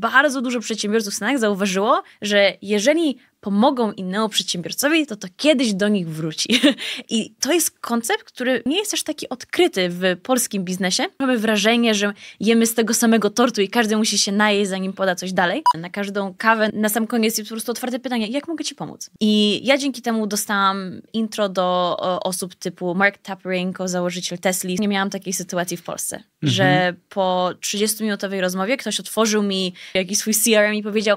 bardzo dużo przedsiębiorców w Stanach zauważyło, że jeżeli pomogą innemu przedsiębiorcowi, to to kiedyś do nich wróci. I to jest koncept, który nie jest aż taki odkryty w polskim biznesie. Mamy wrażenie, że jemy z tego samego tortu i każdy musi się najeść, zanim poda coś dalej. Na każdą kawę na sam koniec jest po prostu otwarte pytanie, jak mogę Ci pomóc? I ja dzięki temu dostałam intro do osób typu Mark Taperinko, założyciel Tesla. Nie miałam takiej sytuacji w Polsce, mhm. że po 30-minutowej rozmowie ktoś otworzył mi jakiś swój CRM i powiedział,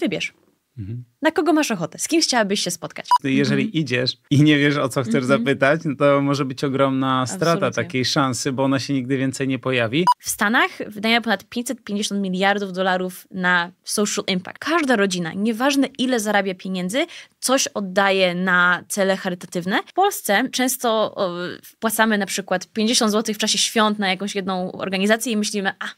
wybierz. Mhm. Na kogo masz ochotę? Z kim chciałabyś się spotkać? Jeżeli mhm. idziesz i nie wiesz, o co chcesz mhm. zapytać, no to może być ogromna strata Absolutnie. takiej szansy, bo ona się nigdy więcej nie pojawi. W Stanach wydają ponad 550 miliardów dolarów na social impact. Każda rodzina, nieważne ile zarabia pieniędzy, coś oddaje na cele charytatywne. W Polsce często wpłacamy na przykład 50 zł w czasie świąt na jakąś jedną organizację i myślimy, a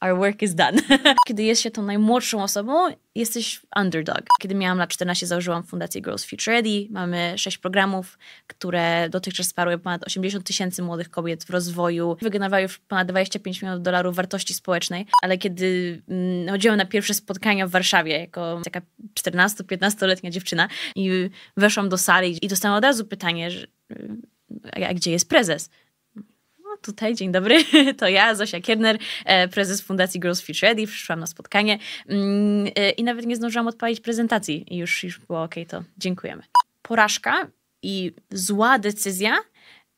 our work is done. Kiedy jest się tą najmłodszą osobą, jesteś underdog. Kiedy miałam lat 14, założyłam Fundację Girls Future Ready. Mamy sześć programów, które dotychczas wsparły ponad 80 tysięcy młodych kobiet w rozwoju. Wygenerowały już ponad 25 milionów dolarów wartości społecznej, ale kiedy mm, chodziłam na pierwsze spotkania w Warszawie jako taka 14-15-letnia dziewczyna i weszłam do sali i dostałam od razu pytanie, że, y, a gdzie jest prezes? tutaj, dzień dobry, to ja, Zosia Kierner, e, prezes Fundacji Girls Future Ready, przyszłam na spotkanie mm, e, i nawet nie zdążyłam odpalić prezentacji i już, już było ok, to dziękujemy. Porażka i zła decyzja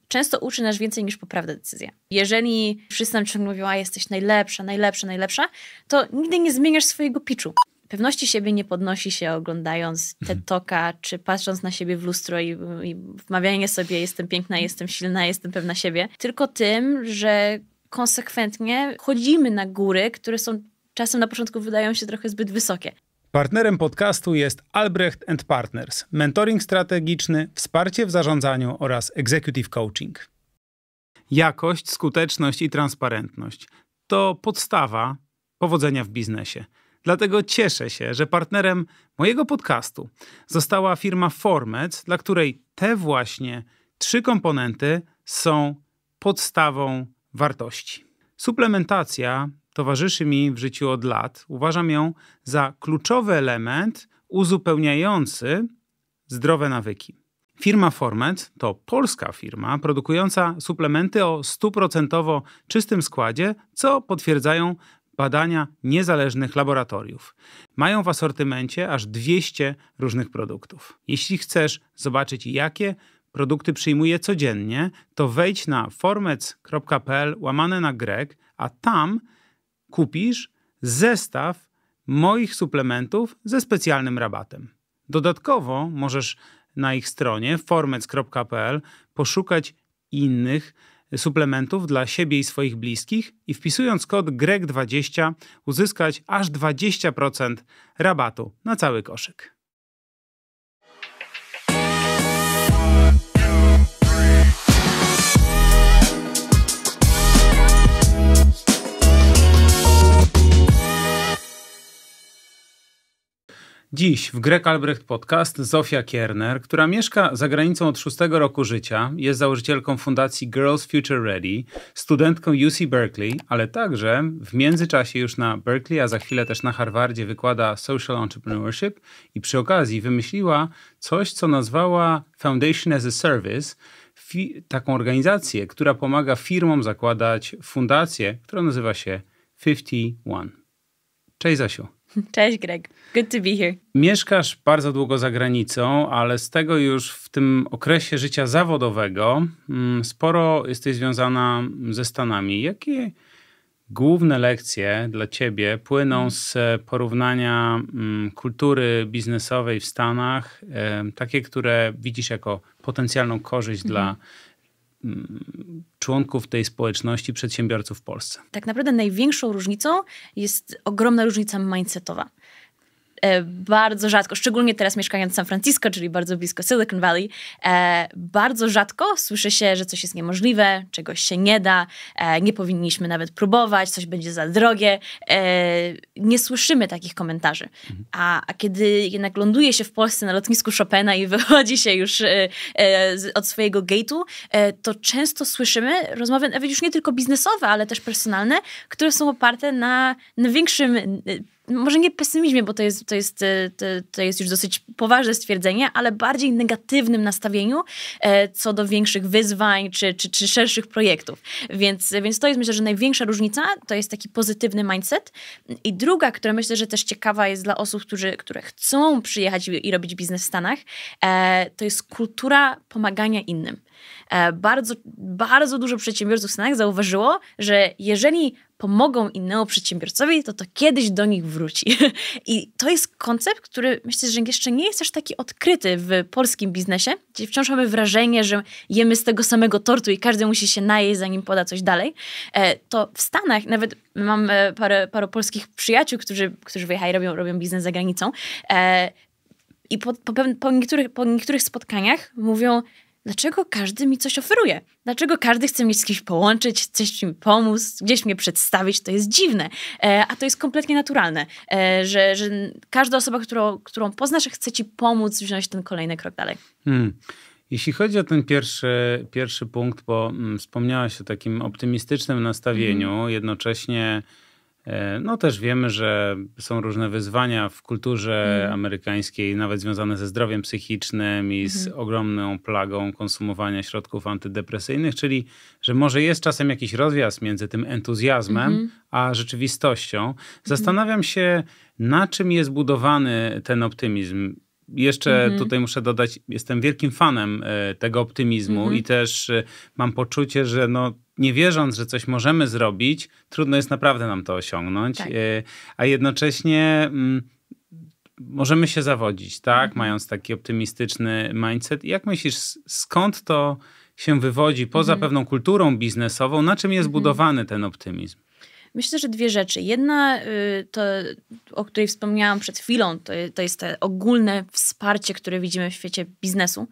często uczy nas więcej niż poprawna decyzja. Jeżeli wszyscy nam ciągle mówią, a jesteś najlepsza, najlepsza, najlepsza, to nigdy nie zmieniasz swojego pitchu pewności siebie nie podnosi się oglądając TED mhm. Talka, czy patrząc na siebie w lustro i, i wmawianie sobie jestem piękna, jestem silna, jestem pewna siebie, tylko tym, że konsekwentnie chodzimy na góry, które są czasem na początku wydają się trochę zbyt wysokie. Partnerem podcastu jest Albrecht and Partners, mentoring strategiczny, wsparcie w zarządzaniu oraz executive coaching. Jakość, skuteczność i transparentność to podstawa powodzenia w biznesie. Dlatego cieszę się, że partnerem mojego podcastu została firma Formec, dla której te właśnie trzy komponenty są podstawą wartości. Suplementacja towarzyszy mi w życiu od lat. Uważam ją za kluczowy element uzupełniający zdrowe nawyki. Firma Formet to polska firma produkująca suplementy o 100% czystym składzie, co potwierdzają badania niezależnych laboratoriów. Mają w asortymencie aż 200 różnych produktów. Jeśli chcesz zobaczyć jakie produkty przyjmuje codziennie, to wejdź na formec.pl łamane na grek, a tam kupisz zestaw moich suplementów ze specjalnym rabatem. Dodatkowo możesz na ich stronie formec.pl poszukać innych suplementów dla siebie i swoich bliskich i wpisując kod GREG20 uzyskać aż 20% rabatu na cały koszyk. Dziś w Greg Albrecht Podcast Zofia Kierner, która mieszka za granicą od szóstego roku życia, jest założycielką fundacji Girls Future Ready, studentką UC Berkeley, ale także w międzyczasie już na Berkeley, a za chwilę też na Harvardzie wykłada Social Entrepreneurship i przy okazji wymyśliła coś, co nazwała Foundation as a Service, taką organizację, która pomaga firmom zakładać fundację, która nazywa się 51. Cześć Zasiu. Cześć Greg, good to be here. Mieszkasz bardzo długo za granicą, ale z tego już w tym okresie życia zawodowego mm, sporo jesteś związana ze Stanami. Jakie główne lekcje dla ciebie płyną mm. z porównania mm, kultury biznesowej w Stanach, takie, które widzisz jako potencjalną korzyść mhm. dla członków tej społeczności przedsiębiorców w Polsce? Tak naprawdę największą różnicą jest ogromna różnica mindsetowa. E, bardzo rzadko, szczególnie teraz mieszkając w San Francisco, czyli bardzo blisko Silicon Valley, e, bardzo rzadko słyszy się, że coś jest niemożliwe, czegoś się nie da, e, nie powinniśmy nawet próbować, coś będzie za drogie. nie słyszymy takich komentarzy. Mhm. A, a kiedy jednak ląduje się w Polsce na lotnisku Chopina i wychodzi się już od swojego gate'u, to często słyszymy rozmowy nawet już nie tylko biznesowe, ale też personalne, które są oparte na, na większym może nie pesymizmie, bo to jest, to jest, e, to jest już dosyć poważne stwierdzenie, ale bardziej negatywnym nastawieniu e, co do większych wyzwań czy, czy, czy szerszych projektów. Więc, więc to jest myślę, że największa różnica, to jest taki pozytywny mindset. I druga, która myślę, że też ciekawa jest dla osób, którzy, które chcą przyjechać i robić biznes w Stanach, e, to jest kultura pomagania innym. E, bardzo, bardzo dużo przedsiębiorców w Stanach zauważyło, że jeżeli pomogą innemu przedsiębiorcowi, to to kiedyś do nich wróci. I to jest koncept, który myślę, że jeszcze nie jest aż taki odkryty w polskim biznesie, gdzie wciąż mamy wrażenie, że jemy z tego samego tortu i każdy musi się najeść, zanim poda coś dalej. E, to w Stanach, nawet mam e, parę, parę polskich przyjaciół, którzy, którzy wyjechali, robią, robią biznes za granicą, i po, po, po, niektórych, po niektórych spotkaniach mówią, dlaczego każdy mi coś oferuje? Dlaczego każdy chce mnie z kimś połączyć, coś mi pomóc, gdzieś mnie przedstawić? To jest dziwne, e, a to jest kompletnie naturalne, e, że, że, każda osoba, którą, którą poznasz, chce ci pomóc wziąć ten kolejny krok dalej. Hmm. Jeśli chodzi o ten pierwszy, pierwszy punkt, bo mm, wspomniałaś o takim optymistycznym nastawieniu, mhm. jednocześnie E, no też wiemy, że są różne wyzwania w kulturze mm. amerykańskiej, nawet związane ze zdrowiem psychicznym i mm. z mhm. ogromną plagą konsumowania środków antydepresyjnych, czyli że może jest czasem jakiś rozjazd między tym entuzjazmem mm a rzeczywistością. Mhm. Zastanawiam się, na czym jest budowany ten optymizm. Jeszcze mm -hmm. tutaj muszę dodać, jestem wielkim fanem e, tego optymizmu mm -hmm. i też e, mam poczucie, że no, nie wierząc, że coś możemy zrobić, trudno jest naprawdę nam to osiągnąć, tak. E, a jednocześnie mm, możemy się zawodzić, tak? Mhm. Mając taki optymistyczny mindset. Jak myślisz, skąd to się wywodzi poza mhm. pewną kulturą biznesową? Na czym jest mhm. budowany ten optymizm? Myślę, że dwie rzeczy. Jedna, y, to, o której wspomniałam przed chwilą, to, to jest to ogólne wsparcie, które widzimy w świecie biznesu.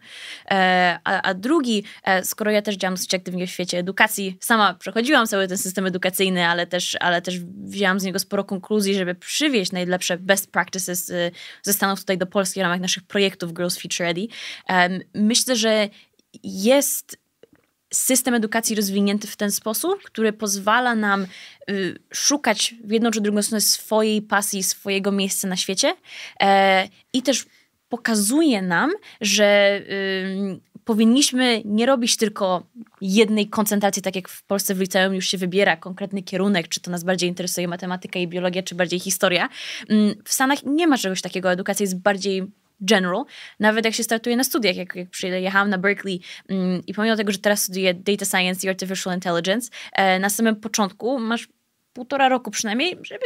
E, a, a drugi, e, skoro ja też działam w świecie edukacji, sama przechodziłam cały ten system edukacyjny, ale też, ale też wzięłam z niego sporo konkluzji, żeby przywieźć najlepsze best practices y, ze Stanów tutaj do Polski w ramach naszych projektów Girls Future Ready. E, myślę, że jest system edukacji rozwinięty w ten sposób, który pozwala nam y, szukać w jedną czy drugą stronę swojej pasji, swojego miejsca na świecie e, i też pokazuje nam, że y, powinniśmy nie robić tylko jednej koncentracji, tak jak w Polsce w liceum już się wybiera konkretny kierunek, czy to nas bardziej interesuje matematyka i biologia, czy bardziej historia. Mm, w Stanach nie ma czegoś takiego, edukacja jest bardziej general, nawet jak się startuje na studiach, jak, jak przyjechałam na Berkeley mm, i pomimo tego, że teraz studiuję Data Science i Artificial Intelligence, e, na samym początku masz półtora roku przynajmniej, żeby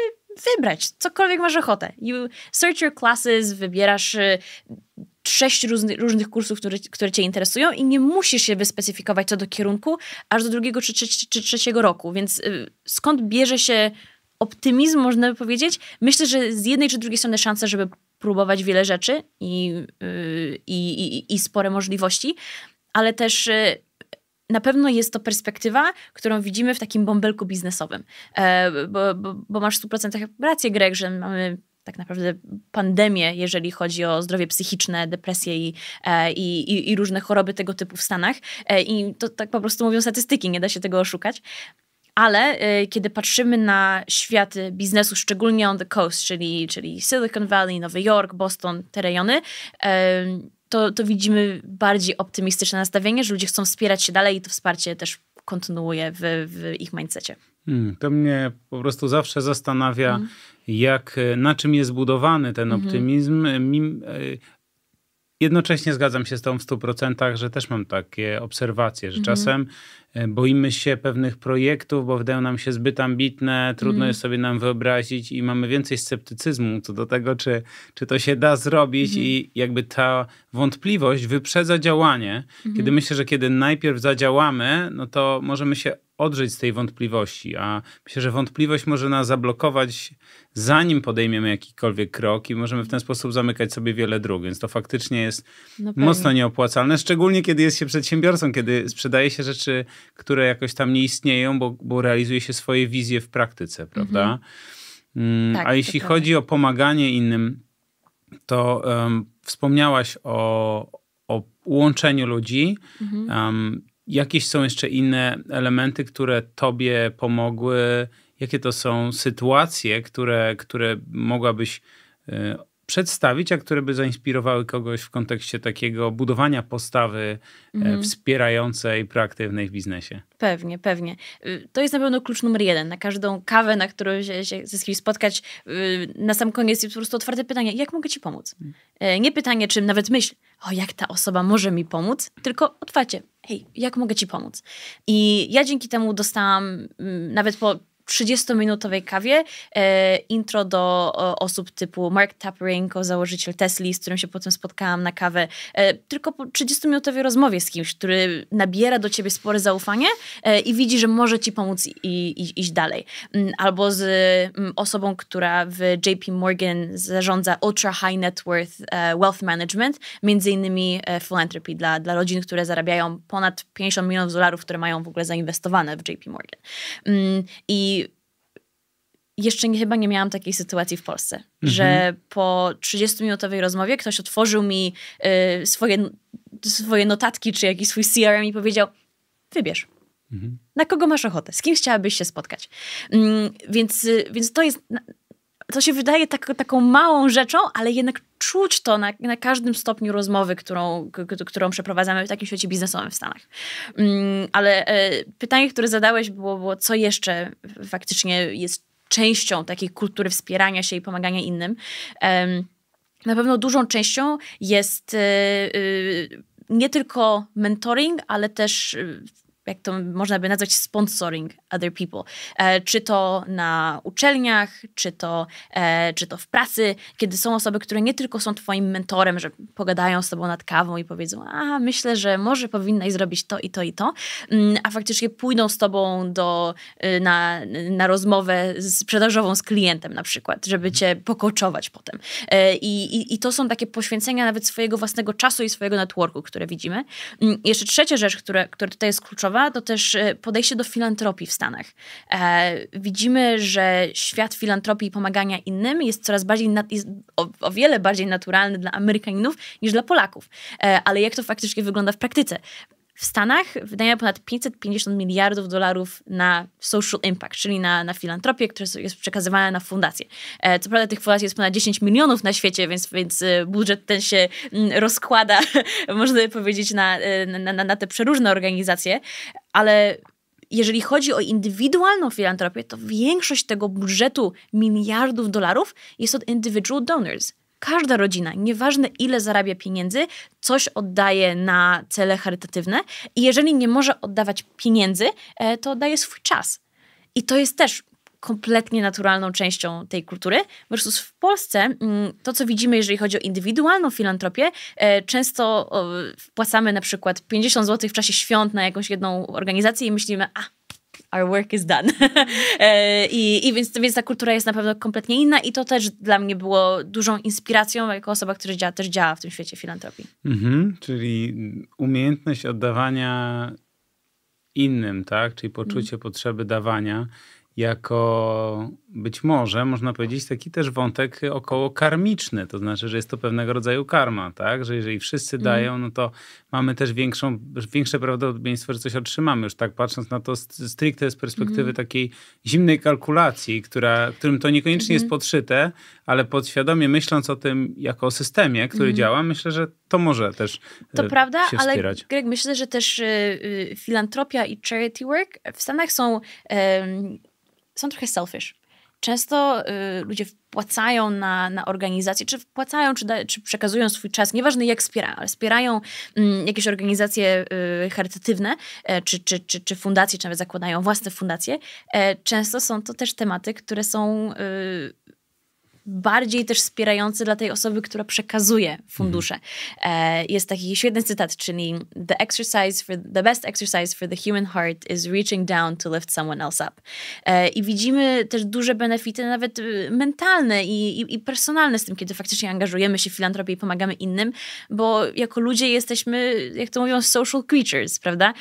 wybrać cokolwiek masz ochotę. You search your classes, wybierasz y, sześć różny, różnych kursów, które, które Cię interesują i nie musisz się wyspecyfikować co do kierunku aż do drugiego czy, czy, czy, czy trzeciego roku. Więc y, skąd bierze się optymizm, można by powiedzieć? Myślę, że z jednej czy drugiej strony szansa, żeby próbować wiele rzeczy i, y, i, i, i spore możliwości, ale też y, na pewno jest to perspektywa, którą widzimy w takim bąbelku biznesowym. E, bo, bo, bo masz w 100% rację, Greg, że mamy tak naprawdę pandemię, jeżeli chodzi o zdrowie psychiczne, depresje i, i, i różne choroby tego typu w Stanach. E, I to tak po prostu mówią statystyki, nie da się tego oszukać ale y, kiedy patrzymy na świat biznesu, szczególnie on the coast, czyli, czyli Silicon Valley, Nowy Jork, Boston, te rejony, y, to, to widzimy bardziej optymistyczne nastawienie, że ludzie chcą wspierać się dalej i to wsparcie też kontynuuje w, w ich mindsetzie. Hmm, to mnie po prostu zawsze zastanawia, mhm. jak, na czym jest budowany ten mhm. optymizm, hmm. Jednocześnie zgadzam się z tą w 100%, że też mam takie obserwacje, że mhm. czasem e, boimy się pewnych projektów, bo wydają nam się zbyt ambitne, trudno mhm. je sobie nam wyobrazić i mamy więcej sceptycyzmu co do tego, czy, czy to się da zrobić mhm. i jakby ta wątpliwość wyprzedza działanie, kiedy myślę, że kiedy najpierw zadziałamy, no to możemy się odrzeć z tej wątpliwości, a myślę, że wątpliwość może nas zablokować, zanim podejmiemy jakikolwiek krok i możemy w ten sposób zamykać sobie wiele dróg, więc to faktycznie jest no mocno nieopłacalne, szczególnie kiedy jest się przedsiębiorcą, kiedy sprzedaje się rzeczy, które jakoś tam nie istnieją, bo, bo realizuje się swoje wizje w praktyce, mhm. prawda? Mhm. Mm, tak, a jeśli tak. chodzi o pomaganie innym, to um, wspomniałaś o, o łączeniu ludzi. Mhm. Um, Jakieś są jeszcze inne elementy, które tobie pomogły? Jakie to są sytuacje, które, które mogłabyś y, przedstawić, a które by zainspirowały kogoś w kontekście takiego budowania postawy e, mhm. wspierającej, proaktywnej w biznesie. Pewnie, pewnie. Y, to jest na pewno klucz numer jeden. Na każdą kawę, na którą się, się z kimś spotkać, y, na sam koniec jest po prostu otwarte pytanie, jak mogę ci pomóc? Mm. E, nie pytanie, czym nawet myśl, o jak ta osoba może mi pomóc, tylko otwarcie, hej, jak mogę ci pomóc? I ja dzięki temu dostałam, mm, nawet po 30-minutowej kawie e, intro do o, osób typu Mark Taperinko, założyciel Tesla, z którym się potem spotkałam na kawę. E, tylko po 30-minutowej rozmowie z kimś, który nabiera do ciebie spore zaufanie e, i widzi, że może ci pomóc i, i, iść dalej. Mm, albo z m, mm, osobą, która w JP Morgan zarządza ultra high net worth e, wealth management, między innymi e, philanthropy dla, dla rodzin, które zarabiają ponad 50 milionów dolarów, które mają w ogóle zainwestowane w JP Morgan. Mm, I jeszcze nie, chyba nie miałam takiej sytuacji w Polsce, mhm. że po 30-minutowej rozmowie ktoś otworzył mi y, swoje, swoje notatki czy jakiś swój CRM i powiedział: Wybierz. Mhm. Na kogo masz ochotę? Z kim chciałabyś się spotkać? Mm, więc, y, więc to jest. To się wydaje tak, taką małą rzeczą, ale jednak czuć to na, na każdym stopniu rozmowy, którą, którą przeprowadzamy w takim świecie biznesowym w Stanach. Mm, ale e, pytanie, które zadałeś, było, było co jeszcze faktycznie jest częścią takiej kultury wspierania się i pomagania innym. Na pewno dużą częścią jest y, y, nie tylko mentoring, ale też y, jak to można by nazwać, sponsoring other people. E, czy to na uczelniach, czy to, e, czy to w pracy, kiedy są osoby, które nie tylko są twoim mentorem, że pogadają z tobą nad kawą i powiedzą, a myślę, że może powinnaś zrobić to i to i to, mm, a faktycznie pójdą z tobą do, y, na, na rozmowę sprzedażową z klientem na przykład, żeby cię pokoczować potem. E, i, I to są takie poświęcenia nawet swojego własnego czasu i swojego networku, które widzimy. Mm, jeszcze trzecia rzecz, która która tutaj jest kluczowa, to też e, podejście do filantropii w Stanach. E, widzimy, że świat filantropii i pomagania innym jest coraz bardziej, nat- jest o, o, wiele bardziej naturalny dla Amerykaninów niż dla Polaków. E, ale jak to faktycznie wygląda w praktyce? W Stanach wydają ponad 550 miliardów dolarów na social impact, czyli na, na filantropię, która jest przekazywana na fundacje. Co prawda tych fundacji jest ponad 10 milionów na świecie, więc, więc e, budżet ten się mm, rozkłada, można powiedzieć, na, e, na, na, na te przeróżne organizacje, ale jeżeli chodzi o indywidualną filantropię, to większość tego budżetu miliardów dolarów jest od individual donors każda rodzina, nieważne ile zarabia pieniędzy, coś oddaje na cele charytatywne i jeżeli nie może oddawać pieniędzy, e, to oddaje swój czas. I to jest też kompletnie naturalną częścią tej kultury. Versus w Polsce mm, to, co widzimy, jeżeli chodzi o indywidualną filantropię, e, często wpłacamy na przykład 50 zł w czasie świąt na jakąś jedną organizację i myślimy, a our work is done. E, I, i więc, więc ta kultura jest na pewno kompletnie inna i to też dla mnie było dużą inspiracją jako osoba, która działa, też działa w tym świecie filantropii. Mhm, czyli umiejętność oddawania innym, tak? Czyli poczucie mhm. potrzeby dawania jako być może można powiedzieć taki też wątek około karmiczny, to znaczy, że jest to pewnego rodzaju karma, tak? Że jeżeli wszyscy mhm. dają, no to mamy też większą, większe prawdopodobieństwo, że coś otrzymamy. Już tak patrząc na to stricte z perspektywy mm. takiej zimnej kalkulacji, która, którym to niekoniecznie mm. jest mhm. podszyte, ale podświadomie myśląc o tym jako o systemie, który mm. działa, myślę, że to może też To e, prawda, ale Greg, myślę, że też e, e, filantropia i charity work w Stanach są są trochę selfish. Często y, ludzie wpłacają na, na organizacje, czy wpłacają, czy, da, czy przekazują swój czas, nieważne jak wspierają, ale wspierają mm, jakieś organizacje y, charytatywne, e, czy, czy, czy, czy fundacje, czy nawet zakładają własne fundacje. E, często są to też tematy, które są. Y, bardziej też wspierający dla tej osoby, która przekazuje fundusze. Mhm. E, jest taki świetny cytat, czyli the exercise for, the best exercise for the human heart is reaching down to lift someone else up. E, I widzimy też duże benefity nawet e, mentalne i, i, i personalne z tym, kiedy faktycznie angażujemy się w filantropię i pomagamy innym, bo jako ludzie jesteśmy, jak to mówią, social creatures, prawda?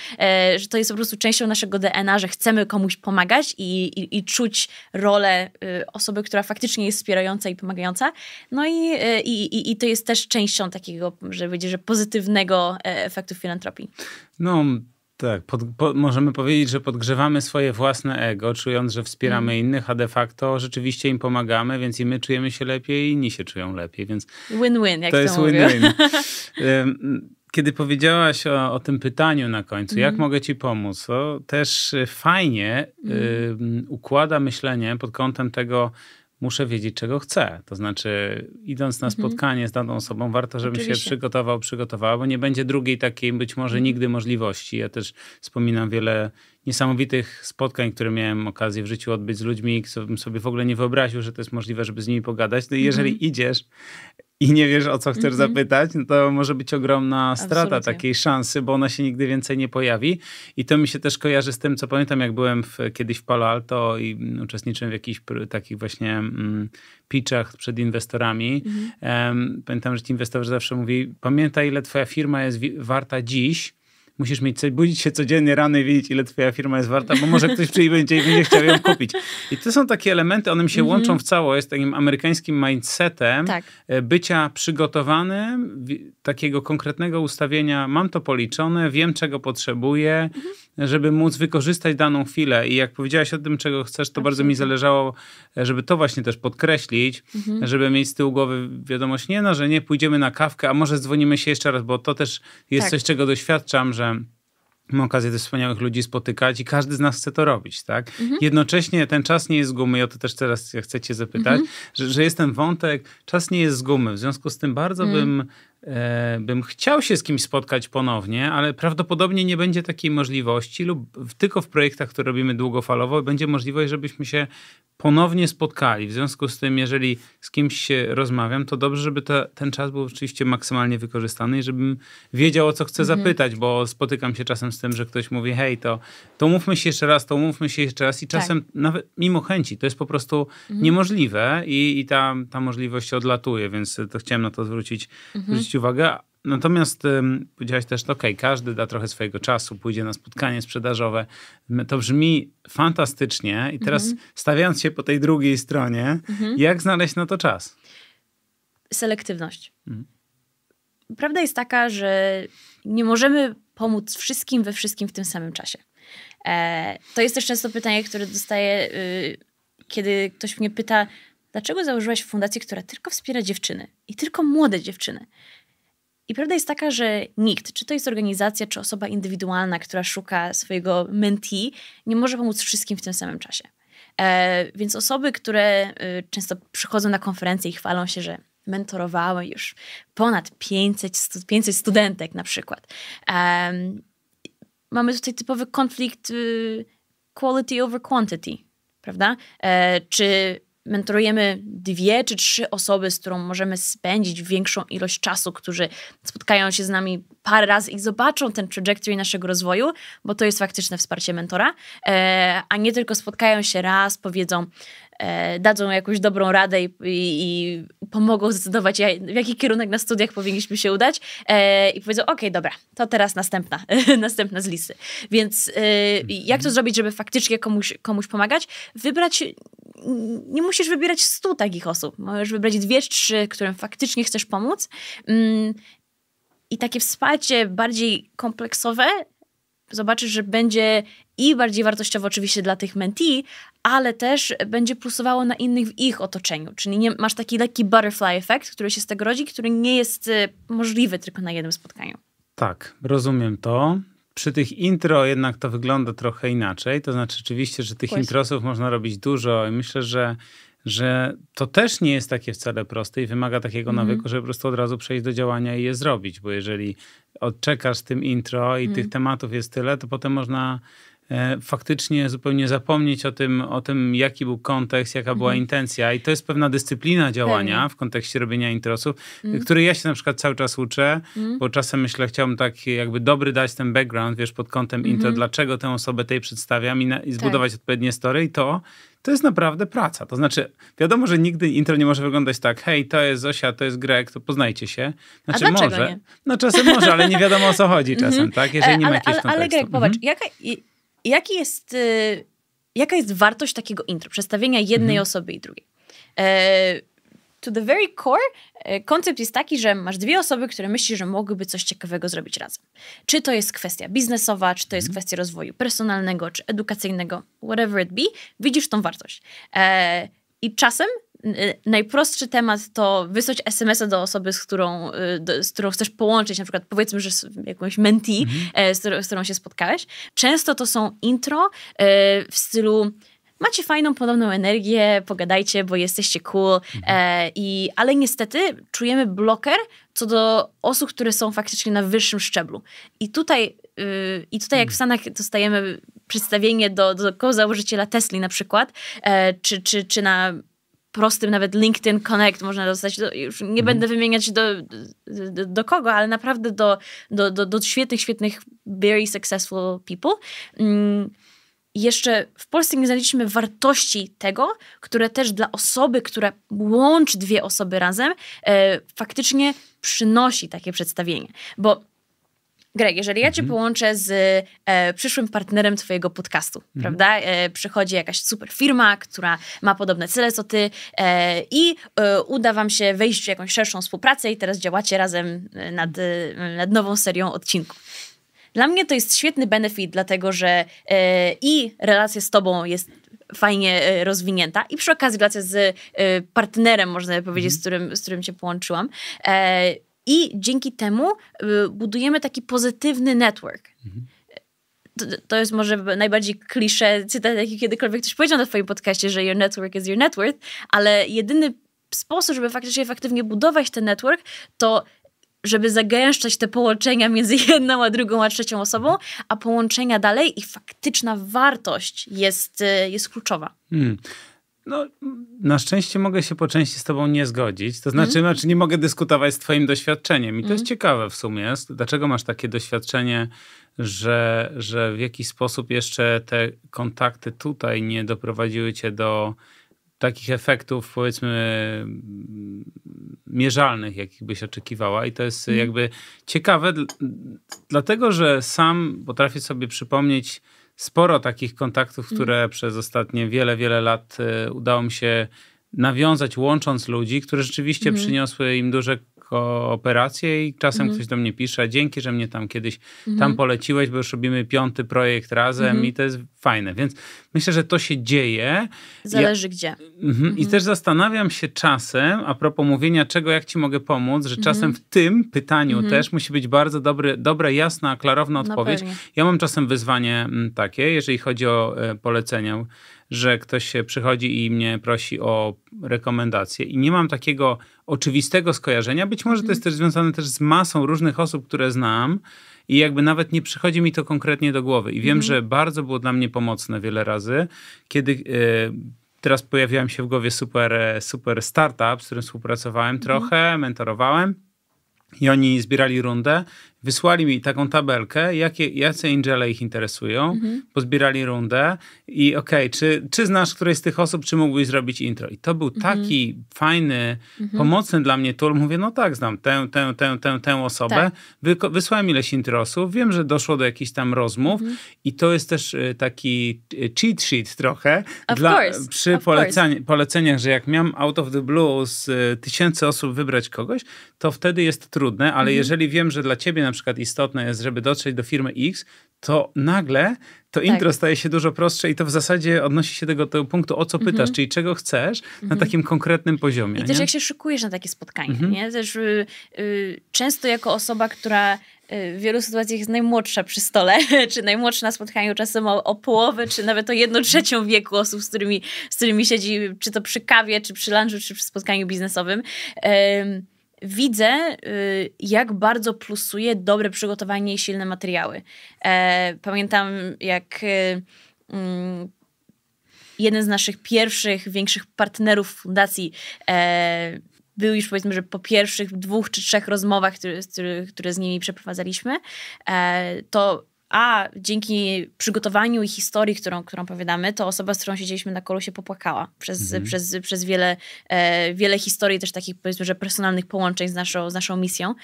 Że to jest po prostu częścią naszego DNA, że chcemy komuś pomagać i, i, i czuć rolę osoby, która faktycznie jest wspierająca i pomagająca. No i, e, i, i, i to jest też częścią takiego, że będzie, że pozytywnego e, efektu filantropii. No, tak, pod, po, możemy powiedzieć, że podgrzewamy swoje własne ego, czując, że wspieramy mm. innych, a de facto rzeczywiście im pomagamy, więc i my czujemy się lepiej, i inni się czują lepiej, więc... Win-win, jak to, to jest win-win. Kiedy powiedziałaś o, o, tym pytaniu na końcu, mm. jak mhm. mogę ci pomóc, to też e, fajnie mm. y, układa myślenie pod kątem tego, muszę wiedzieć, czego chcę. To znaczy, idąc na mhm. spotkanie z daną osobą, warto, żebym Oczywiście. się przygotował, przygotowała, bo nie będzie drugiej takiej być może mhm. nigdy możliwości. Ja też wspominam wiele niesamowitych spotkań, które miałem okazję w życiu odbyć z ludźmi, co bym sobie w ogóle nie wyobraził, że to jest możliwe, żeby z nimi pogadać. No i jeżeli mm -hmm. idziesz i nie wiesz, o co chcesz mm -hmm. zapytać, no to może być ogromna strata Absolutnie. takiej szansy, bo ona się nigdy więcej nie pojawi. I to mi się też kojarzy z tym, co pamiętam, jak byłem w, kiedyś w Palo Alto i uczestniczyłem w jakichś takich właśnie mm, pitchach przed inwestorami. Mm -hmm. um, pamiętam, że ci inwestorzy zawsze mówili, pamiętaj, ile twoja firma jest warta dziś, musisz mieć, budzić się codziennie rano i wiedzieć, ile twoja firma jest warta, bo może ktoś przyjdzie i będzie chciał ją kupić. I to są takie elementy, one mi się mhm. łączą w całość, jest takim amerykańskim mindsetem tak. E, bycia przygotowanym, takiego konkretnego ustawienia, mam to policzone, wiem czego potrzebuję, mhm. żeby móc wykorzystać daną chwilę. I jak powiedziałaś o tym, czego chcesz, to Absolutnie. bardzo mi zależało, e, żeby to właśnie też podkreślić, mhm. żeby mieć z tyłu głowy wiadomość, nie no, że nie pójdziemy na kawkę, a może dzwonimy się jeszcze raz, bo to też jest tak. coś, czego doświadczam, że że mam okazję tych wspaniałych ludzi spotykać i każdy z nas chce to robić, tak? Mhm. Jednocześnie ten czas nie jest z gumy, i o to też teraz chcecie zapytać, mhm. że, że jest ten wątek, czas nie jest z gumy. W związku z tym bardzo mhm. bym E, bym chciał się z kimś spotkać ponownie, ale prawdopodobnie nie będzie takiej możliwości, lub tylko w projektach, które robimy długofalowo, będzie możliwość, żebyśmy się ponownie spotkali. W związku z tym, jeżeli z kimś się rozmawiam, to dobrze, żeby ten czas był oczywiście maksymalnie wykorzystany i żebym wiedział, o co chcę mhm. zapytać, bo spotykam się czasem z tym, że ktoś mówi, hej, to, to mówmy się jeszcze raz, to umówmy się jeszcze raz i tak. czasem tak. nawet mimo chęci, to jest po prostu mhm. niemożliwe i, i ta, ta możliwość odlatuje, więc to chciałem na to zwrócić, mhm. zwrócić Uwaga, uwagę. Natomiast um, powiedziałeś też, no ok, każdy da trochę swojego czasu, pójdzie na spotkanie sprzedażowe. To brzmi fantastycznie. I teraz mhm. stawiając się po tej drugiej stronie, mhm. jak znaleźć na to czas? Selektywność. Mhm. Prawda jest taka, że nie możemy pomóc wszystkim we wszystkim w tym samym czasie. E, to jest też często pytanie, które dostaję, y, kiedy ktoś mnie pyta, dlaczego założyłaś fundację, która tylko wspiera dziewczyny i tylko młode dziewczyny? I prawda jest taka, że nikt, czy to jest organizacja, czy osoba indywidualna, która szuka swojego mentee, nie może pomóc wszystkim w tym samym czasie. E, więc osoby, które e, często przychodzą na konferencje i chwalą się, że mentorowały już ponad 500, 500 studentek na przykład. E, mamy tutaj typowy konflikt y, quality over quantity, prawda? E, czy mentorujemy dwie czy trzy osoby, z którą możemy spędzić większą ilość czasu, którzy spotkają się z nami parę razy i zobaczą ten trajectory naszego rozwoju, bo to jest faktyczne wsparcie mentora, e, a nie tylko spotkają się raz, powiedzą, E, dadzą jakąś dobrą radę i, i, i, pomogą zdecydować, w jaki kierunek na studiach powinniśmy się udać e, i powiedzą, okej, okay, dobra, to teraz następna, następna z listy. Więc e, jak to zrobić, żeby faktycznie komuś, komuś pomagać? Wybrać nie musisz wybierać stu takich osób. Możesz wybrać dwie, trzy, którym faktycznie chcesz pomóc. Mm, I takie wsparcie bardziej kompleksowe zobaczysz, że będzie i bardziej wartościowe oczywiście dla tych mentee, ale też będzie plusowało na innych w ich otoczeniu. Czyli nie, masz taki lekki butterfly effect, który się z tego rodzi, który nie jest y, możliwy tylko na jednym spotkaniu. Tak, rozumiem to. Przy tych intro jednak to wygląda trochę inaczej. To znaczy, oczywiście, że tych Właśnie. introsów można robić dużo i myślę, że że to też nie jest takie wcale proste i wymaga takiego mm. nawyku, żeby po prostu od razu przejść do działania i je zrobić, bo jeżeli odczekasz tym intro i mm. tych mhm. tematów jest tyle, to potem można E, faktycznie zupełnie zapomnieć o tym, o tym, jaki był kontekst, jaka była mhm. intencja. I to jest pewna dyscyplina działania Pewnie. w kontekście robienia introsów, mhm. której ja się na przykład cały czas uczę, mhm. bo czasem myślę, chciałbym tak jakby dobry dać ten background, wiesz, pod kątem mhm. intro, dlaczego tę osobę tej przedstawiam i, na, i zbudować tak. odpowiednie story i to to jest naprawdę praca. To znaczy, wiadomo, że nigdy intro nie może wyglądać tak, hej, to jest Zosia, to jest Greg, to poznajcie się. Znaczy, A może. Nie? No czasem może, ale nie wiadomo o co chodzi mhm. czasem, tak? Jeżeli e, nie ma ale, jakiegoś ale, kontekstu. Ale Greg, popatrz, mhm. jaka, Jaki jest, y, jaka jest wartość takiego intro, przedstawienia jednej mhm. osoby i drugiej? E, to the very core e, koncept jest taki, że masz dwie osoby, które myślisz, że mogłyby coś ciekawego zrobić razem. Czy to jest kwestia biznesowa, czy to jest mhm. kwestia rozwoju personalnego, czy edukacyjnego, whatever it be, widzisz tą wartość. E, I czasem Y, najprostszy temat to wysłać SMS-a do osoby, z którą, y, z którą chcesz połączyć, na przykład powiedzmy, że jakąś mentee, mhm. E, z, którą, z, którą się spotkałeś. Często to są intro e, w stylu macie fajną, podobną energię, pogadajcie, bo jesteście cool. E, mhm. i, ale niestety czujemy bloker co do osób, które są faktycznie na wyższym szczeblu. I tutaj, y, i tutaj jak w mhm. Stanach dostajemy przedstawienie do, do założyciela Tesli na przykład, czy, czy, czy na prostym nawet LinkedIn Connect można dostać, do, już nie mhm. będę wymieniać do, do, do, kogo, ale naprawdę do, do, do, do świetnych, świetnych, very successful people. Mm. jeszcze w Polsce nie znaleźliśmy wartości tego, które też dla osoby, która łączy dwie osoby razem, e, faktycznie przynosi takie przedstawienie. Bo Greg, jeżeli ja cię mhm. połączę z e, przyszłym partnerem twojego podcastu, mhm. prawda? E, przychodzi jakaś super firma, która ma podobne cele co ty e, i e, uda wam się wejść w jakąś szerszą współpracę i teraz działacie razem e, nad, e, nad nową serią odcinków. Dla mnie to jest świetny benefit, dlatego że i relacja z tobą jest fajnie rozwinięta. I przy okazji relacja z partnerem, można powiedzieć, z mhm. którym, z którym cię połączyłam i dzięki temu y, budujemy taki pozytywny network. To, to, jest może najbardziej klisze cytat, jaki kiedykolwiek ktoś powiedział na twoim podcaście, że your network is your net worth, ale jedyny sposób, żeby faktycznie efektywnie budować ten network, to żeby zagęszczać te połączenia między jedną, a drugą, a trzecią osobą, a połączenia dalej i faktyczna wartość jest, y, jest kluczowa. Hmm. No, na szczęście mogę się po części z tobą nie zgodzić. To znaczy, mm. znaczy nie mogę dyskutować z twoim doświadczeniem. I to mm. jest mhm. ciekawe w sumie. Dlaczego masz takie doświadczenie, że, że w jakiś sposób jeszcze te kontakty tutaj nie doprowadziły cię do takich efektów, powiedzmy, mierzalnych, jakich byś oczekiwała. I to jest mm. jakby ciekawe, dlatego że sam potrafię sobie przypomnieć sporo takich kontaktów, mm. które mm. przez ostatnie wiele, wiele lat y, udało mi się nawiązać, łącząc ludzi, które rzeczywiście mm. przyniosły im duże kooperację i czasem mhm. ktoś do mnie pisze, dzięki, że mnie tam kiedyś mhm. tam poleciłeś, bo już robimy piąty projekt razem mhm. i to jest fajne. Więc myślę, że to się dzieje. Zależy ja... gdzie. Mhm. I mhm. też zastanawiam się czasem, a propos mówienia czego, jak ci mogę pomóc, że czasem mhm. w tym pytaniu też musi być bardzo dobry, dobra, jasna, klarowna no odpowiedź. No ja mam czasem wyzwanie mm, takie, jeżeli chodzi o e, polecenia że ktoś się przychodzi i mnie prosi o rekomendacje i nie mam takiego oczywistego skojarzenia. Być może to jest mhm. też związane też z masą różnych osób, które znam i jakby nawet nie przychodzi mi to konkretnie do głowy. I wiem, mhm. że bardzo było dla mnie pomocne wiele razy, kiedy... E, teraz pojawiłem się w głowie super, super startup, z którym współpracowałem mhm. trochę, mentorowałem. I oni zbierali rundę Wysłali mi taką tabelkę, jakie, jacy angele ich interesują, mhm. pozbierali rundę i okej, okay, czy, czy znasz któreś z tych osób, czy mógłbyś zrobić intro? I to był mhm. taki mhm. fajny, mhm. pomocny dla mnie tool. Mówię, no tak, znam tę, tę, tę, tę, tę osobę. Tak. Wyko- wysłałem ileś introsów, wiem, że doszło do jakichś tam rozmów mhm. i to jest też y, taki y, cheat sheet trochę of dla, course. przy polecani- poleceniach, że jak miałem out of the blue z y, tysięcy osób wybrać kogoś, to wtedy jest trudne, ale mhm. jeżeli wiem, że dla ciebie na przykład istotne jest, żeby dotrzeć do firmy X, to nagle to tak. intro staje się dużo prostsze i to w zasadzie odnosi się do tego, punktu, o co pytasz, mm -hmm. czyli czego chcesz mm -hmm. na mhm. takim konkretnym poziomie. I nie? też jak się szykujesz na takie spotkanie, mm -hmm. nie? Też y, y, często jako osoba, która y, w wielu sytuacjach jest najmłodsza przy stole, czy najmłodsza na spotkaniu czasem o, o połowę, czy nawet o jedną trzecią wieku osób, z którymi, z którymi siedzi, czy to przy kawie, czy przy lunchu, czy przy spotkaniu biznesowym widzę, y, jak bardzo plusuje dobre przygotowanie i silne materiały. E, pamiętam, jak y, mm, jeden z naszych pierwszych, większych partnerów fundacji e, był już powiedzmy, że po pierwszych dwóch czy trzech rozmowach, które, z nimi przeprowadzaliśmy, e, to a dzięki przygotowaniu i historii, którą, którą opowiadamy, to osoba, z którą siedzieliśmy na kolu się popłakała przez, mhm. przez, przez wiele, e, wiele historii też takich powiedzmy, że personalnych połączeń z naszą, z naszą misją.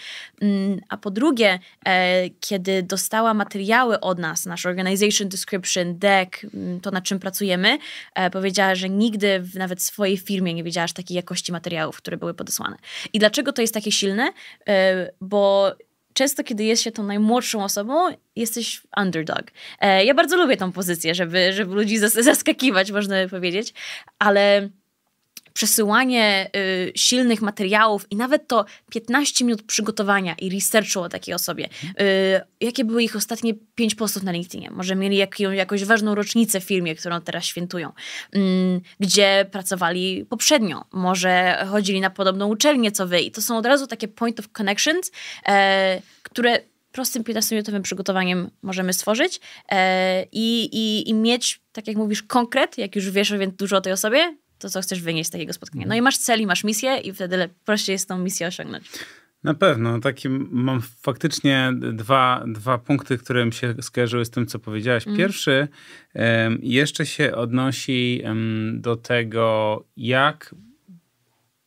Mm, a po drugie, e, kiedy dostała materiały od nas, nasz organization description, deck, mm, to na czym pracujemy, e, powiedziała, że nigdy w nawet swojej firmie nie wiedziała aż takiej jakości materiałów, które były podesłane. I dlaczego to jest takie silne? E, bo często, kiedy jest się tą najmłodszą osobą, jesteś underdog. E, ja bardzo lubię tą pozycję, żeby, żeby ludzi zaskakiwać, można by powiedzieć, ale przesyłanie y, silnych materiałów i nawet to 15 minut przygotowania i researchu o takiej osobie. Mhm. Y, jakie były ich ostatnie 5 postów na LinkedInie? Może mieli jak, jakąś ważną rocznicę w firmie, którą teraz świętują. Y, gdzie pracowali poprzednio? Może chodzili na podobną uczelnię co wy? I to są od razu takie point of connections, e, które prostym 15-minutowym przygotowaniem możemy stworzyć e, i, i, i mieć, tak jak mówisz, konkret, jak już wiesz więc dużo o tej osobie, to, co chcesz wynieść z takiego spotkania. No i mhm. masz cel i masz misję i wtedy prościej jest tą misję osiągnąć. Na pewno. Taki mam faktycznie dwa, dwa punkty, które mi się skojarzyły z tym, co powiedziałaś. Mhm. Pierwszy um, jeszcze się odnosi um, do tego, jak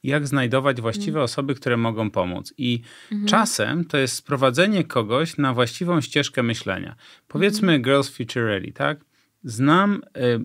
jak znajdować właściwe mm. osoby, które mogą pomóc. I mm -hmm. czasem to jest sprowadzenie kogoś na właściwą ścieżkę myślenia. Powiedzmy mm -hmm. Girls Future Ready, tak? Znam y,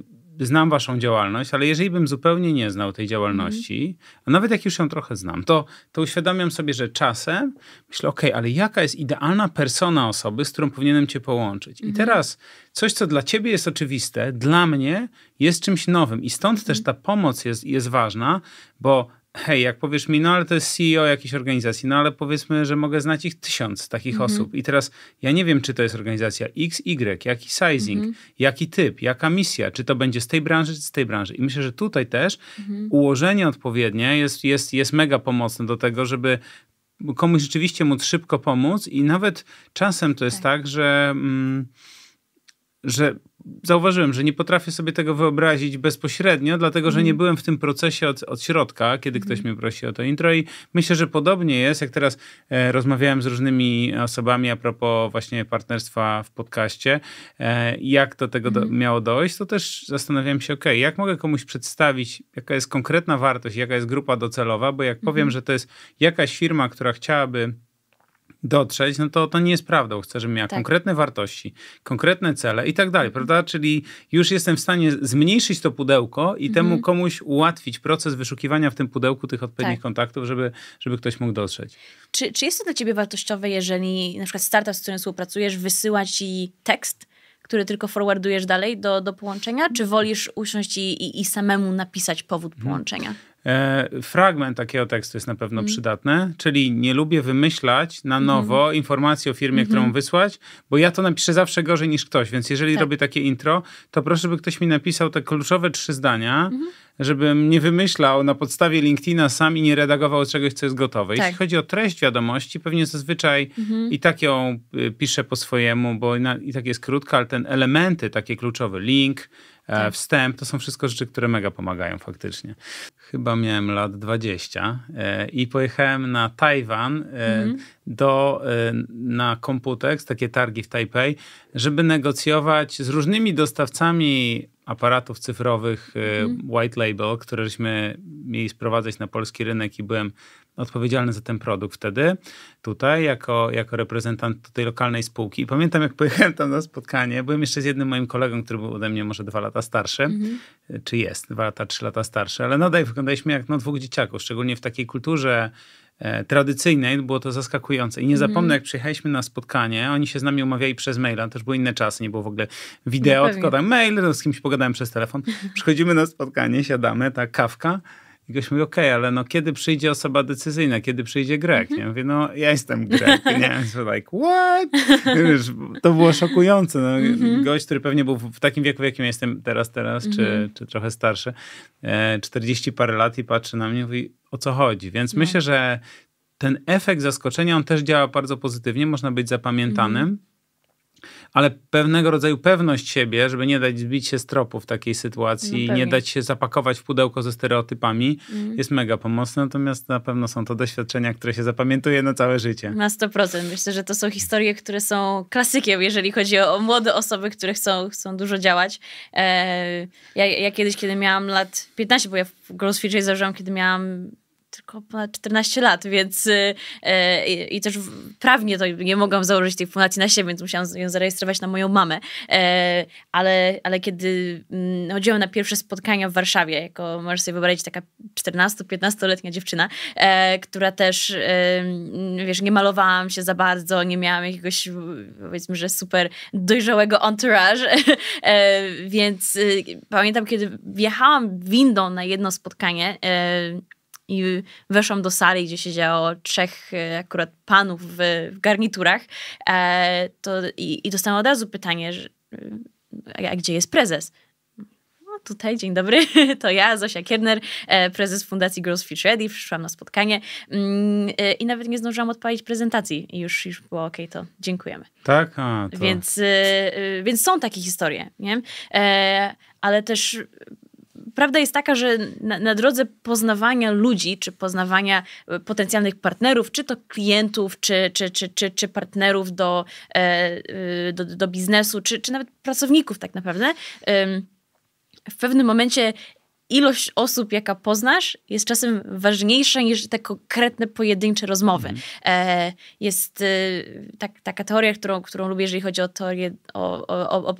znam waszą działalność, ale jeżeli bym zupełnie nie znał tej działalności, mm. a nawet jak już ją trochę znam, to, to uświadamiam sobie, że czasem myślę, ok, ale jaka jest idealna persona osoby, z którą powinienem cię połączyć? Mm. I mhm. teraz coś, co dla ciebie jest oczywiste, dla mnie jest czymś nowym i stąd mm. też ta pomoc jest, jest ważna, bo hej, jak powiesz mi, no ale to jest CEO jakiejś organizacji, no ale powiedzmy, że mogę znać ich tysiąc takich mhm. osób. I teraz ja nie wiem, czy to jest organizacja X, Y, jaki sizing, mhm. jaki typ, jaka misja, czy to będzie z tej branży, czy z tej branży. I myślę, że tutaj też mhm. ułożenie odpowiednie jest, jest, jest mega pomocne do tego, żeby komuś rzeczywiście móc szybko pomóc i nawet czasem to jest tak, tak że mm, że zauważyłem, że nie potrafię sobie tego wyobrazić bezpośrednio, dlatego że nie mm. byłem w tym procesie od, od środka, kiedy ktoś mm. mnie prosi o to intro i myślę, że podobnie jest, jak teraz e, rozmawiałem z różnymi osobami a propos właśnie partnerstwa w podcaście, e, jak do tego do, mhm. miało dojść, to też zastanawiałem się, ok, jak mogę komuś przedstawić, jaka jest konkretna wartość, jaka jest grupa docelowa, bo jak powiem, mhm. że to jest jakaś firma, która chciałaby dotrzeć, no to to nie jest prawdą. Chcę, żebym miała tak. konkretne wartości, konkretne cele i tak dalej, prawda? Czyli już jestem w stanie zmniejszyć to pudełko i mhm. temu komuś ułatwić proces wyszukiwania w tym pudełku tych odpowiednich tak. kontaktów, żeby, żeby ktoś mógł dotrzeć. Czy, czy jest to dla ciebie wartościowe, jeżeli na przykład startup, z którym współpracujesz, wysyła ci tekst, który tylko forwardujesz dalej do, do połączenia, czy wolisz usiąść i, i, i samemu napisać powód mhm. połączenia? E, fragment takiego tekstu jest na pewno mm. przydatny, czyli nie lubię wymyślać na mhm. nowo mm. informacji o firmie, mm -hmm. którą mhm. wysłać, bo ja to napiszę zawsze gorzej niż ktoś, więc jeżeli tak. robię takie intro, to proszę, by ktoś mi napisał te kluczowe trzy zdania, mm -hmm. żebym nie wymyślał na podstawie LinkedIna sam i nie redagował czegoś, co jest gotowe. Tak. Jeśli chodzi o treść wiadomości, pewnie zazwyczaj -hmm. i tak ją y, piszę po swojemu, bo i tak jest krótka, ale ten elementy takie kluczowe, link, E, tak. wstęp, to są wszystko rzeczy, które mega pomagają faktycznie. Chyba miałem lat 20 e, i pojechałem na Tajwan e, mhm. do, na Computex, takie targi w Tajpej, żeby negocjować z różnymi dostawcami aparatów cyfrowych mhm. white label, któreśmy mieli sprowadzać na polski rynek i byłem odpowiedzialny za ten produkt wtedy, tutaj, jako, jako reprezentant tej lokalnej spółki. I pamiętam, jak pojechałem tam na spotkanie, byłem jeszcze z jednym moim kolegą, który był ode mnie może dwa lata starszy, mm -hmm. czy jest dwa lata, trzy lata starszy, ale nadal wyglądaliśmy jak no, dwóch dzieciaków, szczególnie w takiej kulturze e, tradycyjnej, było to zaskakujące. I nie mhm. zapomnę, mm -hmm. jak przyjechaliśmy na spotkanie, oni się z nami umawiali przez maila, też były inne czasy, nie było w ogóle wideo, no tylko tam mail, no, z kimś pogadałem przez telefon. Przychodzimy na spotkanie, siadamy, ta kawka, i goś mówi, okej, okay, ale no kiedy przyjdzie osoba decyzyjna, kiedy przyjdzie Grek? Mm -hmm. Ja mówię, no ja jestem Grek. nie, so like, what? Wiesz, to było szokujące. No, mm -hmm. Gość, który pewnie był w takim wieku, w jakim jestem teraz, teraz, mm -hmm. czy, mhm. czy trochę starszy, e, 40 parę lat i patrzy na mnie i mówi, o co chodzi? Więc no. myślę, że ten efekt zaskoczenia, on też działa bardzo pozytywnie, można być zapamiętanym mhm ale pewnego rodzaju pewność siebie, żeby nie dać zbić się z tropu w takiej sytuacji, no nie dać się zapakować w pudełko ze stereotypami, mm. jest mega pomocne. Natomiast na pewno są to doświadczenia, które się zapamiętuje na całe życie. Na 100%. Myślę, że to są historie, które są klasykiem, jeżeli chodzi o, młode osoby, które chcą, chcą dużo działać. E, ja, ja kiedyś, kiedy miałam lat 15, bo ja w Girls Future założyłam, kiedy miałam tylko ponad 14 lat, więc y, e, i też prawnie to nie mogłam założyć tej fundacji na siebie, więc musiałam ją zarejestrować na moją mamę. E, ale, ale kiedy mm, chodziłam na pierwsze spotkania w Warszawie, jako możesz sobie wyobrazić taka 14-15-letnia dziewczyna, e, która też mm, wiesz, nie malowałam się za bardzo, nie miałam jakiegoś powiedzmy, że super dojrzałego entourage, więc y, pamiętam, kiedy wjechałam windą na jedno spotkanie i weszłam do sali, gdzie siedziało trzech e, akurat panów w, w garniturach, e, to, i, i dostałam od razu pytanie, że, e, a gdzie jest prezes? No tutaj, dzień dobry, to ja, Zosia Kierner, e, prezes Fundacji Girls Future Ready, przyszłam na spotkanie mm, i nawet nie zdążyłam odpalić prezentacji i już, już było ok, to dziękujemy. Tak? A, to... Więc, więc są takie historie, nie? Ale też prawda jest taka, że na, na, drodze poznawania ludzi, czy poznawania e, potencjalnych partnerów, czy to klientów, czy, czy, czy, czy, czy partnerów do, e, e, do, do biznesu, czy, czy nawet pracowników tak naprawdę, w pewnym momencie ilość osób, jaka poznasz, jest czasem ważniejsza niż te konkretne, pojedyncze rozmowy. Mm. E, jest e, tak, taka teoria, którą, którą lubię, jeżeli chodzi o teorię o, o, o,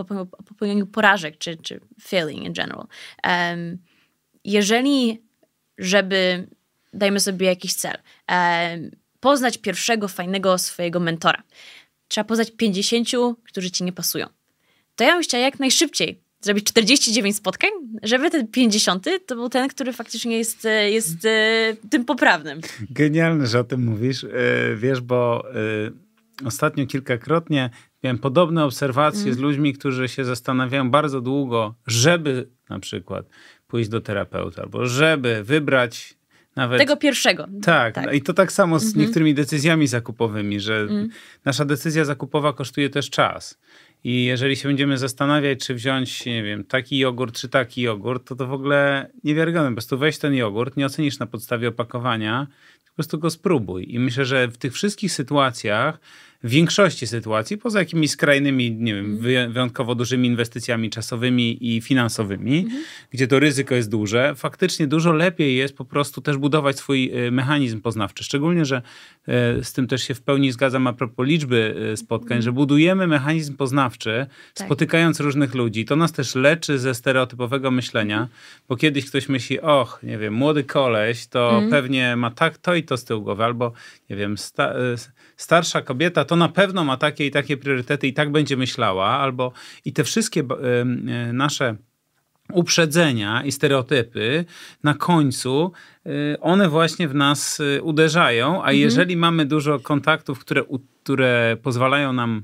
popełnieniu porażek, czy, czy failing in general. E, jeżeli, żeby, dajmy sobie jakiś cel, poznać pierwszego fajnego swojego mentora, trzeba poznać 50, którzy ci nie pasują. To ja bym chciała jak najszybciej zrobić 49 spotkań, żeby ten 50 to był ten, który faktycznie jest, e, jest e, tym poprawnym. Genialne, że o tym mówisz. E, wiesz, bo ostatnio kilkakrotnie miałem podobne obserwacje mm. z ludźmi, którzy się zastanawiają bardzo długo, żeby na przykład pójść do terapeuta, albo żeby wybrać nawet... Tego pierwszego. Tak, tak. No i to tak samo z mm -hmm. niektórymi decyzjami zakupowymi, że mm. nasza decyzja zakupowa kosztuje też czas. I jeżeli się będziemy zastanawiać, czy wziąć, nie wiem, taki jogurt, czy taki jogurt, to to w ogóle niewiarygodne. Po prostu weź ten jogurt, nie ocenisz na podstawie opakowania, po prostu go spróbuj. I myślę, że w tych wszystkich sytuacjach w większości sytuacji, poza jakimiś skrajnymi, nie wiem, mhm. wyjątkowo dużymi inwestycjami czasowymi i finansowymi, mhm. gdzie to ryzyko jest duże, faktycznie dużo lepiej jest po prostu też budować swój e, mechanizm poznawczy. Szczególnie, że e, z tym też się w pełni zgadzam a propos liczby e, spotkań, mhm. że budujemy mechanizm poznawczy, tak. spotykając różnych ludzi. To nas też leczy ze stereotypowego myślenia, mhm. bo kiedyś ktoś myśli, och, nie wiem, młody koleś to mhm. pewnie ma tak to i to z tyłu głowy, albo nie wiem, sta starsza kobieta to na pewno ma takie i takie priorytety i tak będzie myślała, albo i te wszystkie e, nasze uprzedzenia i stereotypy na końcu e, one właśnie w nas e, uderzają, a mhm. jeżeli mamy dużo kontaktów, które, które pozwalają nam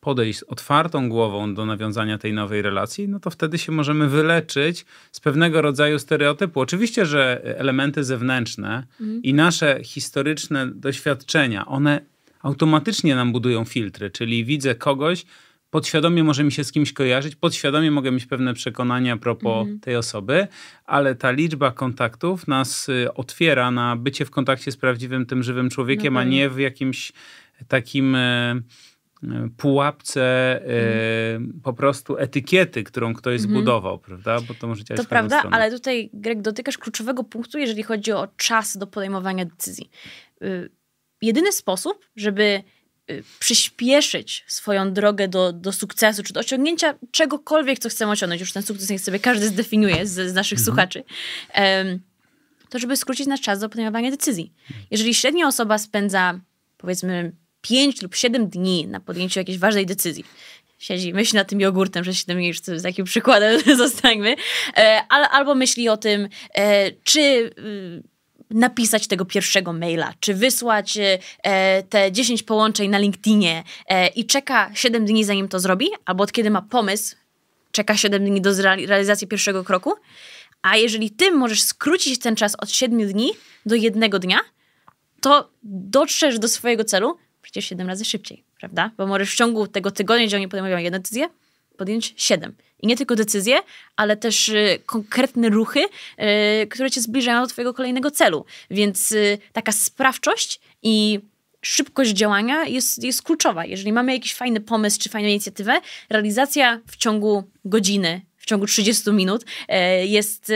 podejść z otwartą głową do nawiązania tej nowej relacji, no to wtedy się możemy wyleczyć z pewnego rodzaju stereotypu. Oczywiście, że elementy zewnętrzne mhm. i nasze historyczne doświadczenia, one automatycznie nam budują filtry, czyli widzę kogoś, podświadomie może mi się z kimś kojarzyć, podświadomie mogę mieć pewne przekonania a propos mhm. tej osoby, ale ta liczba kontaktów nas y, otwiera na bycie w kontakcie z prawdziwym, tym żywym człowiekiem, no a nie w jakimś takim y, y, pułapce hmm. y, mhm. po prostu etykiety, którą ktoś hmm. zbudował, prawda? Bo to może To prawda, ale tutaj Greg dotykasz kluczowego punktu, jeżeli chodzi o czas do podejmowania decyzji. Y jedyny sposób, żeby y, przyspieszyć swoją drogę do, do sukcesu, czy do osiągnięcia czegokolwiek, co chcemy osiągnąć, już ten sukces niech sobie każdy zdefiniuje z, z naszych mhm. słuchaczy, to żeby skrócić nasz czas do podejmowania decyzji. Jeżeli średnia osoba spędza powiedzmy 5 lub 7 dni na podjęciu jakiejś ważnej decyzji, siedzi, myśli nad tym jogurtem przez 7 dni, już z takim przykładem zostańmy, e, albo myśli o tym, e, czy y, napisać tego pierwszego maila, czy wysłać e, te 10 połączeń na LinkedInie e, i czeka 7 dni, zanim to zrobi, albo od kiedy ma pomysł, czeka 7 dni do realizacji pierwszego kroku. A jeżeli ty możesz skrócić ten czas od 7 dni do jednego dnia, to dotrzesz do swojego celu przecież 7 razy szybciej, prawda? Bo możesz w ciągu tego tygodnia, gdzie oni podejmują jedną decyzję, podjąć 7. I nie tylko decyzje, ale też y, konkretne ruchy, y, które cię zbliżają do twojego kolejnego celu. Więc y, taka sprawczość i szybkość działania jest, jest kluczowa. Jeżeli mamy jakiś fajny pomysł czy fajną inicjatywę, realizacja w ciągu godziny, w ciągu 30 minut jest,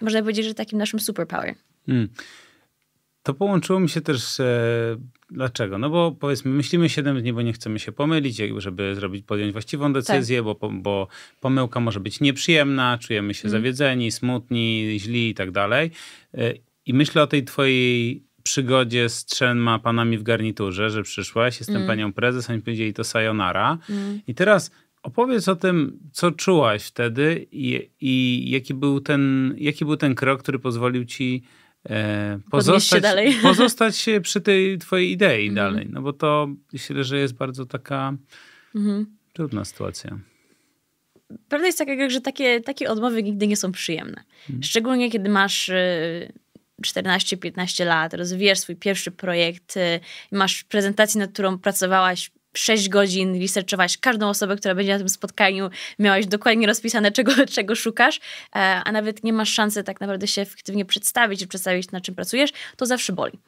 można powiedzieć, że takim naszym superpower. Hmm. To połączyło mi się też. E, dlaczego? No bo powiedzmy, myślimy 7 dni, bo nie chcemy się pomylić, żeby zrobić, podjąć właściwą tak. decyzję, tak. bo, bo, pomyłka może być nieprzyjemna, czujemy się mm. zawiedzeni, smutni, źli i tak dalej. E, I myślę o tej twojej przygodzie z trzema panami w garniturze, że przyszłaś, jestem mm. panią prezes, oni powiedzieli to sayonara. Mm. I teraz opowiedz o tym, co czułaś wtedy i, i jaki, był ten, jaki był ten krok, który pozwolił ci E, pozostać, pozostać przy tej twojej idei mhm. dalej. No bo to myślę, że jest bardzo taka mhm. trudna sytuacja. Prawda jest taka, że takie, takie odmowy nigdy nie są przyjemne. Mhm. Szczególnie kiedy masz 14-15 y, lat, rozwijasz swój pierwszy projekt, y, masz prezentację, nad którą pracowałaś 6 godzin researchowałaś każdą osobę, która będzie na tym spotkaniu, miałaś dokładnie rozpisane, czego, czego szukasz, e, a nawet nie masz szansy tak naprawdę się efektywnie przedstawić i przedstawić, na czym pracujesz, to zawsze boli.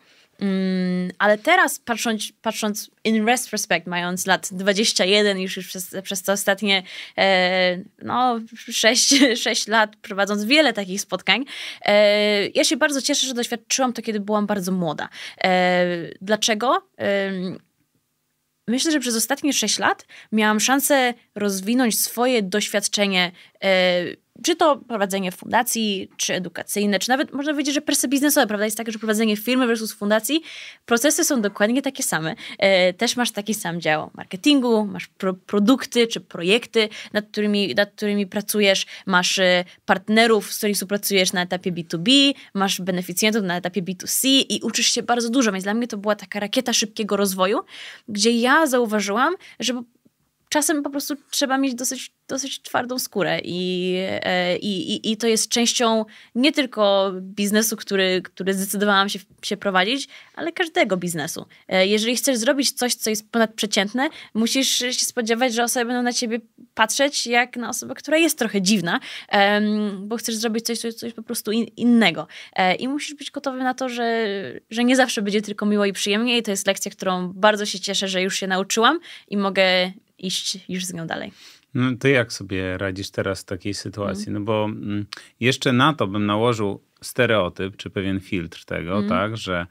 Mm, ale teraz patrząc, patrząc in retrospect, mając lat 21 już, już przez, przez te ostatnie e, no, 6, 6 lat, prowadząc wiele takich spotkań, e, ja się bardzo cieszę, że doświadczyłam to, kiedy byłam bardzo młoda. E, dlaczego? myślę, że przez ostatnie 6 lat miałam szansę rozwinąć swoje doświadczenie. Yy, czy to prowadzenie fundacji, czy edukacyjne, czy nawet można powiedzieć, że presy biznesowe, prawda? Jest tak, że prowadzenie firmy versus fundacji, procesy są dokładnie takie same. E, też masz taki sam dział marketingu, masz pro produkty czy projekty, nad którymi, nad którymi pracujesz, masz e, partnerów, z którymi współpracujesz na etapie B2B, masz beneficjentów na etapie B2C i uczysz się bardzo dużo, więc dla mnie to była taka rakieta szybkiego rozwoju, gdzie ja zauważyłam, że czasem po prostu trzeba mieć dosyć, dosyć twardą skórę e, i, i, i to jest częścią nie tylko biznesu, który, który zdecydowałam się, się prowadzić, ale każdego biznesu. E, jeżeli chcesz zrobić coś, co jest ponadprzeciętne, musisz się spodziewać, że osoby będą na ciebie patrzeć jak na osobę, która jest trochę dziwna, bo chcesz zrobić coś, coś, coś po prostu innego. E, I musisz być gotowy na to, że, że nie zawsze będzie tylko miło i przyjemnie i to jest lekcja, którą bardzo się cieszę, że już się nauczyłam i mogę iść już z nią dalej. No, ty jak sobie radzisz teraz w takiej sytuacji? Mm. No bo mm, jeszcze na to bym nałożył stereotyp, czy pewien filtr tego, mm. tak, że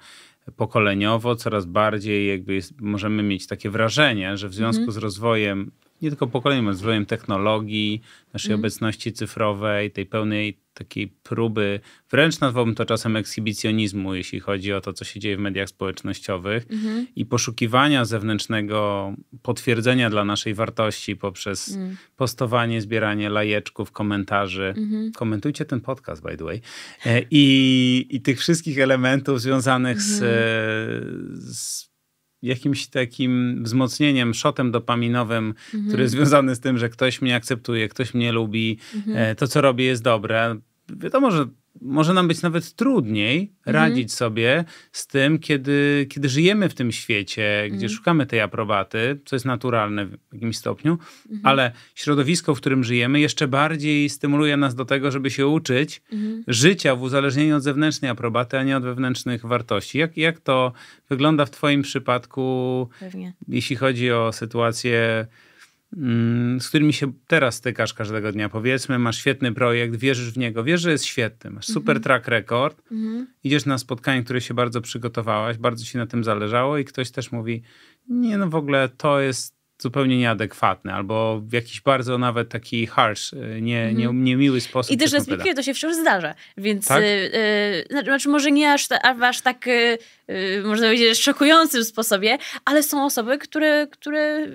pokoleniowo coraz bardziej jakby jest, możemy mieć takie wrażenie, że w związku mhm. z rozwojem nie tylko pokoleniem, ale rozwojem technologii, naszej mhm. obecności cyfrowej, tej pełnej takiej próby, wręcz nazwałbym to czasem ekshibicjonizmu, jeśli chodzi o to, co się dzieje w mediach społecznościowych mhm. i poszukiwania zewnętrznego potwierdzenia dla naszej wartości poprzez mm. postowanie, zbieranie lajeczków, komentarzy. Mhm. Komentujcie ten podcast, by the way. E, I, i tych wszystkich elementów związanych z, mhm. e, z jakimś takim wzmocnieniem, szotem dopaminowym, mhm. który jest związany z tym, że ktoś mnie akceptuje, ktoś mnie lubi, mhm. E, to co robię jest dobre, wiadomo, że może nam być nawet trudniej mhm. radzić sobie z tym, kiedy, kiedy żyjemy w tym świecie, gdzie mhm. szukamy tej aprobaty, co jest naturalne w jakimś stopniu, mhm. ale środowisko, w którym żyjemy, jeszcze bardziej stymuluje nas do tego, żeby się uczyć życia w uzależnieniu od zewnętrznej aprobaty, a nie od wewnętrznych wartości. Jak, jak to wygląda w Twoim przypadku, Pewnie. jeśli chodzi o sytuację? Mm, z którymi się teraz stykasz każdego dnia. Powiedzmy, masz świetny projekt, wierzysz w niego, wiesz, że jest świetny, masz super mhm. track record, mhm. idziesz na spotkanie, które się bardzo przygotowałaś, bardzo ci na tym zależało i ktoś też mówi, nie no w ogóle to jest zupełnie nieadekwatny, albo w jakiś bardzo nawet taki harsh, y, nie, mm. nie, mhm. niemiły sposób. I też na respektuję, to się wciąż zdarza, więc tak? Yy, znaczy może nie aż, ta, aż tak yy, można powiedzieć szokującym sposobie, ale są osoby, które, które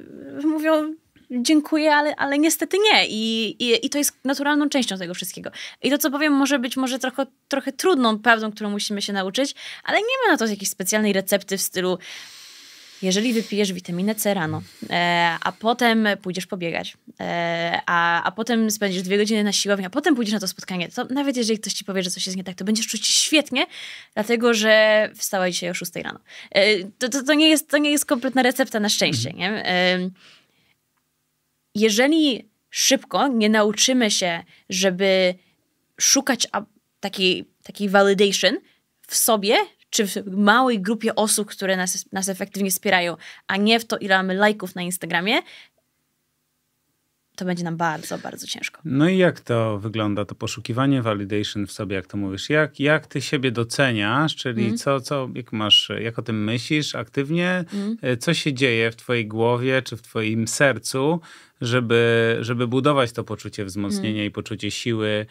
mówią dziękuję, ale, ale niestety nie. I, i, I to jest naturalną częścią tego wszystkiego. I to, co powiem, może być może trochę, trochę trudną prawdą, którą musimy się nauczyć, ale nie ma na to jakiejś specjalnej recepty w stylu jeżeli wypijesz witaminę C rano, e, a potem pójdziesz pobiegać, e, a, a potem spędzisz dwie godziny na siłowni, a potem pójdziesz na to spotkanie, to nawet jeżeli ktoś ci powie, że coś jest nie tak, to będziesz czuć się świetnie, dlatego że wstała dzisiaj o 6 rano. E, to, to, to, nie jest, to nie jest kompletna recepta na szczęście, nie? jeżeli szybko nie nauczymy się, żeby szukać takiej, takiej validation w sobie, czy w małej grupie osób, które nas, nas efektywnie wspierają, a nie w to, ile mamy lajków na Instagramie, to będzie nam bardzo, bardzo ciężko. No i jak to wygląda, to poszukiwanie validation w sobie, jak to mówisz? Jak, jak ty siebie doceniasz, czyli mm. co, co, jak masz, jak o tym myślisz aktywnie, mm. co się dzieje w twojej głowie czy w twoim sercu, żeby, żeby budować to poczucie wzmocnienia mm. i poczucie siły,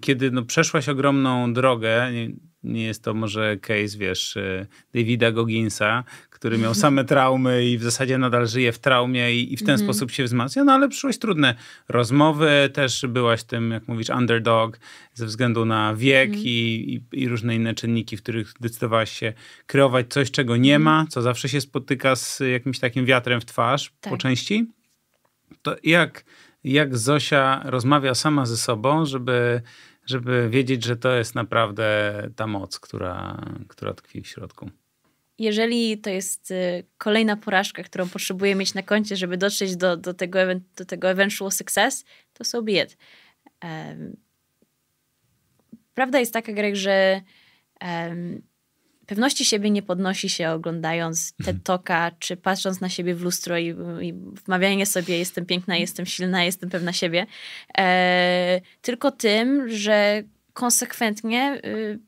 kiedy no, przeszłaś ogromną drogę, nie, nie jest to może case, wiesz, y, Davida Goginsa, który miał same traumy i w zasadzie nadal żyje w traumie i, i w ten mm sposób się wzmacnia, no ale przyszłeś trudne rozmowy, też byłaś tym, jak mówisz, underdog ze względu na wiek mm i, i, i, różne inne czynniki, w których zdecydowałaś się kreować coś, czego nie mm ma, co zawsze się spotyka z jakimś takim wiatrem w twarz tak. po części. To jak jak Zosia rozmawia sama ze sobą, żeby, żeby wiedzieć, że to jest naprawdę ta moc, która, która tkwi w środku. Jeżeli to jest y, kolejna porażka, którą potrzebuję mieć na koncie, żeby dotrzeć do, do, tego, do tego eventual success, to so be it. prawda jest taka, Greg, że pewności siebie nie podnosi się oglądając TED mhm. Talka, czy patrząc na siebie w lustro i, i wmawianie sobie jestem piękna, jestem silna, jestem pewna siebie. E, tylko tym, że konsekwentnie y,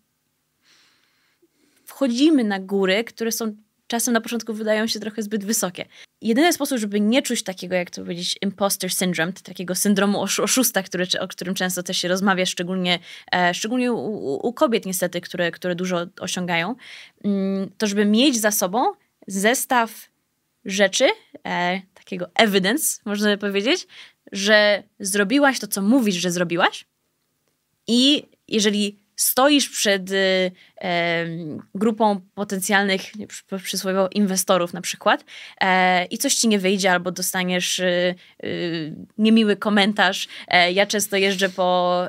wchodzimy na góry, które są czasem na początku wydają się trochę zbyt wysokie. Jedyny sposób, żeby nie czuć takiego, jak to powiedzieć, imposter syndrome, takiego syndromu oszusta, który, o którym często też się rozmawia, szczególnie, e, szczególnie u, u, kobiet niestety, które, które dużo osiągają, mm, to żeby mieć za sobą zestaw rzeczy, e, takiego evidence, można by powiedzieć, że zrobiłaś to, co mówisz, że zrobiłaś i jeżeli stoisz przed y, grupą potencjalnych przysłowiowo inwestorów na przykład e, i coś ci nie wyjdzie albo dostaniesz y, y, niemiły komentarz. E, ja często jeżdżę po,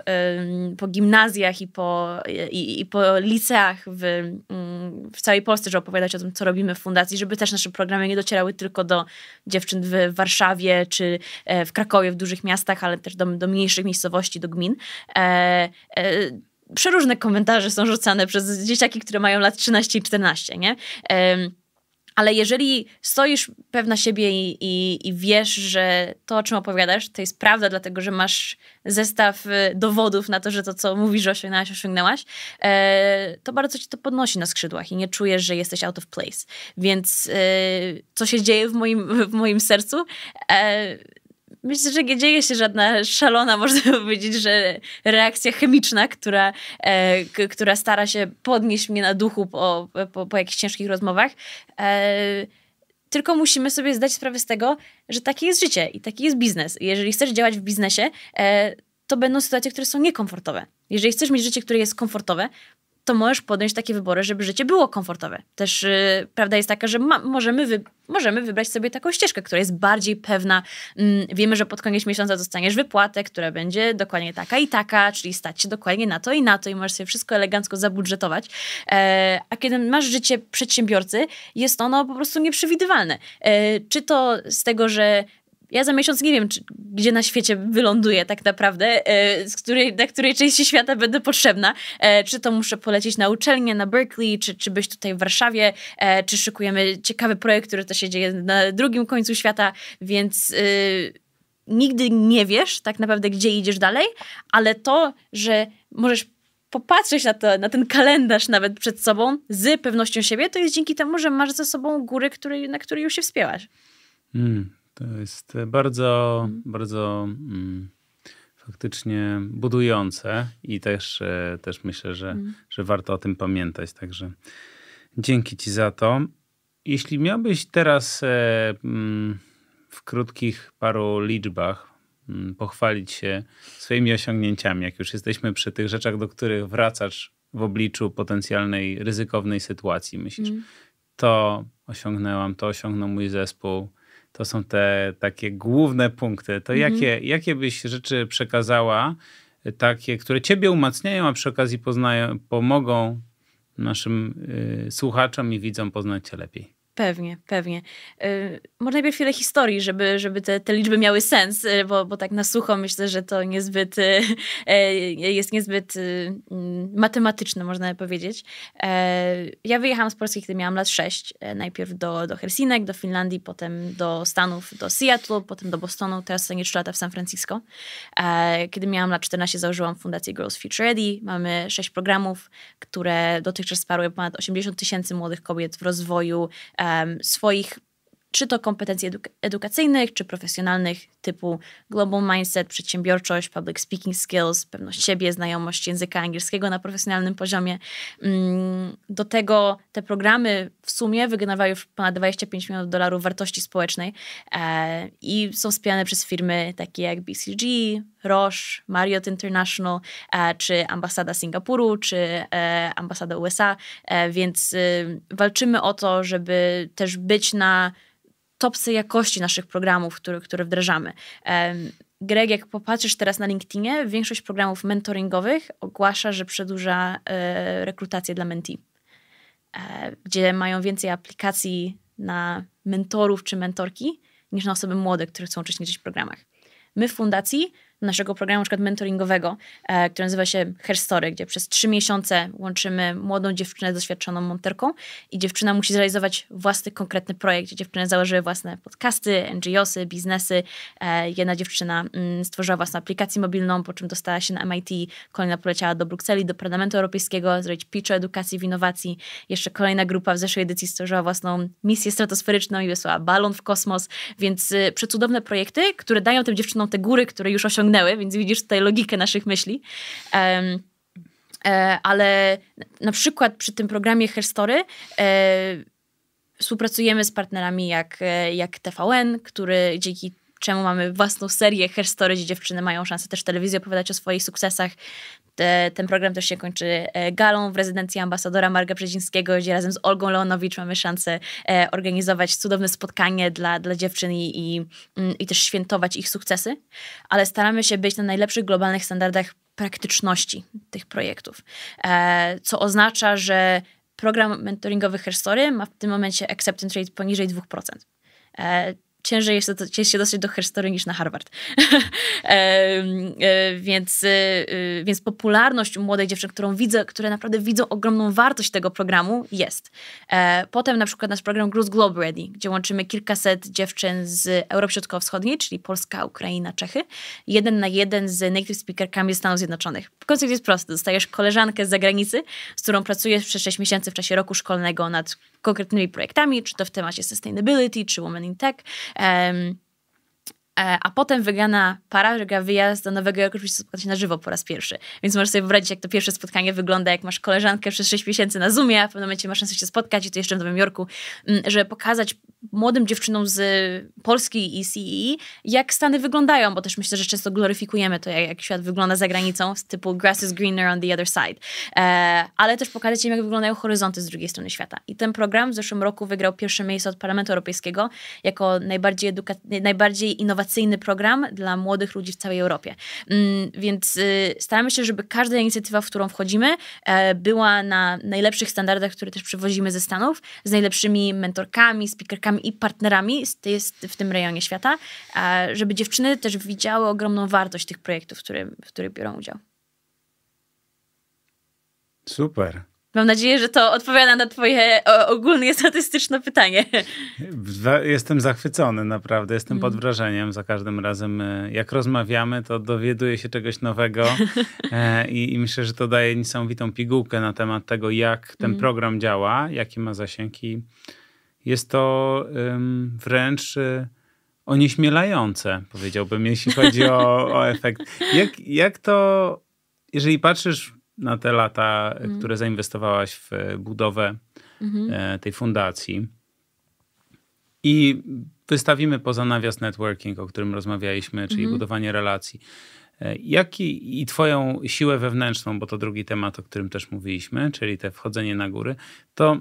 po gimnazjach i po, i, i po liceach w, mm, w całej Polsce, żeby opowiadać o tym, co robimy w fundacji, żeby też nasze programy nie docierały tylko do dziewczyn w Warszawie czy e, w Krakowie, w dużych miastach, ale też do, do mniejszych miejscowości, do gmin przeróżne komentarze są rzucane przez dzieciaki, które mają lat 13 i 14, nie? ale jeżeli stoisz pewna siebie i, i, i wiesz, że to, o czym opowiadasz, to jest prawda, dlatego że masz zestaw y, dowodów na to, że to, co mówisz, że osiągnęłaś, osiągnęłaś, e, to bardzo ci to podnosi na skrzydłach i nie czujesz, że jesteś out of place. Więc e, co się dzieje w moim, w moim sercu? E, Myślę, że nie dzieje się żadna szalona, można powiedzieć, że reakcja chemiczna, która, e, k, która stara się podnieść mnie na duchu po, po, po jakichś ciężkich rozmowach. E, tylko musimy sobie zdać sprawę z tego, że takie jest życie i taki jest biznes. Jeżeli chcesz działać w biznesie, e, to będą sytuacje, które są niekomfortowe. Jeżeli chcesz mieć życie, które jest komfortowe, to możesz podjąć takie wybory, żeby życie było komfortowe. Też yy, prawda jest taka, że ma, możemy, wy, możemy wybrać sobie taką ścieżkę, która jest bardziej pewna. Yy, wiemy, że pod koniec miesiąca dostaniesz wypłatę, która będzie dokładnie taka i taka, czyli stać się dokładnie na to i na to i możesz sobie wszystko elegancko zabudżetować. E, a kiedy masz życie przedsiębiorcy, jest ono po prostu nieprzewidywalne. E, czy to z tego, że ja za miesiąc nie wiem, czy, gdzie na świecie wyląduję tak naprawdę, e, z której, na której części świata będę potrzebna. E, czy to muszę polecieć na uczelnię, na Berkeley, czy, czy być tutaj w Warszawie, e, czy szykujemy ciekawy projekt, który to się dzieje na drugim końcu świata, więc e, nigdy nie wiesz tak naprawdę, gdzie idziesz dalej, ale to, że możesz popatrzeć na, to, na ten kalendarz nawet przed sobą z pewnością siebie, to jest dzięki temu, że masz za sobą góry, który, na której już się wspięłaś. Mm, to jest bardzo, bardzo mm, faktycznie budujące i też, e, też myślę, że, mm. że warto o tym pamiętać. Także dzięki Ci za to. Jeśli miałbyś teraz e, mm, w krótkich paru liczbach mm, pochwalić się swoimi osiągnięciami, jak już jesteśmy przy tych rzeczach, do których wracasz w obliczu potencjalnej ryzykownej sytuacji, myślisz, mm. to osiągnęłam, to osiągnął mój zespół, to są te takie główne punkty. To mhm. jakie, jakie byś rzeczy przekazała, y, takie, które ciebie umacniają, a przy okazji poznają, pomogą naszym y, słuchaczom i widzom poznać cię lepiej? Pewnie, pewnie. Y, może najpierw chwilę historii, żeby, żeby te, te liczby miały sens, y, bo, bo tak na sucho myślę, że to niezbyt y, jest niezbyt mm, matematyczne, można powiedzieć. E, ja wyjechałam z Polski, kiedy miałam lat 6. E, najpierw do, do Helsinek, do Finlandii, potem do Stanów, do Seattle, potem do Bostonu, teraz nie 3 lata w San Francisco. E, kiedy miałam lat 14, założyłam Fundację Girls Future Ready. Mamy 6 programów, które dotychczas wsparły ponad 80 tysięcy młodych kobiet w rozwoju swoich czy to kompetencji eduk edukacyjnych, czy profesjonalnych typu global mindset, przedsiębiorczość, public speaking skills, pewność siebie, znajomość języka angielskiego na profesjonalnym poziomie. Mm, do tego te programy w sumie wygenerowały ponad 25 milionów dolarów wartości społecznej e, i są wspierane przez firmy takie jak BCG, Roche, Marriott International, e, czy ambasada Singapuru, czy e, ambasada USA, e, więc y, walczymy o to, żeby też być na topce jakości naszych programów, które, które wdrażamy. Greg, jak popatrzysz teraz na LinkedInie, większość programów mentoringowych ogłasza, że przedłuża rekrutację dla mentee, gdzie mają więcej aplikacji na mentorów czy mentorki niż na osoby młode, które chcą uczestniczyć w programach. My w fundacji naszego programu na przykład mentoringowego, e, który nazywa się Herstory, gdzie przez trzy miesiące łączymy młodą dziewczynę z doświadczoną monterką i dziewczyna musi zrealizować własny konkretny projekt, Dziewczyna dziewczyny założyły własne podcasty, NGOsy, biznesy. E, jedna dziewczyna m, mm, stworzyła własną aplikację mobilną, po czym dostała się na MIT, kolejna poleciała do Brukseli, do Parlamentu Europejskiego, zrobić pitch o edukacji w innowacji. Jeszcze kolejna grupa w zeszłej edycji stworzyła własną misję stratosferyczną i wysłała balon w kosmos, więc y, przecudowne projekty, które dają tym dziewczynom te góry, które już osiągnęły więc widzisz tutaj logikę naszych myśli. Um, e, ale na przykład przy tym programie Herstory e, współpracujemy z partnerami jak, e, jak TVN, który dzięki czemu mamy własną serię "Her Story, gdzie dziewczyny mają szansę też telewizji opowiadać o swoich sukcesach. Te, ten program też się kończy e, galą w rezydencji ambasadora Marga Brzezińskiego, gdzie razem z Olgą Leonowicz mamy szansę e, organizować cudowne spotkanie dla, dla dziewczyn i, i, mm, i też świętować ich sukcesy. Ale staramy się być na najlepszych globalnych standardach praktyczności tych projektów, e, co oznacza, że program mentoringowy Herstory ma w tym momencie acceptance rate poniżej 2% ciężej jest, to, jest się dostać do herstory niż na Harvard. e, e, więc, e, e, więc popularność młodej dziewczyn, którą widzę, które naprawdę widzą ogromną wartość tego programu, jest. E, potem na przykład nasz program Gruz Globe Ready, gdzie łączymy kilkaset dziewczyn z Europy Środkowo-Wschodniej, czyli Polska, Ukraina, Czechy, jeden na jeden z native speakerkami ze Stanów Zjednoczonych. Koncept jest prosty. Dostajesz koleżankę z zagranicy, z którą pracujesz przez 6 miesięcy w czasie roku szkolnego nad konkretnymi projektami, czy to w temacie sustainability, czy women in tech, Um, E, a potem wygrana para wygra wyjazd do Nowego Jorku, żeby spotkać się na żywo po raz pierwszy. Więc możesz sobie wyobrazić, jak to pierwsze spotkanie wygląda, jak masz koleżankę przez 6 miesięcy na Zoomie, a w pewnym momencie masz szansę się spotkać i to jeszcze w Nowym Jorku, mm, żeby pokazać młodym dziewczynom z Polski i CEE, e, jak Stany wyglądają, bo też myślę, że często gloryfikujemy to, jak, świat wygląda za granicą, typu grass is greener on the other side. E, ale też pokazać im, jak wyglądają horyzonty z drugiej strony świata. I ten program w zeszłym roku wygrał pierwsze miejsce od Parlamentu Europejskiego jako najbardziej, najbardziej innowacyjny innowacyjny program dla młodych ludzi w całej Europie. Mm, więc y, staramy się, żeby każda inicjatywa, w którą wchodzimy, e, była na najlepszych standardach, które też przywozimy ze Stanów, z najlepszymi mentorkami, speakerkami i partnerami w tym rejonie świata, e, żeby dziewczyny też widziały ogromną wartość tych projektów, w których, w których biorą udział. Super. Mam nadzieję, że to odpowiada na Twoje ogólnie statystyczne pytanie. Jestem zachwycony, naprawdę. Jestem pod mm. wrażeniem za każdym razem. E, jak rozmawiamy, to dowiaduję się czegoś nowego e, i, i myślę, że to daje niesamowitą pigułkę na temat tego, jak ten mm. program działa, jakie ma zasięgi. Jest to wręcz y, onieśmielające, powiedziałbym, jeśli chodzi o, o efekt. Jak, jak to, jeżeli patrzysz na te lata, mm. które zainwestowałaś w e, budowę mhm. e, tej fundacji. I wystawimy poza nawias networking, o którym rozmawialiśmy, czyli mhm. budowanie relacji. E, jak i, Twoją siłę wewnętrzną, bo to drugi temat, o którym też mówiliśmy, czyli te wchodzenie na góry, to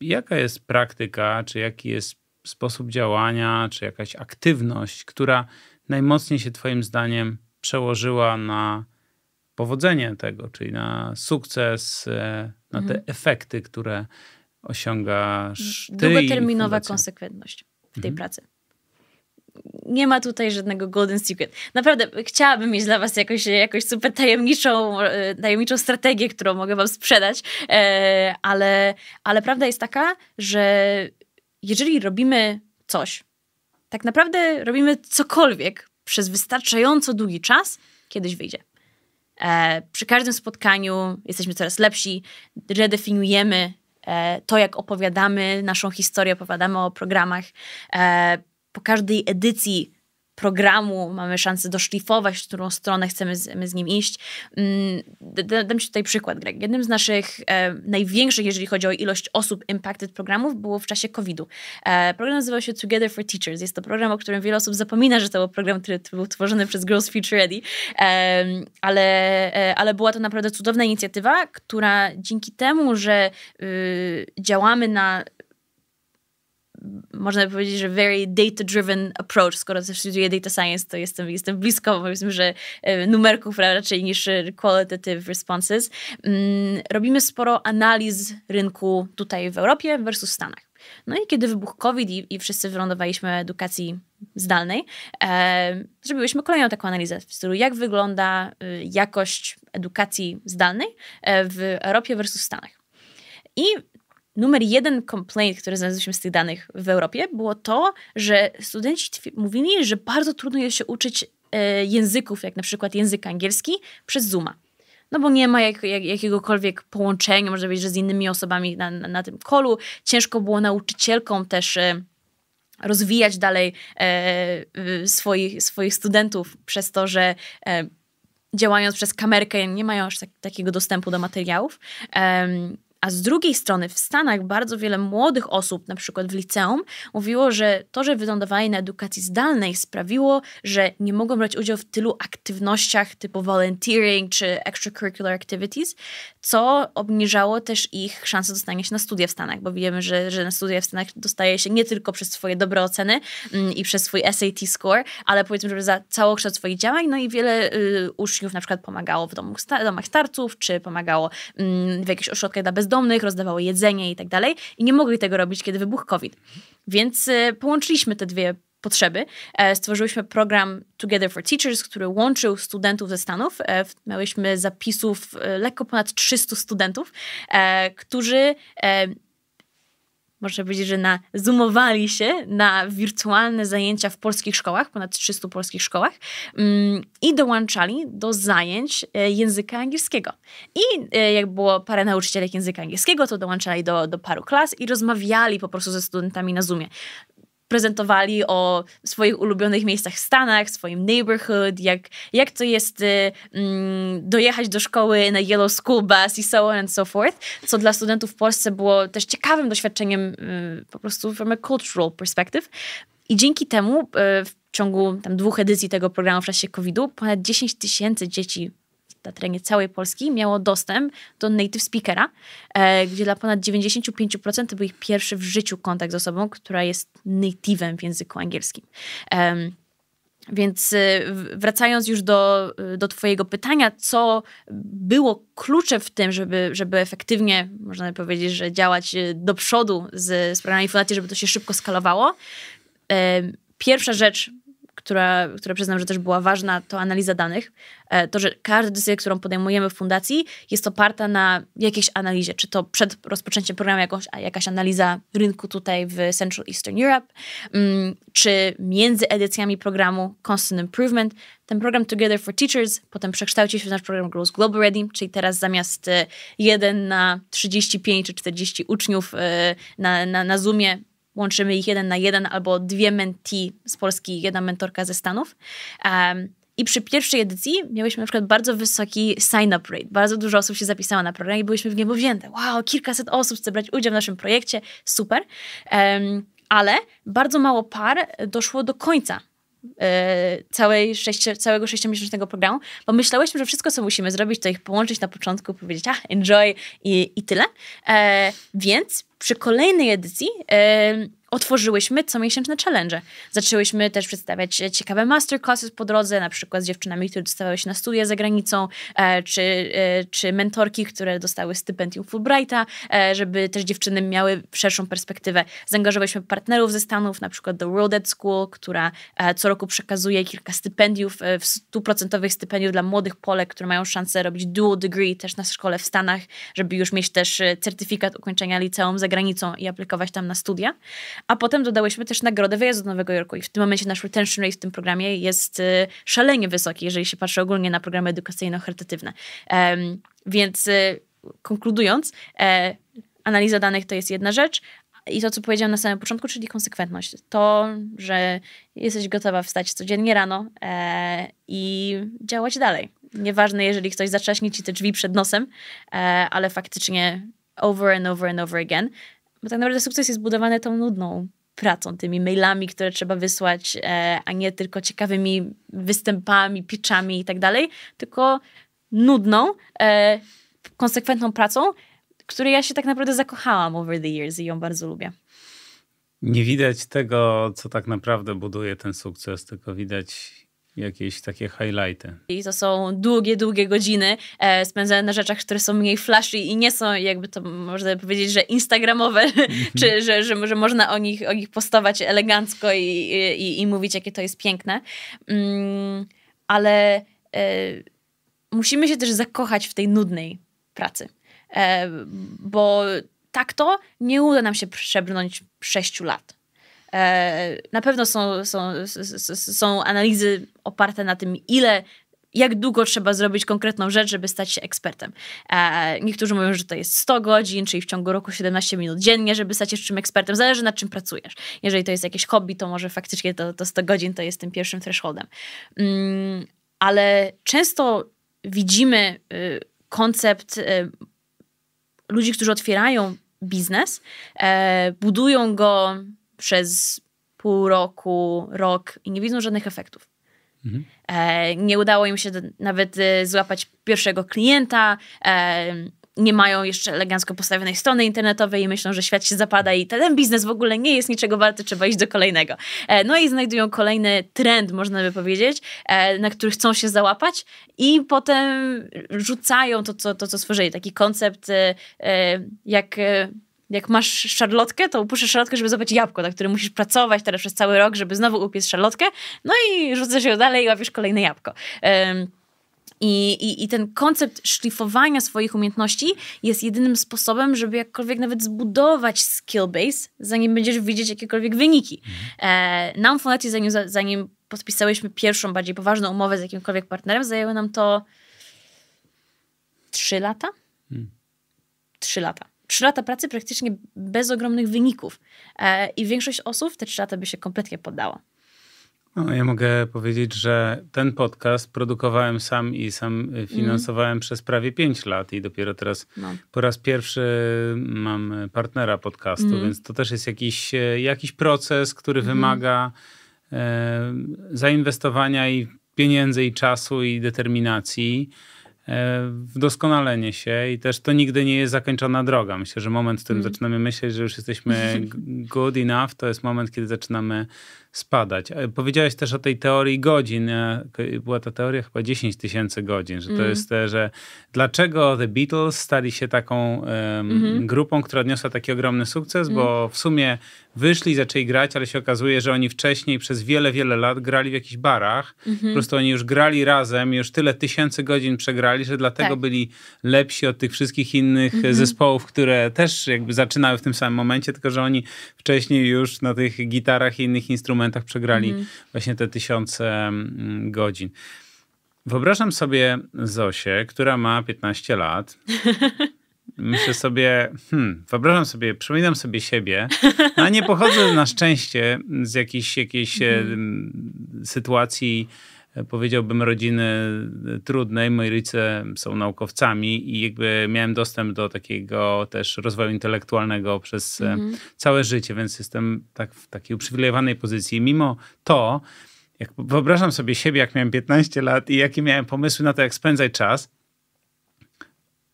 jaka jest praktyka, czy jaki jest sposób działania, czy jakaś aktywność, która najmocniej się Twoim zdaniem przełożyła na powodzenie tego, czyli na sukces, e, na te mhm. efekty, które osiągasz. Długoterminowa konsekwentność w tej mhm. pracy nie ma tutaj żadnego golden secret. Naprawdę chciałabym mieć dla was jakąś, jakąś super tajemniczą, e, tajemniczą strategię, którą mogę wam sprzedać, e, ale, ale prawda jest taka, że jeżeli robimy coś, tak naprawdę robimy cokolwiek przez wystarczająco długi czas, kiedyś wyjdzie. E, przy każdym spotkaniu jesteśmy coraz lepsi, redefiniujemy e, to, jak opowiadamy naszą historię, opowiadamy o programach. E, po każdej edycji programu mamy szansę doszlifować, w którą stronę chcemy z, z nim iść. Mm, dam Ci tutaj przykład, Greg. Jednym z naszych e, największych, jeżeli chodzi o ilość osób impacted programów, było w czasie COVID-u. E, program nazywał się Together for Teachers. Jest to program, o którym wiele osób zapomina, że to był program, który był tworzony przez Girls Future Ready, e, ale, ale była to naprawdę cudowna inicjatywa, która dzięki temu, że y, działamy na można by powiedzieć, że very data-driven approach. Skoro też studiuję data science, to jestem, jestem blisko, powiedzmy, że e, numerków raczej niż qualitative responses. Mm, robimy sporo analiz rynku tutaj w Europie versus Stanach. No i kiedy wybuchł COVID i, i wszyscy wylądowaliśmy edukacji zdalnej, e, zrobiłyśmy kolejną taką analizę w stylu, jak wygląda e, jakość edukacji zdalnej e, w Europie versus Stanach. I numer jeden complaint, który znaleźliśmy z tych danych w Europie, było to, że studenci mówili, że bardzo trudno jest się uczyć e, języków, jak na przykład język angielski, przez Zooma. No bo nie ma jak, jak, jakiegokolwiek połączenia, można powiedzieć, że z innymi osobami na, na, na tym kolu. Ciężko było nauczycielkom też e, rozwijać dalej e, swoich, swoich studentów przez to, że e, działając przez kamerkę nie mają aż tak, takiego dostępu do materiałów. A z drugiej strony w Stanach bardzo wiele młodych osób, na przykład w liceum, mówiło, że to, że wylądowali na edukacji zdalnej sprawiło, że nie mogą brać udziału w tylu aktywnościach typu volunteering czy extracurricular activities, co obniżało też ich szanse dostania się na studia w Stanach, bo wiemy, że, że na studia w Stanach dostaje się nie tylko przez swoje dobre oceny mm, i przez swój SAT score, ale powiedzmy, że za całokształt swoich działań, no i wiele y, uczniów na przykład pomagało w domu, sta, domach starców, czy pomagało y, w jakichś ośrodkach dla bezdomnych, rozdawało jedzenie i tak dalej i nie mogli tego robić, kiedy wybuchł COVID. Więc y, połączyliśmy te dwie potrzeby. E, stworzyłyśmy program Together for Teachers, który łączył studentów ze Stanów. E, miałyśmy zapisów e, lekko ponad 300 studentów, którzy można powiedzieć, że na, zoomowali się na wirtualne zajęcia w polskich szkołach, ponad 300 polskich szkołach mm, i dołączali do zajęć języka angielskiego. I jak było parę nauczycielek języka angielskiego, to dołączali do, do paru klas i rozmawiali po prostu ze studentami na Zoomie prezentowali o swoich ulubionych miejscach w Stanach, swoim neighborhood, jak, jak to jest y, mm, dojechać do szkoły na yellow school bus i so on and so forth, co dla studentów w Polsce było też ciekawym doświadczeniem y, po prostu from a cultural perspective. I dzięki temu y, w ciągu tam dwóch edycji tego programu w czasie COVID-u ponad 10 tysięcy dzieci na terenie całej Polski miało dostęp do native speakera, e, gdzie dla ponad 95% był ich pierwszy w życiu kontakt z osobą, która jest native'em w języku angielskim. Więc e, wracając już do, e, do Twojego pytania, co było kluczem w tym, żeby, żeby efektywnie, można powiedzieć, że działać do przodu z, z programami fundacji, żeby to się szybko skalowało. Pierwsza rzecz, która, która przyznam, że też była ważna, to analiza danych. E, to, że każda decyzja, którą podejmujemy w fundacji, jest oparta na jakiejś analizie. Czy to przed rozpoczęciem programu jakąś, jakaś analiza rynku tutaj w Central Eastern Europe, mm, czy między edycjami programu Constant Improvement. Ten program Together for Teachers potem przekształcił się w nasz program Growth Global Ready, czyli teraz zamiast 1 e, na 35 czy 40 uczniów e, na, na, na Zoomie łączymy ich jeden na jeden albo dwie mentee z Polski, jedna mentorka ze Stanów. Um, i przy pierwszej edycji miałyśmy na przykład bardzo wysoki sign-up rate. Bardzo dużo osób się zapisało na program i byliśmy w niebo wzięte. Wow, kilkaset osób chce brać udział w naszym projekcie, super. Um, ale bardzo mało par doszło do końca E, całej sześcio, całego sześciomiesięcznego programu, bo myślałyśmy, że wszystko, co musimy zrobić, to ich połączyć na początku, powiedzieć, ah, enjoy i, i tyle. E, więc przy kolejnej edycji e, otworzyłyśmy comiesięczne challenge. Zaczęłyśmy też przedstawiać e, ciekawe masterclasses po drodze, na przykład z dziewczynami, które dostawały się na studia za granicą, e, czy, e, czy mentorki, które dostały stypendium Fulbrighta, żeby też dziewczyny miały szerszą perspektywę. Zaangażowaliśmy partnerów ze Stanów, na przykład The World at School, która co roku przekazuje kilka stypendiów, stuprocentowych stypendiów dla młodych Polek, które mają szansę robić dual degree też na szkole w Stanach, żeby już mieć też certyfikat ukończenia liceum za granicą i aplikować tam na studia a potem dodałyśmy też nagrodę wyjazdu do Nowego Jorku i w tym momencie nasz retention rate w tym programie jest y, szalenie wysoki, jeżeli się patrzy ogólnie na programy edukacyjno-charytatywne. Um, więc y, konkludując, e, analiza danych to jest jedna rzecz, i to, co powiedziałam na samym początku, czyli konsekwentność. To, że jesteś gotowa wstać codziennie rano e, i działać dalej. Nieważne, jeżeli ktoś zaczaśnie ci te drzwi przed nosem, e, ale faktycznie over and over and over again. Bo tak naprawdę sukces jest budowany tą nudną pracą, tymi mailami, które trzeba wysłać, e, a nie tylko ciekawymi występami, pitchami i tak dalej, tylko nudną, e, konsekwentną pracą, której ja się tak naprawdę zakochałam over the years i ją bardzo lubię. Nie widać tego, co tak naprawdę buduje ten sukces, tylko widać jakieś takie highlighty. I to są długie, długie godziny e, spędzane na rzeczach, które są mniej flashy i nie są, jakby to można powiedzieć, że instagramowe, czy że, że, że można o nich, o nich postować elegancko i, i, i mówić, jakie to jest piękne. Mm, ale e, musimy się też zakochać w tej nudnej pracy, e, bo tak to nie uda nam się przebrnąć 6 lat E, na pewno są, są, są analizy oparte na tym, ile jak długo trzeba zrobić konkretną rzecz, żeby stać się ekspertem. E, niektórzy mówią, że to jest 100 godzin, czyli w ciągu roku 17 minut dziennie, żeby stać się czym ekspertem. Zależy na czym pracujesz. Jeżeli to jest jakieś hobby, to może faktycznie to, to 100 godzin to jest tym pierwszym thresholdem. Mm, ale często widzimy y, koncept y, ludzi, którzy otwierają biznes, e, budują go przez pół roku, rok i nie widzą żadnych efektów. Mhm. E, nie udało im się nawet e, złapać pierwszego klienta, e, nie mają jeszcze elegancko postawionej strony internetowej i myślą, że świat się zapada i ten biznes w ogóle nie jest niczego warty, trzeba iść do kolejnego. E, no i znajdują kolejny trend, można by powiedzieć, e, na który chcą się załapać i potem rzucają to, co, to, co stworzyli. Taki koncept jak jak masz szarlotkę, to upuszczasz szarlotkę, żeby złapać jabłko, na które musisz pracować teraz przez cały rok, żeby znowu upiec szarlotkę, no i rzucasz ją dalej i łapiesz kolejne jabłko. Um, i, i, I ten koncept szlifowania swoich umiejętności jest jedynym sposobem, żeby jakkolwiek nawet zbudować skill base, zanim będziesz widzieć jakiekolwiek wyniki. Mhm. E, nam fundacji, zanim, zanim podpisałyśmy pierwszą, bardziej poważną umowę z jakimkolwiek partnerem, zajęło nam to trzy lata. Hmm. Trzy lata trzy lata pracy praktycznie bez ogromnych wyników. E, I większość osób te trzy lata by się kompletnie poddała. No, ja mogę powiedzieć, że ten podcast produkowałem sam i sam y, mhm. finansowałem mm. przez prawie 5 lat i dopiero teraz no. po raz pierwszy mam y, partnera podcastu, mm. więc to też jest jakiś, y, jakiś proces, który mm. wymaga e, zainwestowania i pieniędzy, i czasu, i determinacji. E, doskonalenie się i też to nigdy nie jest zakończona droga. Myślę, że moment, w którym mm. zaczynamy myśleć, że już jesteśmy good enough, to jest moment, kiedy zaczynamy spadać. E, powiedziałeś też o tej teorii godzin. E, była ta teoria chyba 10 tysięcy godzin, że to mm. jest jest, że dlaczego The Beatles stali się taką um, mm-hmm. grupą, która odniosła taki ogromny sukces, mm. bo w sumie wyszli, zaczęli grać, ale się okazuje, że oni wcześniej przez wiele, wiele lat grali w jakichś barach. Mm-hmm. Po prostu oni już grali razem, już tyle tysięcy godzin przegrali, że dlatego tak. byli lepsi od tych wszystkich innych mm-hmm. zespołów, które też jakby zaczynały w tym samym momencie, tylko że oni wcześniej już na tych gitarach i innych instrumentach momentach przegrali mhm. właśnie te tysiące mm, godzin. Wyobrażam sobie Zosię, która ma 15 lat. Myślę sobie, hmm, wyobrażam sobie, przypominam sobie siebie, no, a nie pochodzę na szczęście z jakiejś, jakiejś mhm. sytuacji powiedziałbym, rodziny trudnej. Moi rodzice są naukowcami i jakby miałem dostęp do takiego też rozwoju intelektualnego przez mm -hmm. całe życie, więc jestem tak w takiej uprzywilejowanej pozycji. Mimo to, jak wyobrażam sobie siebie, jak miałem 15 lat i jakie miałem pomysły na to, jak spędzać czas,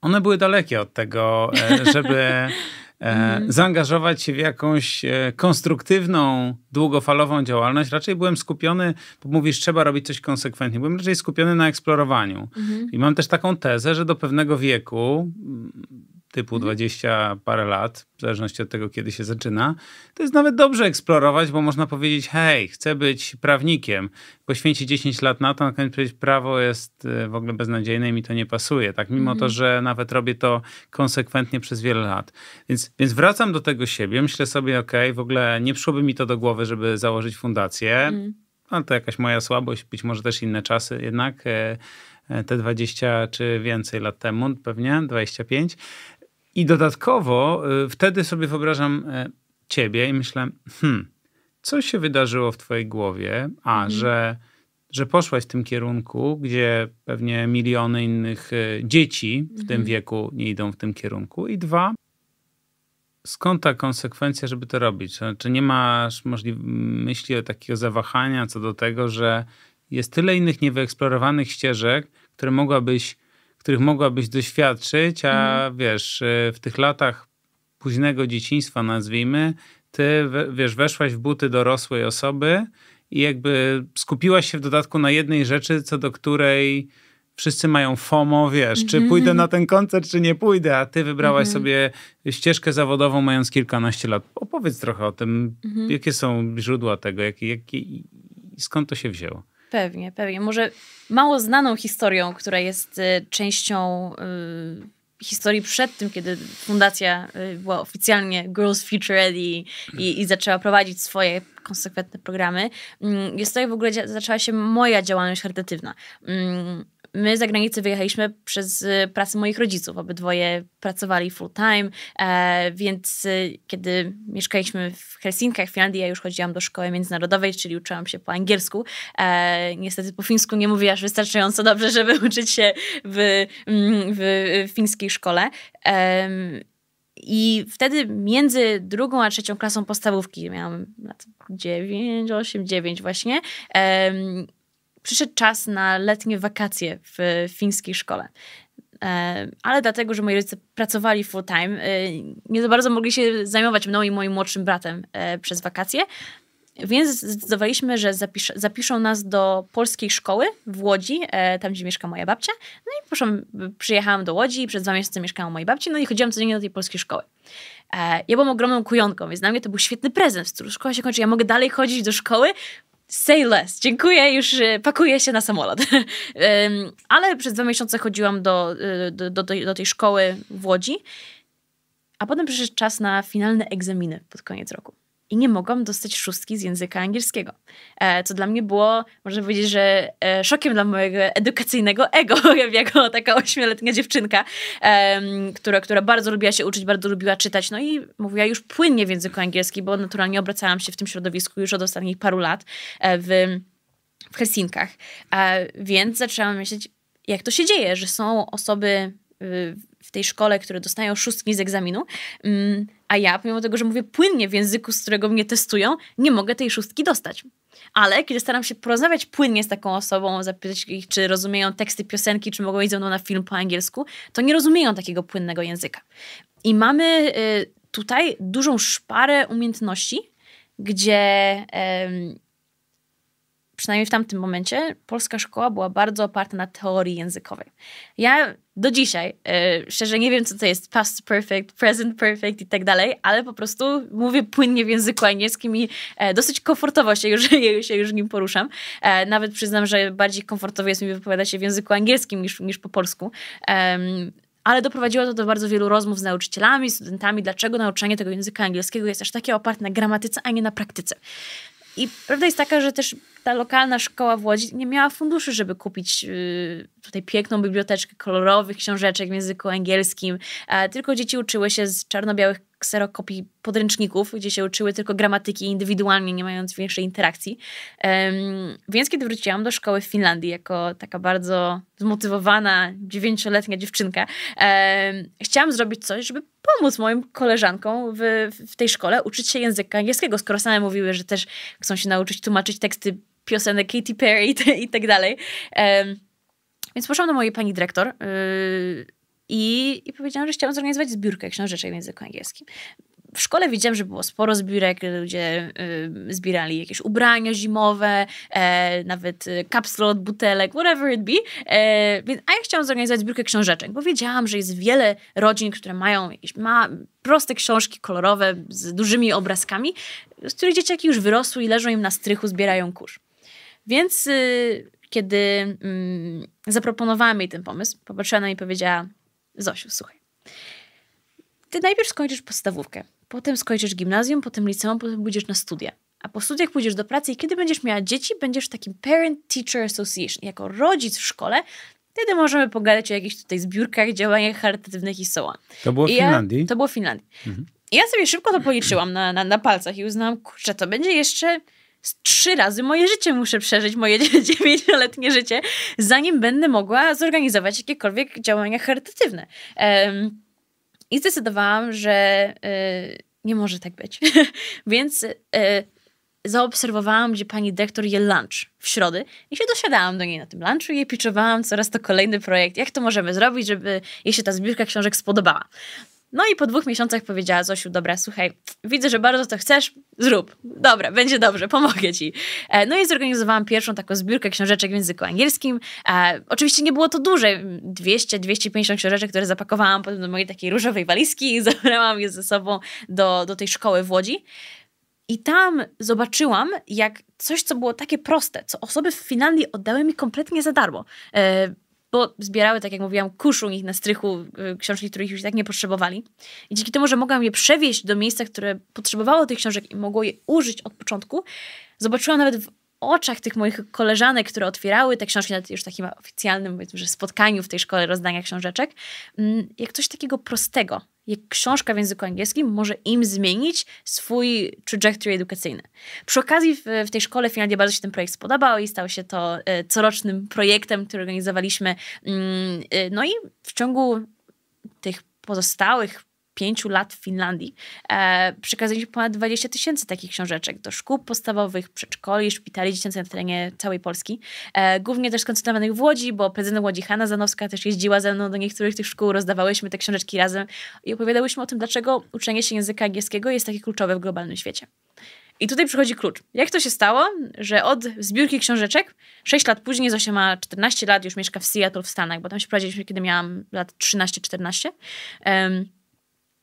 one były dalekie od tego, e, żeby E, mhm. zaangażować się w jakąś e, konstruktywną, długofalową działalność. Raczej byłem skupiony, bo mówisz, trzeba robić coś konsekwentnie. Byłem raczej skupiony na eksplorowaniu. Mhm. I mam też taką tezę, że do pewnego wieku typu mhm. dwadzieścia 20 parę lat, w zależności od tego, kiedy się zaczyna, to jest nawet dobrze eksplorować, bo można powiedzieć, hej, chcę być prawnikiem, poświęcić 10 lat na to, na koniec powiedzieć, prawo jest e, w ogóle beznadziejne i mi to nie pasuje, tak, mimo mhm. to, że nawet robię to konsekwentnie przez wiele lat. Więc, więc wracam do tego siebie, myślę sobie, ok, w ogóle nie przyszłoby mi to do głowy, żeby założyć fundację, mhm. ale no, to jakaś moja słabość, być może też inne czasy jednak, e, e, te 20 czy więcej lat temu, pewnie 25. I dodatkowo y, wtedy sobie wyobrażam e, ciebie i myślę, hmm, co się wydarzyło w twojej głowie, a mhm. że, że poszłaś w tym kierunku, gdzie pewnie miliony innych e, dzieci w mhm. tym wieku nie idą w tym kierunku. I dwa, skąd ta konsekwencja, żeby to robić? Czy nie masz możli- myśli o takiego zawahania co do tego, że jest tyle innych niewyeksplorowanych ścieżek, które mogłabyś których mogłabyś doświadczyć, a mhm. wiesz, e, w tych latach późnego dzieciństwa, nazwijmy, ty wiesz, weszłaś w buty dorosłej osoby i jakby skupiłaś się w dodatku na jednej rzeczy, co do której wszyscy mają FOMO, wiesz, czy mhm. pójdę na ten koncert, czy nie pójdę, a ty wybrałaś mhm. sobie ścieżkę zawodową mając kilkanaście lat. Opowiedz trochę o tym, jakie są źródła tego, jakie jak, skąd to się wzięło. Pewnie, pewnie. Może mało znaną historią, która jest y, częścią y, historii przed tym, kiedy fundacja y, była oficjalnie Girls Future Ready i, i zaczęła prowadzić swoje konsekwentne programy, mm, jest to jak w ogóle zaczęła się moja działalność charytatywna. Mm, my za granicę wyjechaliśmy przez y, pracę moich rodziców. Obydwoje pracowali full time, e, więc y, kiedy mieszkaliśmy w Helsinkach, w Finlandii, ja już chodziłam do szkoły międzynarodowej, czyli uczyłam się po angielsku. E, niestety po fińsku nie mówię aż wystarczająco dobrze, żeby uczyć się w, mm, w y, fińskiej szkole. I wtedy między drugą a trzecią klasą podstawówki, miałam lat 9, 8, 9 właśnie, przyszedł czas na letnie wakacje w fińskiej szkole. E, ale dlatego, że moi rodzice pracowali full time, e, nie za bardzo mogli się zajmować mną i moim młodszym bratem e, przez wakacje, więc zdecydowaliśmy, że zapiszą nas do polskiej szkoły w Łodzi, e, tam gdzie mieszka moja babcia. No i poszłam, przyjechałam do Łodzi i przez dwa miesiące mieszkałam u mojej babci, no i chodziłam codziennie do tej polskiej szkoły. E, ja byłam ogromną kujonką, więc dla mnie to był świetny prezent. Szkoła się kończy, ja mogę dalej chodzić do szkoły, Say less. Dziękuję, już y, pakuję się na samolot. Ale przez dwa miesiące chodziłam do, y, do, do, tej, do tej szkoły w Łodzi, a potem przyszedł czas na finalne egzaminy pod koniec roku i nie mogłam dostać szóstki z języka angielskiego. E, co dla mnie było, można powiedzieć, że e, szokiem dla mojego edukacyjnego ego, jako taka ośmioletnia dziewczynka, która, która bardzo lubiła się uczyć, bardzo lubiła czytać, no i mówiła już płynnie w języku angielskim, bo naturalnie obracałam się w tym środowisku już od ostatnich paru lat e, w, w Helsinkach. Więc zaczęłam myśleć, jak to się dzieje, że są osoby y, w tej szkole, które dostają szóstki z egzaminu, mm, a ja, pomimo tego, że mówię płynnie w języku, z którego mnie testują, nie mogę tej szóstki dostać. Ale kiedy staram się porozmawiać płynnie z taką osobą, zapytać ich, czy rozumieją teksty piosenki, czy mogą iść ze mną na film po angielsku, to nie rozumieją takiego płynnego języka. I mamy y, tutaj dużą szparę umiejętności, gdzie przynajmniej w tamtym momencie polska szkoła była bardzo oparta na teorii językowej. Ja do dzisiaj. E, szczerze nie wiem, co to jest past perfect, present perfect i tak dalej, ale po prostu mówię płynnie w języku angielskim i e, dosyć komfortowo się już, się już nim poruszam. E, nawet przyznam, że bardziej komfortowo jest mi wypowiadać się w języku angielskim niż, niż po polsku. ale doprowadziło to do bardzo wielu rozmów z nauczycielami, studentami, dlaczego nauczanie tego języka angielskiego jest aż takie oparte na gramatyce, a nie na praktyce. I prawda jest taka, że też ta lokalna szkoła w Łodzi nie miała funduszy, żeby kupić y, tutaj piękną biblioteczkę kolorowych książeczek w języku angielskim. Tylko dzieci uczyły się z czarno-białych kserokopii podręczników, gdzie się uczyły tylko gramatyki indywidualnie, nie mając większej interakcji. Więc kiedy wróciłam do szkoły w Finlandii jako taka bardzo zmotywowana dziewięcioletnia dziewczynka, chciałam zrobić coś, żeby pomóc moim koleżankom w, w tej szkole uczyć się języka angielskiego, skoro same mówiły, że też chcą się nauczyć tłumaczyć teksty piosenek Katy Perry i, te, i tak dalej. Więc poszłam do mojej pani dyrektor, y, i, I powiedziałam, że chciałam zorganizować zbiórkę książeczek w języku angielskim w szkole widziałam, że było sporo zbiórek, ludzie y, zbierali jakieś ubrania zimowe, e, nawet kapslot, butelek, whatever it be. E, a ja chciałam zorganizować zbiórkę książeczek, bo wiedziałam, że jest wiele rodzin, które mają jakieś ma, proste książki kolorowe z dużymi obrazkami, z których dzieciaki już wyrosły i leżą im na strychu, zbierają kurz. Więc y, kiedy y, zaproponowałam jej ten pomysł, popatrzyła na mnie i powiedziała, Zosiu, słuchaj. Ty najpierw skończysz podstawówkę, potem skończysz gimnazjum, potem liceum, potem pójdziesz na studia. A po studiach pójdziesz do pracy i kiedy będziesz miała dzieci, będziesz w takim Parent Teacher Association. Jako rodzic w szkole Wtedy możemy pogadać o jakichś tutaj zbiórkach, działaniach charytatywnych i so on. To było w ja, Finlandii? To było w Finlandii. Mhm. I ja sobie szybko to policzyłam na, na, na palcach i uznałam, kurczę, to będzie jeszcze trzy razy moje życie muszę przeżyć, moje dziewięcioletnie życie, zanim będę mogła zorganizować jakiekolwiek działania charytatywne. I zdecydowałam, że y, nie może tak być. Więc y, zaobserwowałam, gdzie pani dektor je lunch w środę i się dosiadałam do niej na tym lunchu i jej piczowałam coraz to kolejny projekt, jak to możemy zrobić, żeby jej się ta zbiórka książek spodobała. No i po dwóch miesiącach powiedziała Zosiu, dobra, słuchaj, widzę, że bardzo to chcesz, zrób. Dobra, będzie dobrze, pomogę ci. E, no i zorganizowałam pierwszą taką zbiórkę książeczek w języku angielskim. E, oczywiście nie było to duże, 200-250 książeczek, które zapakowałam potem do mojej takiej różowej walizki i zabrałam je ze sobą do, do tej szkoły w Łodzi. I tam zobaczyłam, jak coś, co było takie proste, co osoby w Finlandii oddały mi kompletnie za darmo. E, bo zbierały, tak jak mówiłam, kusz u nich na strychu y, książki, których już tak nie potrzebowali. I dzięki temu, że mogłam je przewieźć do miejsca, które potrzebowało tych książek i mogło je użyć od początku, zobaczyłam nawet w oczach tych moich koleżanek, które otwierały te książki na już takim oficjalnym, powiedzmy, że spotkaniu w tej szkole rozdania książeczek, mm, jak coś takiego prostego, książka w języku angielskim może im zmienić swój trajectory edukacyjny. Przy okazji w, w tej szkole finalnie bardzo się ten projekt spodobał i stał się to e, corocznym projektem, który organizowaliśmy. Mm, e, no i w ciągu tych pozostałych pięciu lat w Finlandii e, przekazaliśmy ponad 20 tysięcy takich książeczek do szkół podstawowych, przedszkoli, szpitali dziecięcych na terenie całej Polski. E, głównie też skoncentrowanych w Łodzi, bo prezydent Łodzi Hanna Zanowska też jeździła ze mną do niektórych tych szkół, rozdawałyśmy te książeczki razem i opowiadałyśmy o tym, dlaczego uczenie się języka angielskiego jest takie kluczowe w globalnym świecie. I tutaj przychodzi klucz. Jak to się stało, że od zbiórki książeczek 6 lat później Zosia ma 14 lat, już mieszka w Seattle w Stanach, bo tam się prowadziliśmy, kiedy miałam lat 13-14. Um,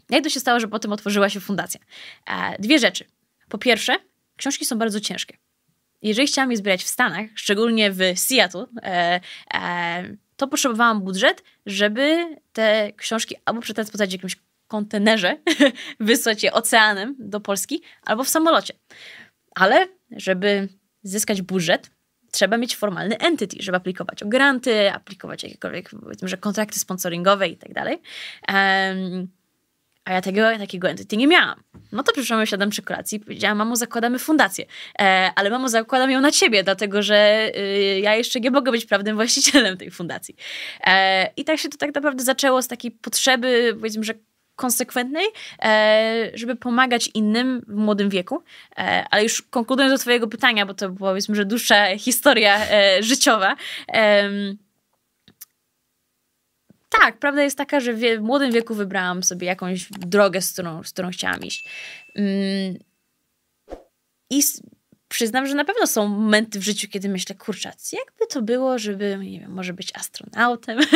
jak to się stało, że potem otworzyła się fundacja? E, dwie rzeczy. Po pierwsze, książki są bardzo ciężkie. Jeżeli chciałam je zbierać w Stanach, szczególnie w Seattle, e, e, to potrzebowałam budżet, żeby te książki albo przetransportować w jakimś kontenerze, wysłać je oceanem do Polski, albo w samolocie. Ale żeby zyskać budżet, trzeba mieć formalny entity, żeby aplikować o granty, aplikować jakiekolwiek, powiedzmy, że kontrakty sponsoringowe i tak dalej. A ja tego, takiego entity nie miałam. No to przyszłam, siadam przy kolacji i powiedziałam, mamo, zakładamy fundację. E, ale mamo, zakładam ją na ciebie, dlatego że y, ja jeszcze nie mogę być prawnym właścicielem tej fundacji. E, I tak się to tak naprawdę zaczęło z takiej potrzeby, powiedzmy, że konsekwentnej, e, żeby pomagać innym w młodym wieku. E, ale już konkludując do Twojego pytania, bo to była powiedzmy, że dłuższa historia e, życiowa tak, prawda jest taka, że w młodym wieku wybrałam sobie jakąś drogę, z którą, z którą chciałam iść. Mm. I przyznam, że na pewno są momenty w życiu, kiedy myślę, kurczę, jakby to było, żeby, nie wiem, może być astronautem.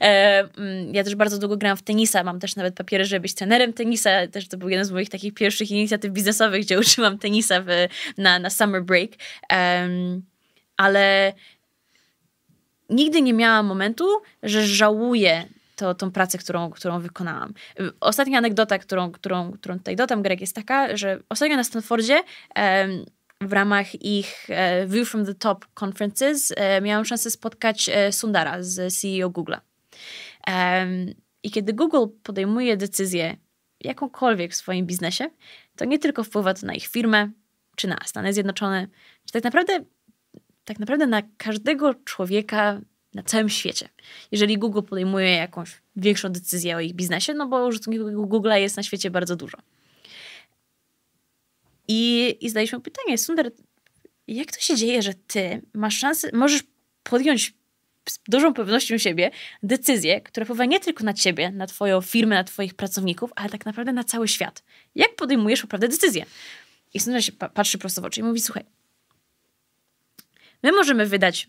E, mm, ja też bardzo długo grałam w tenisa, mam też nawet papiery, żeby być trenerem tenisa. Też to był jeden z moich takich pierwszych inicjatyw biznesowych, gdzie uczyłam tenisa w, na, na summer break. Um, ale nigdy nie miałam momentu, że żałuję to, tą pracę, którą, którą wykonałam. Ostatnia anegdota, którą, którą, którą tutaj dodam, Greg, jest taka, że ostatnio na Stanfordzie w ramach ich e, View from the Top Conferences e, miałam szansę spotkać e, Sundara z CEO Google'a. I kiedy Google podejmuje decyzję jakąkolwiek w swoim biznesie, to nie tylko wpływa to na ich firmę, czy na Stany Zjednoczone, czy tak naprawdę tak naprawdę na każdego człowieka na całym świecie. Jeżeli Google podejmuje jakąś większą decyzję o ich biznesie, no bo użytkowników Google jest na świecie bardzo dużo. I, I zadaliśmy pytanie, Sunder, jak to się dzieje, że ty masz szansę, możesz podjąć z dużą pewnością siebie decyzję, która wpływa nie tylko na ciebie, na twoją firmę, na twoich pracowników, ale tak naprawdę na cały świat. Jak podejmujesz naprawdę decyzję? I Sunder się patrzy prosto w oczy i mówi, słuchaj, My możemy wydać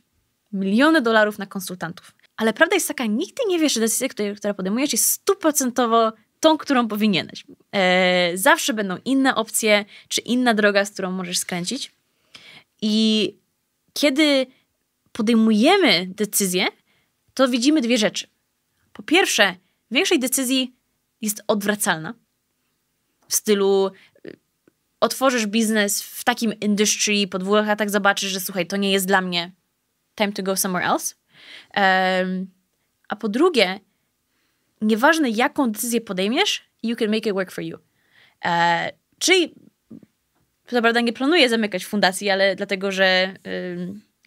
miliony dolarów na konsultantów, ale prawda jest taka, nigdy nie wiesz, że decyzja, którą podejmujesz jest stuprocentowo tą, którą powinieneś. E, zawsze będą inne opcje, czy inna droga, z którą możesz skręcić. I kiedy podejmujemy decyzję, to widzimy dwie rzeczy. Po pierwsze, większość decyzji jest odwracalna. W stylu otworzysz biznes w takim industry, po dwóch latach zobaczysz, że słuchaj, to nie jest dla mnie, time to go somewhere else. Um, a po drugie, nieważne jaką decyzję podejmiesz, you can make it work for you. E, czyli, to naprawdę nie planuję zamykać fundacji, ale dlatego, że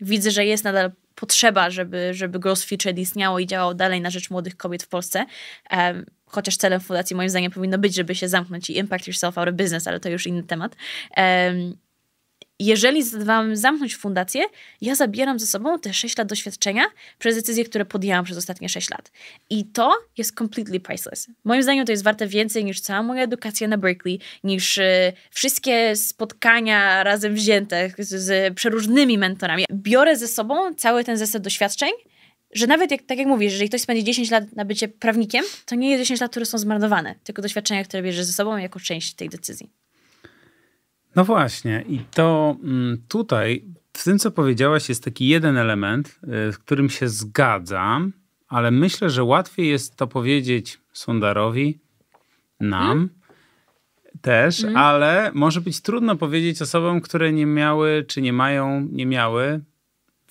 widzę, że jest nadal potrzeba, żeby, żeby Girls Future istniało i działało dalej na rzecz młodych kobiet w Polsce. Um, chociaż celem fundacji moim zdaniem powinno być, żeby się zamknąć i impact yourself out of business, ale to już inny temat. Um, jeżeli zdecydowałam zamknąć fundację, ja zabieram ze sobą te 6 lat doświadczenia przez decyzje, które podjęłam przez ostatnie 6 lat. I to jest completely priceless. Moim zdaniem to jest warte więcej niż cała moja edukacja na Berkeley, niż y, wszystkie spotkania razem wzięte z, z przeróżnymi mentorami. Biorę ze sobą cały ten zestaw doświadczeń że nawet jak, tak jak mówisz, jeżeli ktoś spędzi 10 lat na bycie prawnikiem, to nie jest 10 lat, które są zmarnowane, tylko doświadczenia, które bierze ze sobą jako część tej decyzji. No właśnie, i to mm, tutaj, w tym co powiedziałaś, jest taki jeden element, y, z którym się zgadzam, ale myślę, że łatwiej jest to powiedzieć Sundarowi, nam. Mm. Też, mm. ale może być trudno powiedzieć osobom, które nie miały, czy nie mają, nie miały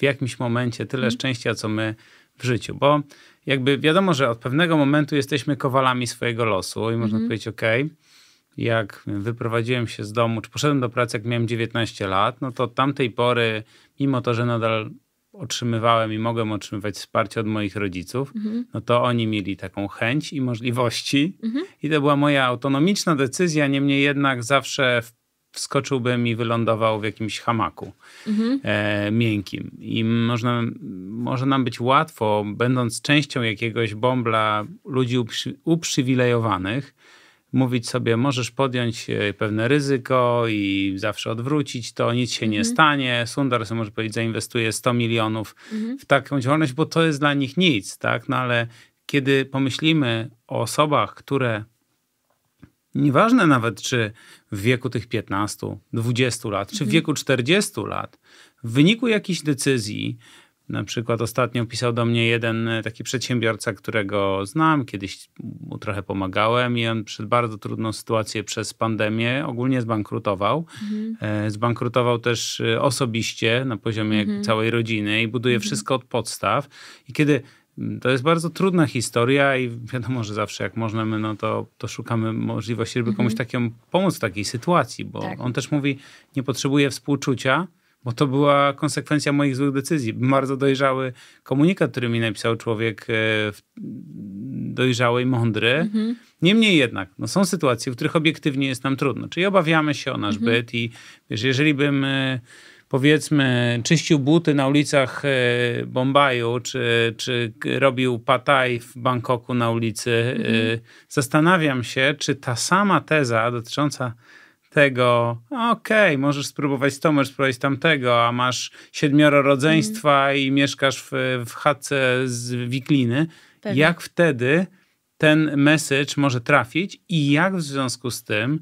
jakimś momencie tyle mm. szczęścia, co my w życiu, bo jakby wiadomo, że od pewnego momentu jesteśmy kowalami swojego losu i mm można mhm. powiedzieć, ok, jak wyprowadziłem się z domu, czy poszedłem do pracy, jak miałem 19 lat, no to od tamtej pory, mimo to, że nadal otrzymywałem i mogłem otrzymywać wsparcie od moich rodziców, mhm. no to oni mieli taką chęć i możliwości. Mhm. I to była moja autonomiczna decyzja, niemniej jednak zawsze w wskoczyłbym i wylądował w jakimś hamaku mhm. e, miękkim. I można, może nam być łatwo, będąc częścią jakiegoś bombla ludzi uprzy, uprzywilejowanych, mówić sobie, możesz podjąć e, pewne ryzyko i zawsze odwrócić to, nic się mhm. nie stanie. Sundar sobie może powiedzieć, zainwestuje 100 milionów mhm. w taką działalność, bo to jest dla nich nic, tak? No ale kiedy pomyślimy o osobach, które Nieważne nawet, czy w wieku tych 15, 20 lat, czy w mhm. wieku 40 lat, w wyniku jakiejś decyzji, na przykład ostatnio pisał do mnie jeden e, taki przedsiębiorca, którego znam, kiedyś mu trochę pomagałem i on przed bardzo trudną sytuację przez pandemię ogólnie zbankrutował. Mhm. E, zbankrutował też e, osobiście na poziomie mhm. całej rodziny i buduje mhm. wszystko od podstaw. I kiedy to jest bardzo trudna historia i wiadomo, że zawsze jak możemy, no to, to szukamy możliwości, żeby komuś mhm. taką pomóc w takiej sytuacji, bo tak. on też mówi, nie potrzebuje współczucia, bo to była konsekwencja moich złych decyzji. Bardzo dojrzały komunikat, który mi napisał człowiek e, dojrzały i mądry. Mhm. Niemniej jednak, no są sytuacje, w których obiektywnie jest nam trudno, czyli obawiamy się o nasz mhm. byt i wiesz, jeżeli bym e, powiedzmy czyścił buty na ulicach e, Bombaju, czy, czy robił pataj w Bangkoku na ulicy, e, mhm. zastanawiam się, czy ta sama teza dotycząca tego, okej, okay, możesz spróbować to, możesz spróbować tamtego, a masz siedmioro mhm. rodzeństwa i mieszkasz w, w chatce z wikliny, Pewnie. Tak. jak wtedy ten message może trafić i jak w związku z tym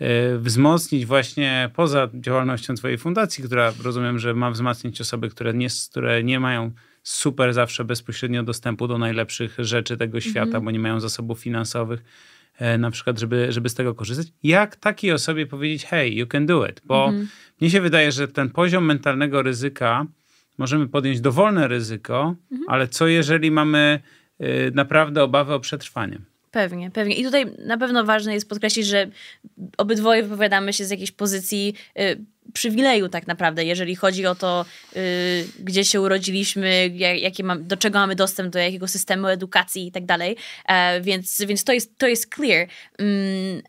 E, wzmocnić właśnie poza działalnością Twojej fundacji, która rozumiem, że ma wzmacnić osoby, które nie, które nie mają super zawsze bezpośrednio dostępu do najlepszych rzeczy tego świata, mhm. bo nie mają zasobów finansowych, e, na przykład, żeby, żeby z tego korzystać. Jak takiej osobie powiedzieć, hey, you can do it? Bo mhm. mnie się wydaje, że ten poziom mentalnego ryzyka, możemy podjąć dowolne ryzyko, mhm. ale co jeżeli mamy e, naprawdę obawę o przetrwanie? Pewnie, pewnie. I tutaj na pewno ważne jest podkreślić, że obydwoje wypowiadamy się z jakiejś pozycji y, przywileju tak naprawdę, jeżeli chodzi o to, y, gdzie się urodziliśmy, jak, jakie mam, do czego mamy dostęp, do jakiego systemu edukacji i tak dalej. E, więc, więc to, jest, to jest clear. Mm,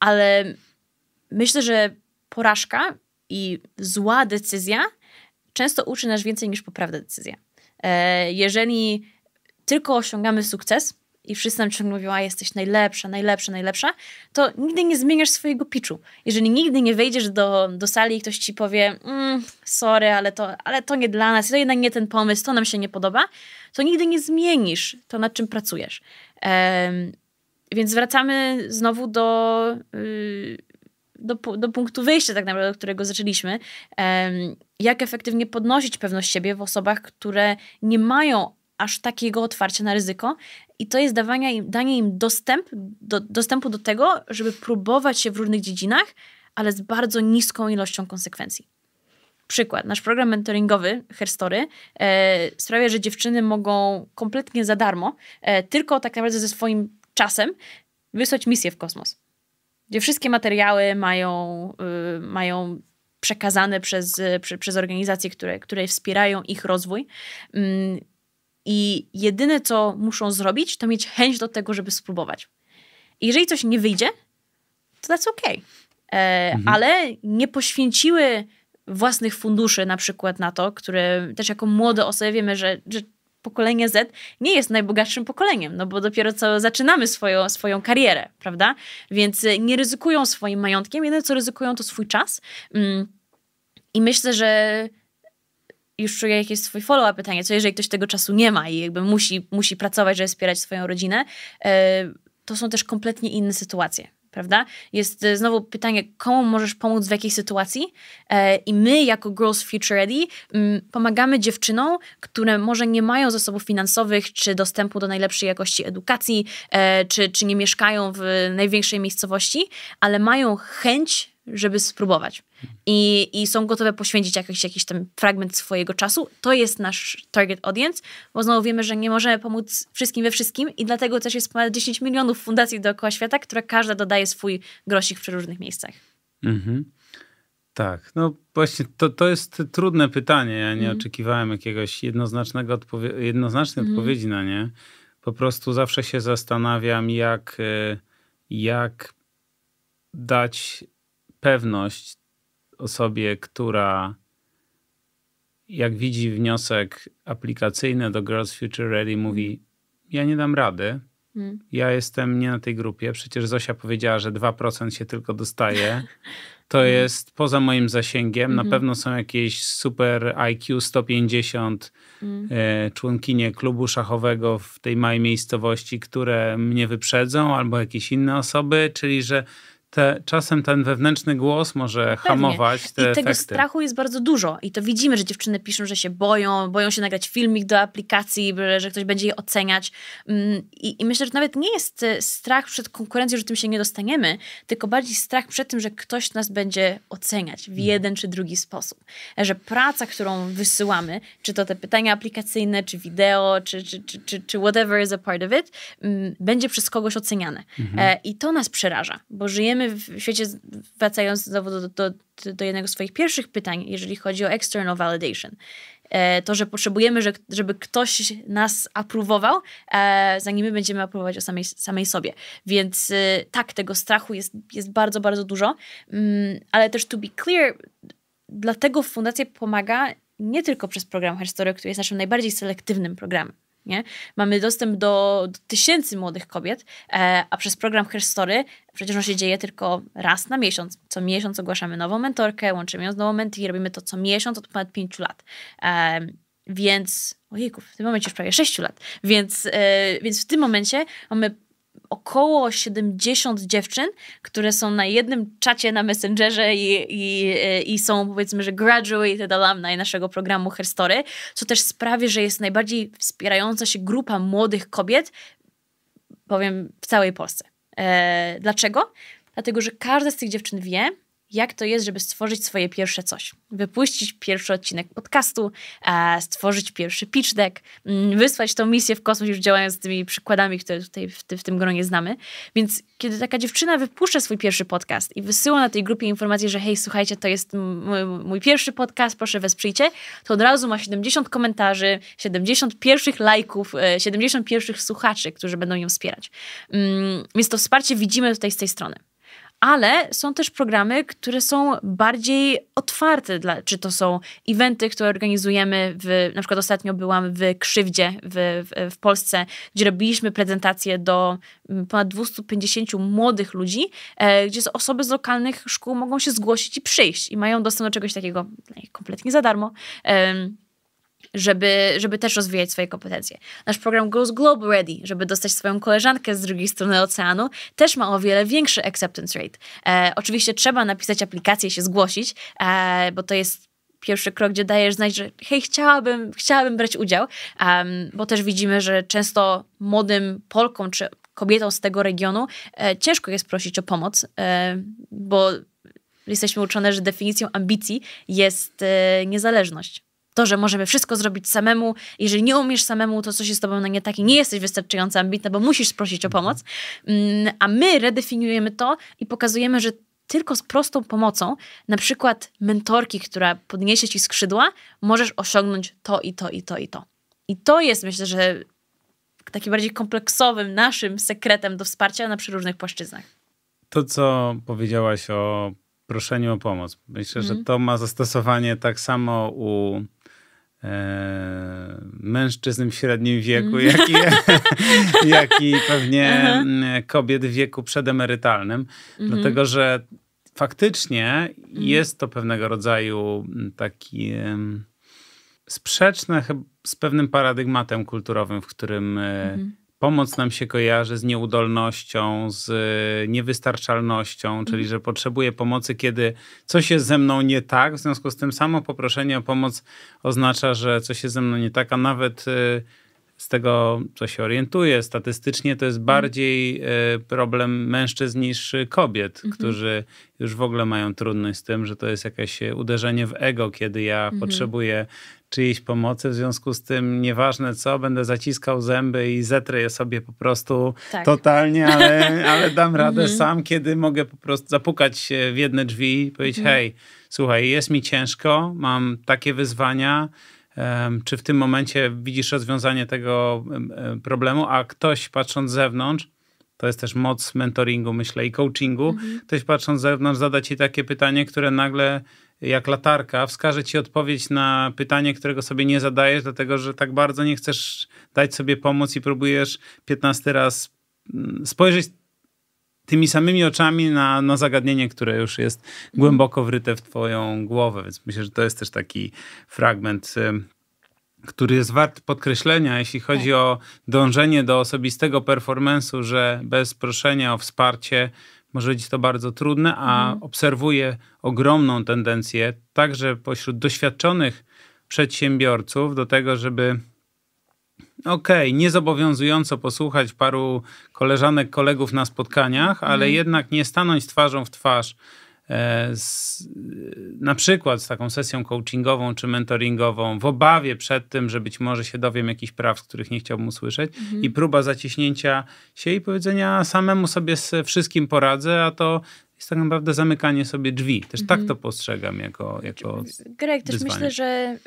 ale myślę, że porażka i zła decyzja często uczy nas więcej niż poprawna decyzja. E, jeżeli tylko osiągamy sukces, i wszyscy nam ciągle mówią, a jesteś najlepsza, najlepsza, najlepsza, to nigdy nie zmieniasz swojego pitchu. Jeżeli nigdy nie wejdziesz do, do sali i ktoś ci powie, mm, sorry, ale to, ale to nie dla nas, to jednak nie ten pomysł, to nam się nie podoba, to nigdy nie zmienisz to, nad czym pracujesz. Um, więc wracamy znowu do, y, do, do, punktu wyjścia, tak naprawdę, do którego zaczęliśmy. Um, jak efektywnie podnosić pewność siebie w osobach, które nie mają aż takiego otwarcia na ryzyko i to jest dawanie im, danie im dostęp, do, dostępu do tego, żeby próbować się w różnych dziedzinach, ale z bardzo niską ilością konsekwencji. Przykład, nasz program mentoringowy Herstory e, sprawia, że dziewczyny mogą kompletnie za darmo, e, tylko tak naprawdę ze swoim czasem, wysłać misję w kosmos. Gdzie wszystkie materiały mają, y, mają przekazane przez, y, przy, przez organizacje, które, które wspierają ich rozwój. Y, i jedyne, co muszą zrobić, to mieć chęć do tego, żeby spróbować. I jeżeli coś nie wyjdzie, to that's ok, E, mhm. Ale nie poświęciły własnych funduszy na przykład na to, które też jako młode osoby wiemy, że, że pokolenie Z nie jest najbogatszym pokoleniem, no bo dopiero co zaczynamy swoją, swoją karierę, prawda? Więc nie ryzykują swoim majątkiem, jedyne co ryzykują to swój czas. Mm. I myślę, że już czuję jakieś swój follow-up pytanie, co jeżeli ktoś tego czasu nie ma i jakby musi, musi pracować, żeby wspierać swoją rodzinę, e, to są też kompletnie inne sytuacje prawda? Jest e, znowu pytanie, komu możesz pomóc w jakiej sytuacji? E, I my, jako Girls Future Ready, mm, pomagamy dziewczynom, które może nie mają zasobów finansowych, czy dostępu do najlepszej jakości edukacji, czy, czy nie mieszkają w największej miejscowości, ale mają chęć żeby spróbować. I, i są gotowe poświęcić jakiś, jakiś tam fragment swojego czasu. To jest nasz target audience, bo znowu wiemy, że nie możemy pomóc wszystkim we wszystkim i dlatego też jest ponad 10 milionów fundacji dookoła świata, które każda dodaje swój grosik w różnych miejscach. Mhm. Tak, no właśnie to, to jest trudne pytanie. Ja nie mm. oczekiwałem jakiegoś jednoznacznego odpowie- jednoznacznej mhm. odpowiedzi na nie. Po prostu zawsze się zastanawiam, jak, e, jak dać pewność osobie, która jak widzi wniosek aplikacyjny do Girls Future Ready, mówi: mm. Ja nie dam rady, mm. ja jestem nie na tej grupie. Przecież Zosia powiedziała, że 2% się tylko dostaje. To mm. jest poza moim zasięgiem. Na mhm. pewno są jakieś super IQ 150 e, członkinie klubu szachowego w tej małej miejscowości, które mnie wyprzedzą, albo jakieś inne osoby, czyli że te, czasem ten wewnętrzny głos może Pewnie. hamować te I tego efekty. strachu jest bardzo dużo i to widzimy, że dziewczyny piszą, że się boją, boją się nagrać filmik do aplikacji, że ktoś będzie je oceniać mm, I, i myślę, że nawet nie jest e, strach przed konkurencją, że tym się nie dostaniemy, tylko bardziej strach przed tym, że ktoś nas będzie oceniać w mm. jeden czy drugi sposób. Że praca, którą wysyłamy, czy to te pytania aplikacyjne, czy wideo, czy, czy, czy, czy, czy whatever is a part of it, mm, będzie przez kogoś oceniane. Mhm. E, I to nas przeraża, bo żyjemy żyjemy w świecie, wracając znowu do, do, do jednego z Twoich pierwszych pytań, jeżeli chodzi o external validation. E, to, że potrzebujemy, żeby ktoś nas aprobował, e, zanim my będziemy aprobować o samej, samej sobie. Więc e, tak, tego strachu jest, jest bardzo, bardzo dużo. Mm, ale też, to be clear, dlatego fundacja pomaga nie tylko przez program Herstory, który jest naszym najbardziej selektywnym programem. Nie? Mamy dostęp do, do tysięcy młodych kobiet, e, a przez program Herstory przecież on się dzieje tylko raz na miesiąc. Co miesiąc ogłaszamy nową mentorkę, łączymy ją z nową mentorką i robimy to co miesiąc od ponad pięciu lat. E, więc, ojejku, w tym momencie już prawie sześciu lat, więc, e, więc w tym momencie mamy około 70 dziewczyn, które są na jednym czacie na Messengerze i, i, i są powiedzmy, że graduated alumni naszego programu Herstory, co też sprawia, że jest najbardziej wspierająca się grupa młodych kobiet, powiem, w całej Polsce. E, dlaczego? Dlatego, że każda z tych dziewczyn wie, jak to jest, żeby stworzyć swoje pierwsze coś. Wypuścić pierwszy odcinek podcastu, e, stworzyć pierwszy pitch deck, mm, wysłać tą misję w kosmos, już działając z tymi przykładami, które tutaj w, tym gronie znamy. Więc kiedy taka dziewczyna wypuszcza swój pierwszy podcast i wysyła na tej grupie informację, że hej, słuchajcie, to jest mój, mój pierwszy podcast, proszę wesprzyjcie, to od razu ma 70 komentarzy, 70 pierwszych lajków, 70 e, pierwszych słuchaczy, którzy będą ją wspierać. Mm, więc to wsparcie widzimy tutaj z tej strony ale są też programy, które są bardziej otwarte, dla, czy to są eventy, które organizujemy, w, na przykład ostatnio byłam w Krzywdzie w, w, w Polsce, gdzie robiliśmy prezentację do mm, ponad 250 młodych ludzi, e, gdzie osoby z lokalnych szkół mogą się zgłosić i przyjść i mają dostęp do czegoś takiego kompletnie za darmo. E, żeby, żeby też rozwijać swoje kompetencje. Nasz program Goes Global Ready, żeby dostać swoją koleżankę z drugiej strony oceanu, też ma o wiele większy acceptance rate. E, oczywiście trzeba napisać aplikację i się zgłosić, e, bo to jest pierwszy krok, gdzie dajesz znać, że hej, chciałabym, chciałabym brać udział, um, bo też widzimy, że często młodym Polkom czy kobietom z tego regionu e, ciężko jest prosić o pomoc, e, bo jesteśmy uczone, że definicją ambicji jest e, niezależność to, że możemy wszystko zrobić samemu. Jeżeli nie umiesz samemu, to coś jest z tobą na nie taki nie jesteś wystarczająco ambitna, bo musisz prosić o pomoc. Mm, a my redefiniujemy to i pokazujemy, że tylko z prostą pomocą, na przykład mentorki, która podniesie ci skrzydła, możesz osiągnąć to i to i to i to. I to jest myślę, że takim bardziej kompleksowym naszym sekretem do wsparcia na przy różnych płaszczyznach. To, co powiedziałaś o proszeniu o pomoc. Myślę, mm. że mhm. to ma zastosowanie tak samo u E, mężczyzn w średnim wieku, mm. jak, i, jak i pewnie Aha. kobiet w wieku przedemerytalnym, mm. dlatego że faktycznie mm. jest to pewnego rodzaju taki sprzeczne z pewnym paradygmatem kulturowym, w którym mm. Pomoc nam się kojarzy z nieudolnością, z y, niewystarczalnością, czyli mhm. że potrzebuję pomocy, kiedy coś jest ze mną nie tak. W związku z tym samo poproszenie o pomoc oznacza, że coś jest ze mną nie tak, a nawet y, z tego, co się orientuje. statystycznie to jest mhm. bardziej e, problem mężczyzn niż kobiet, mhm. którzy już w ogóle mają trudność z tym, że to jest jakieś uderzenie w ego, kiedy ja mhm. potrzebuję czyjejś pomocy, w związku z tym nieważne co, będę zaciskał zęby i zetrę je sobie po prostu tak. totalnie, ale, ale dam radę mhm. sam, kiedy mogę po prostu zapukać w jedne drzwi i powiedzieć, mhm. hej, słuchaj, jest mi ciężko, mam takie wyzwania, czy w tym momencie widzisz rozwiązanie tego problemu, a ktoś patrząc z zewnątrz, to jest też moc mentoringu, myślę, i coachingu, mhm. ktoś patrząc z zewnątrz zada ci takie pytanie, które nagle jak latarka wskaże ci odpowiedź na pytanie, którego sobie nie zadajesz, dlatego że tak bardzo nie chcesz dać sobie pomóc i próbujesz 15 raz mm, spojrzeć tymi samymi oczami na, na zagadnienie, które już jest mhm. głęboko wryte w twoją głowę. Więc myślę, że to jest też taki fragment y, który jest wart podkreślenia, jeśli chodzi tak. o dążenie do osobistego performance'u, że bez proszenia o wsparcie może być to bardzo trudne, a mhm. obserwuję ogromną tendencję także pośród doświadczonych przedsiębiorców do tego, żeby okej, okay, niezobowiązująco posłuchać paru koleżanek, kolegów na spotkaniach, ale mm. jednak nie stanąć twarzą w twarz e, z, na przykład z taką sesją coachingową czy mentoringową, w obawie przed tym, że być może się dowiem jakichś praw, których nie chciałbym usłyszeć, mhm. i próba zaciśnięcia się i powiedzenia samemu sobie z wszystkim poradzę, a to jest tak naprawdę zamykanie sobie drzwi. Też tak mhm. to postrzegam jako. jako Greg, też myślę, że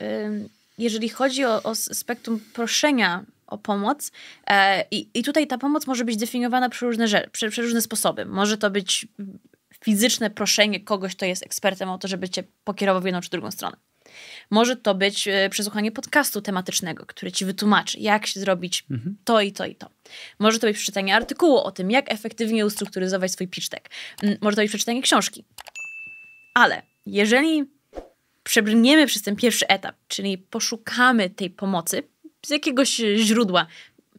jeżeli chodzi o, o spektrum proszenia o pomoc. E, I, I tutaj ta pomoc może być definiowana przez różne, rzeczy, przy, różne sposoby. Może to być fizyczne proszenie kogoś, kto jest ekspertem o to, żeby cię pokierował w jedną czy drugą stronę. Może to być e, przesłuchanie podcastu tematycznego, który ci wytłumaczy, jak się zrobić mhm. to i to i to. Może to być przeczytanie artykułu o tym, jak efektywnie ustrukturyzować swój pitch deck. Może to być przeczytanie książki. Ale jeżeli przebrniemy przez ten pierwszy etap, czyli poszukamy tej pomocy z jakiegoś źródła,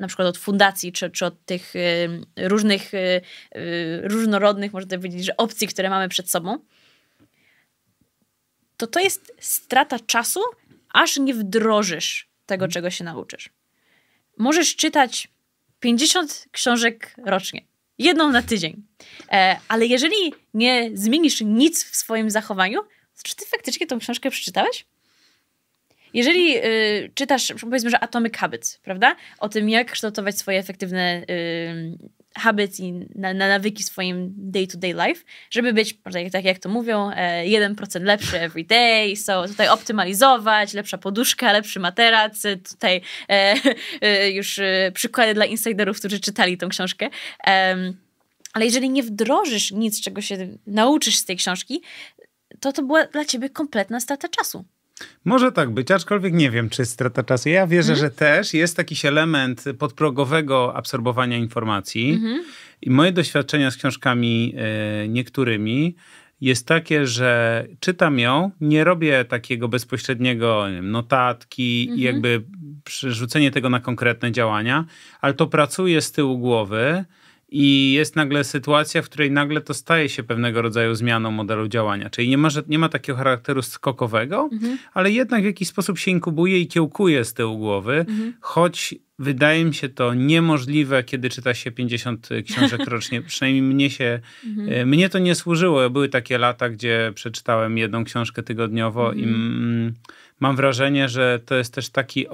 na przykład od fundacji, czy, czy od tych y, różnych, y, y, różnorodnych, można tak powiedzieć, że opcji, które mamy przed sobą, to to jest strata czasu, aż nie wdrożysz tego, mhm. czego się nauczysz. Możesz czytać 50 książek rocznie, jedną na tydzień, e, ale jeżeli nie zmienisz nic w swoim zachowaniu, czy ty faktycznie tą książkę przeczytałeś? Jeżeli y, czytasz, powiedzmy, że Atomic Habits, prawda? O tym, jak kształtować swoje efektywne y, habits i na, na nawyki w swoim day-to-day -day life, żeby być, tak, tak jak to mówią, e, 1% lepszy every day, so tutaj optymalizować, lepsza poduszka, lepszy materac, tutaj e, e, już e, przykłady dla insiderów, którzy czytali tą książkę. ale jeżeli nie wdrożysz nic, czego się nauczysz z tej książki, to to była dla ciebie kompletna strata czasu. Może tak być, aczkolwiek nie wiem, czy strata czasu. Ja wierzę, mhm. że też jest jakiś element podprogowego absorbowania informacji. Mhm. I moje doświadczenia z książkami y, niektórymi jest takie, że czytam ją, nie robię takiego bezpośredniego wiem, notatki mhm. jakby przerzucenie tego na konkretne działania, ale to pracuję z tyłu głowy i jest nagle sytuacja, w której nagle to staje się pewnego rodzaju zmianą modelu działania. Czyli nie ma, nie ma takiego charakteru skokowego, mhm. ale jednak w jakiś sposób się inkubuje i kiełkuje z tyłu głowy, mhm. choć wydaje mi się to niemożliwe, kiedy czyta się 50 książek rocznie. Przynajmniej mnie się, mhm. E, mnie to nie służyło. Były takie lata, gdzie przeczytałem jedną książkę tygodniowo mhm. i... Mm, mam wrażenie, że to jest też taki,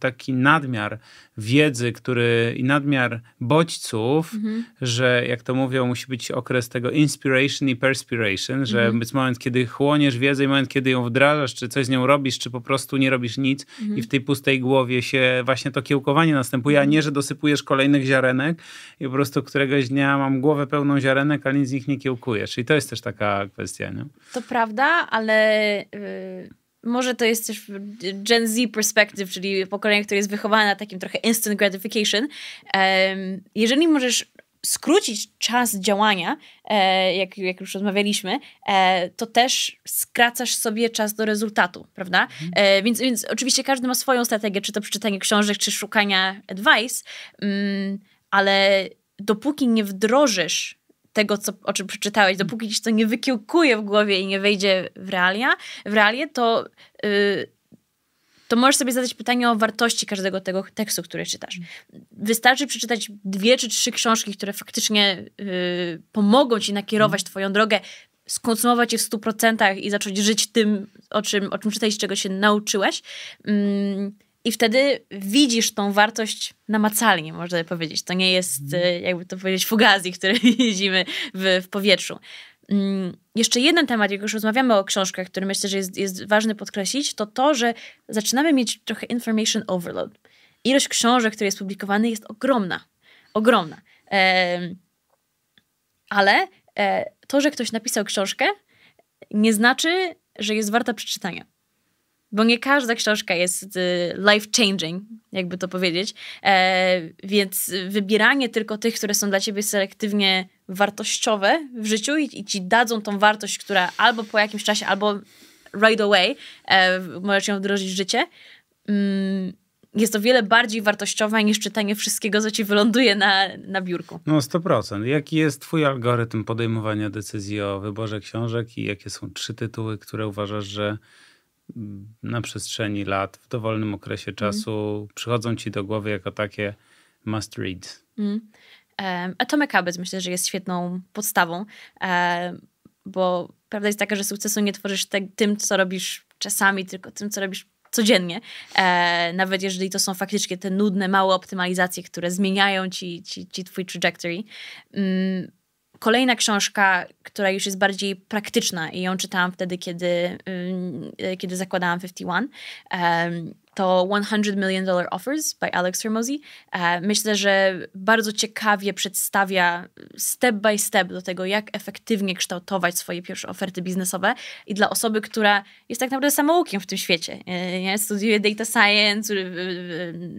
taki nadmiar wiedzy, który i nadmiar bodźców, mhm. że jak to mówią, musi być okres tego inspiration i perspiration, że mhm. moment, kiedy chłoniesz wiedzę i moment, kiedy ją wdrażasz, czy coś z nią robisz, czy po prostu nie robisz nic mhm. i w tej pustej głowie się właśnie to kiełkowanie następuje, a nie, że dosypujesz kolejnych ziarenek i po prostu któregoś dnia mam głowę pełną ziarenek, ale nic z nich nie kiełkujesz. I to jest też taka kwestia, nie? To prawda, ale... Yy może to jest też Gen Z perspective, czyli pokolenie, które jest wychowane na takim trochę instant gratification. jeżeli możesz skrócić czas działania, e, jak, jak już rozmawialiśmy, e, to też skracasz sobie czas do rezultatu, prawda? Mhm. E, więc, więc oczywiście każdy ma swoją strategię, czy to przeczytanie książek, czy szukania advice, mm, ale dopóki nie wdrożysz tego, co, o czym przeczytałeś, dopóki ci to nie wykiełkuje w głowie i nie wejdzie w realia, w realię, to, yy, to możesz sobie zadać pytanie o wartości każdego tego tekstu, który czytasz. Mm. Wystarczy przeczytać dwie czy trzy książki, które faktycznie yy, pomogą ci nakierować mm. twoją drogę, skonsumować je w 100% i zacząć żyć tym, o czym, o czym czytałeś, czego się nauczyłeś. Yy i wtedy widzisz tą wartość namacalnie, można powiedzieć. To nie jest, mhm. e, jakby to powiedzieć, fugazi, który widzimy w, w powietrzu. Mm, jeszcze jeden temat, jak już rozmawiamy o książkach, który myślę, że jest, jest ważny podkreślić, to to, że zaczynamy mieć trochę information overload. Ilość książek, które jest publikowane jest ogromna. Ogromna. ale e, to, że ktoś napisał książkę, nie znaczy, że jest warta przeczytania bo nie każda książka jest y, life-changing, jakby to powiedzieć. E, więc wybieranie tylko tych, które są dla ciebie selektywnie wartościowe w życiu i, i ci dadzą tą wartość, która albo po jakimś czasie, albo right away e, możesz ją wdrożyć w życie, mm, jest to wiele bardziej wartościowe niż czytanie wszystkiego, co ci wyląduje na, na biurku. No 100%. Jaki jest twój algorytm podejmowania decyzji o wyborze książek i jakie są trzy tytuły, które uważasz, że na przestrzeni lat, w dowolnym okresie mhm. czasu mm. przychodzą ci do głowy jako takie must read. Mm. Um, Atomic Habits myślę, że jest świetną podstawą, bo prawda jest taka, że sukcesu nie tworzysz te, tym, co robisz czasami, tylko tym, co robisz codziennie. E, nawet jeżeli to są faktycznie te nudne, małe optymalizacje, które zmieniają ci, ci, ci twój trajectory. Mm, Kolejna książka, która już jest bardziej praktyczna i ją czytałam wtedy, kiedy, mm, kiedy zakładałam 51, to 100 Million Dollar Offers by Alex Ramosi. E, myślę, że bardzo ciekawie przedstawia step by step do tego, jak efektywnie kształtować swoje pierwsze oferty biznesowe. I dla osoby, która jest tak naprawdę samoukiem w tym świecie. Ja e, studiuję data science,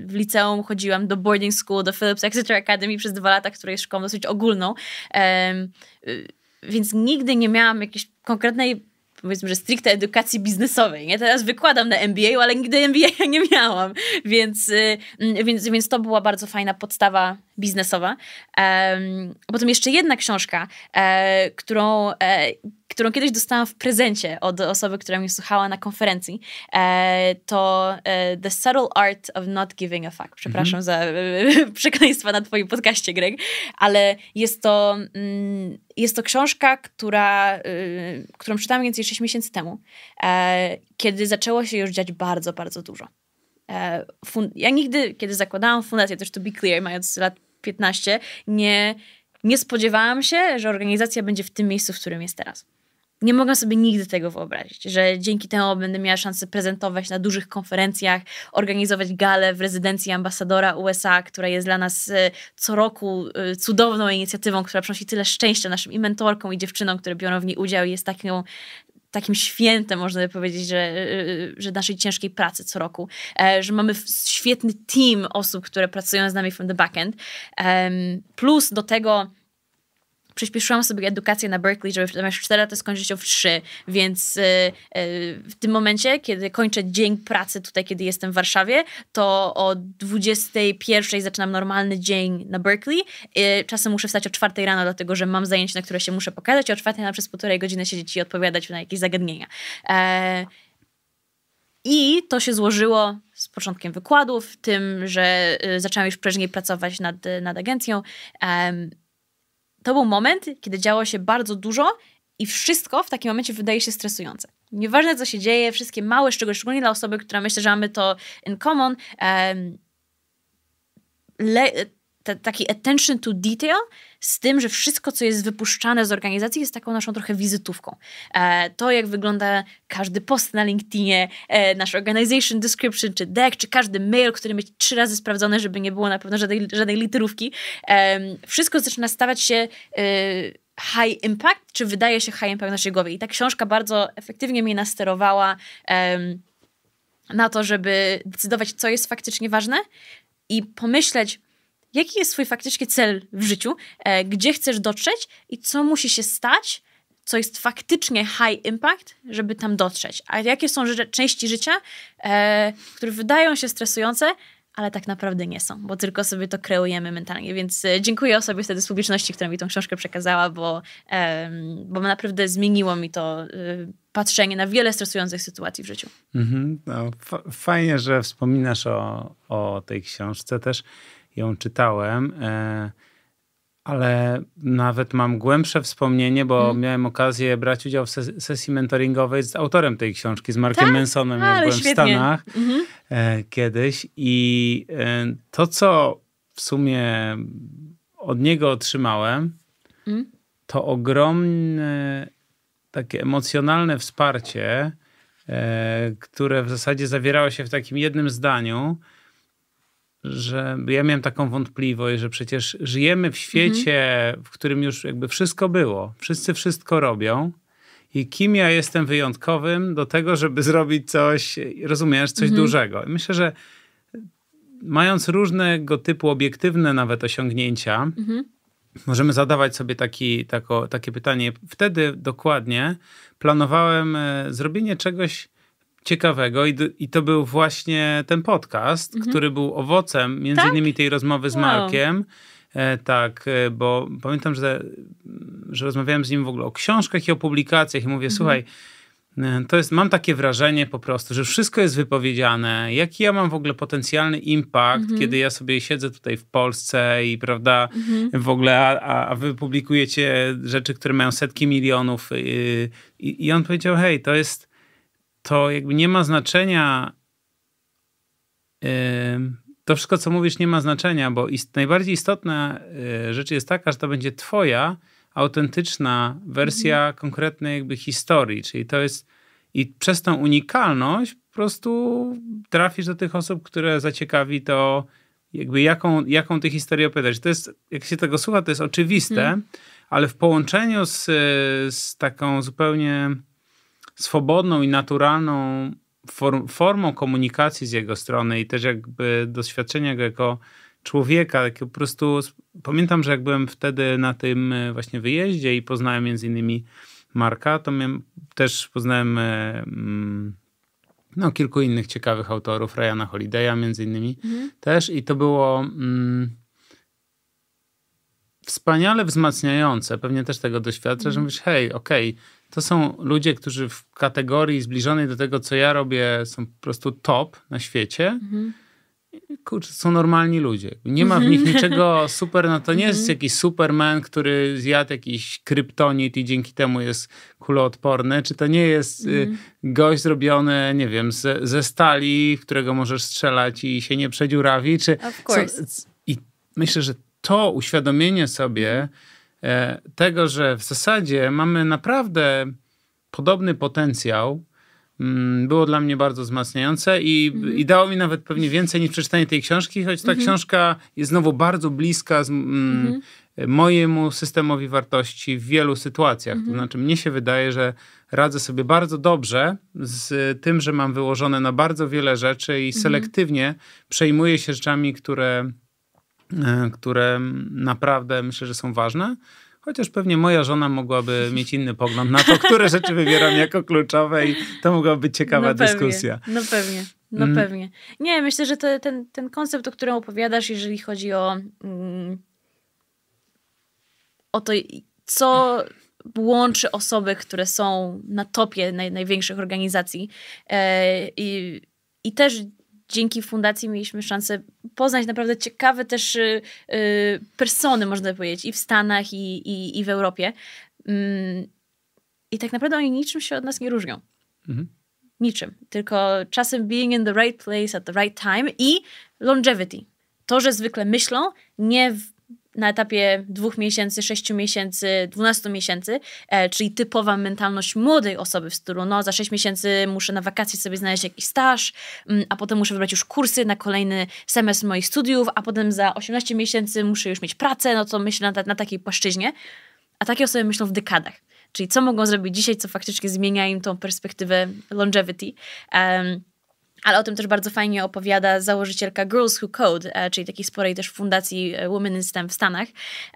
w liceum chodziłam do boarding school, do Phillips Exeter Academy przez dwa lata, która jest szkołą dosyć ogólną. Y, więc nigdy nie miałam jakiejś konkretnej powiedzmy, że stricte edukacji biznesowej. Nie? Teraz wykładam na MBA, ale nigdy MBA nie miałam, więc, y, mm, więc, więc to była bardzo fajna podstawa biznesowa. Um, potem jeszcze jedna książka, e, którą e, którą kiedyś dostałam w prezencie od osoby, która mnie słuchała na konferencji, e, to e, The Subtle Art of Not Giving a Fuck. Przepraszam mm -hmm. za e, przekleństwa na twoim podcaście, Greg, ale jest to, mm, jest to książka, która, y, którą czytałam więcej 6 miesięcy temu, kiedy zaczęło się już dziać bardzo, bardzo dużo. Ja nigdy, kiedy zakładałam fundację, też to be clear, mając lat 15, nie, nie spodziewałam się, że organizacja będzie w tym miejscu, w którym jest teraz nie mogłam sobie nigdy tego wyobrazić, że dzięki temu będę miała szansę prezentować na dużych konferencjach, organizować galę w rezydencji ambasadora USA, która jest dla nas e, co roku e, cudowną inicjatywą, która przynosi tyle szczęścia naszym i mentorkom, i dziewczynom, które biorą w niej udział i jest taką takim świętem, można by powiedzieć, że, e, że naszej ciężkiej pracy co roku, że mamy świetny team osób, które pracują z nami from the backend. Plus do tego przyspieszyłam sobie edukację na Berkeley, żeby zamiast 4 lata skończyć ją w 3, więc e, e, w tym momencie, kiedy kończę dzień pracy tutaj, kiedy jestem w Warszawie, to o 21 zaczynam normalny dzień na Berkeley. E, czasem muszę wstać o 4 rano, dlatego że mam zajęcie, na które się muszę pokazać, i o 4 rano przez półtorej godziny siedzieć i odpowiadać na jakieś zagadnienia. I to się złożyło z początkiem wykładów, tym, że zaczęłam już prężniej pracować nad, nad agencją to był moment, kiedy działo się bardzo dużo i wszystko w takim momencie wydaje się stresujące. Nieważne, co się dzieje, wszystkie małe szczegóły, szczególnie dla osoby, która myśli, że mamy to in common, um, le- te, taki attention to detail z tym, że wszystko, co jest wypuszczane z organizacji, jest taką naszą trochę wizytówką. E, to, jak wygląda każdy post na LinkedInie, e, nasz organization description, czy deck, czy każdy mail, który mieć trzy razy sprawdzone, żeby nie było na pewno żadnej, żadnej literówki. E, wszystko zaczyna stawać się e, high impact, czy wydaje się high impact w naszej głowie. I ta książka bardzo efektywnie mnie nasterowała na to, żeby decydować, co jest faktycznie ważne i pomyśleć, jaki jest twój faktycznie cel w życiu, e, gdzie chcesz dotrzeć i co musi się stać, co jest faktycznie high impact, żeby tam dotrzeć. A jakie są ży części życia, e, które wydają się stresujące, ale tak naprawdę nie są, bo tylko sobie to kreujemy mentalnie. Więc e, dziękuję osobie wtedy z publiczności, która mi tą książkę przekazała, bo, e, bo naprawdę zmieniło mi to. E, patrzenie na wiele stresujących sytuacji w życiu. Mm -hmm. no, fajnie, że wspominasz o, o tej książce też ją czytałem, e, ale nawet mam głębsze wspomnienie, bo hmm. miałem okazję brać udział w ses sesji mentoringowej z autorem tej książki, z Markiem tak? Mansonem, jak byłem w Stanach mhm. e, kiedyś. I e, to, co w sumie od niego otrzymałem, hmm. to ogromne takie emocjonalne wsparcie, które w zasadzie zawierało się w takim jednym zdaniu, że ja miałem taką wątpliwość, że przecież żyjemy w świecie, mhm. w którym już jakby wszystko było, wszyscy wszystko robią. I kim ja jestem wyjątkowym do tego, żeby zrobić coś, rozumiesz, coś mhm. dużego. I myślę, że mając różnego typu obiektywne nawet osiągnięcia, mhm. możemy zadawać sobie taki, tako, takie pytanie. Wtedy dokładnie planowałem e, zrobienie czegoś, ciekawego i, i to był właśnie ten podcast, mhm. który był owocem między tak? innymi tej rozmowy z wow. Markiem. E, tak, e, bo pamiętam, że, że rozmawiałem z nim w ogóle o książkach i o publikacjach i mówię, mhm. słuchaj, e, to jest, mam takie wrażenie po prostu, że wszystko jest wypowiedziane. Jaki ja mam w ogóle potencjalny impact, mhm. kiedy ja sobie siedzę tutaj w Polsce i prawda, mhm. w ogóle, a, a wy publikujecie rzeczy, które mają setki milionów. Y, I, I on powiedział, hej, to jest to jakby nie ma znaczenia. Y, to wszystko, co mówisz, nie ma znaczenia, bo ist najbardziej istotna y, rzecz jest taka, że to będzie Twoja autentyczna wersja mhm. konkretnej jakby historii. Czyli to jest. I przez tą unikalność po prostu trafisz do tych osób, które zaciekawi to, jakby jaką, jaką tę historię opowiadać. To jest, jak się tego słucha, to jest oczywiste, mhm. ale w połączeniu z, z taką zupełnie swobodną i naturalną form, formą komunikacji z jego strony i też jakby doświadczenia go jako człowieka. Jak po prostu pamiętam, że jak byłem wtedy na tym e, właśnie wyjeździe i poznałem między innymi Marka, to miałem, też poznałem e, mm, no, kilku innych ciekawych autorów, Ryana Holiday'a między innymi mhm. też i to było... Mm, wspaniale wzmacniające. Pewnie też tego doświadczę, mm. że mhm. mówisz, hej, okej, okay, to są ludzie, którzy w kategorii zbliżonej do tego, co ja robię, są po prostu top na świecie. Mhm. Kurczę, są normalni ludzie. Nie ma w nich mhm. niczego super, no to nie jest mhm. jakiś superman, który zjadł jakiś kryptonit i dzięki temu jest kuloodporny, czy to nie jest y, mhm. gość zrobiony, nie wiem, ze, ze stali, w którego możesz strzelać i się nie przedziurawi, czy... Of course. I myślę, że to uświadomienie sobie, E, tego, że w zasadzie mamy naprawdę podobny potencjał, mm, było dla mnie bardzo wzmacniające i, mhm. i dało mi nawet pewnie więcej niż przeczytanie tej książki, choć ta mhm. książka jest znowu bardzo bliska z, mm, mhm. mojemu systemowi wartości w wielu sytuacjach. To znaczy, mnie się wydaje, że radzę sobie bardzo dobrze z tym, że mam wyłożone na bardzo wiele rzeczy i selektywnie przejmuję się rzeczami, które E, które naprawdę myślę, że są ważne. Chociaż pewnie moja żona mogłaby mieć inny pogląd na to, które rzeczy wybieram jako kluczowe i to mogłaby być ciekawa no pewnie, dyskusja. No pewnie, no mm. pewnie. Nie, myślę, że ten, ten koncept, o którym opowiadasz, jeżeli chodzi o, mm, o to, co łączy osoby, które są na topie naj, największych organizacji e, i, i też dzięki fundacji mieliśmy szansę poznać naprawdę ciekawe też y, y, persony, można powiedzieć, i w Stanach, i, i, i w Europie. Mm, I tak naprawdę oni niczym się od nas nie różnią. Mhm. Niczym. Tylko czasem being in the right place at the right time i longevity. To, że zwykle myślą, nie w na etapie dwóch miesięcy, sześciu miesięcy, dwunastu miesięcy, e, czyli typowa mentalność młodej osoby w stylu, no za sześć miesięcy muszę na wakacje sobie znaleźć jakiś staż, m, mm, a potem muszę wybrać już kursy na kolejny semestr moich studiów, a potem za 18 miesięcy muszę już mieć pracę, no to myślę na, na takiej płaszczyźnie. A takie osoby myślą w dekadach. Czyli co mogą zrobić dzisiaj, co faktycznie zmienia im tą perspektywę longevity. Um, ale o tym też bardzo fajnie opowiada założycielka Girls Who Code, e, czyli takiej sporej też fundacji e, Women in STEM w Stanach,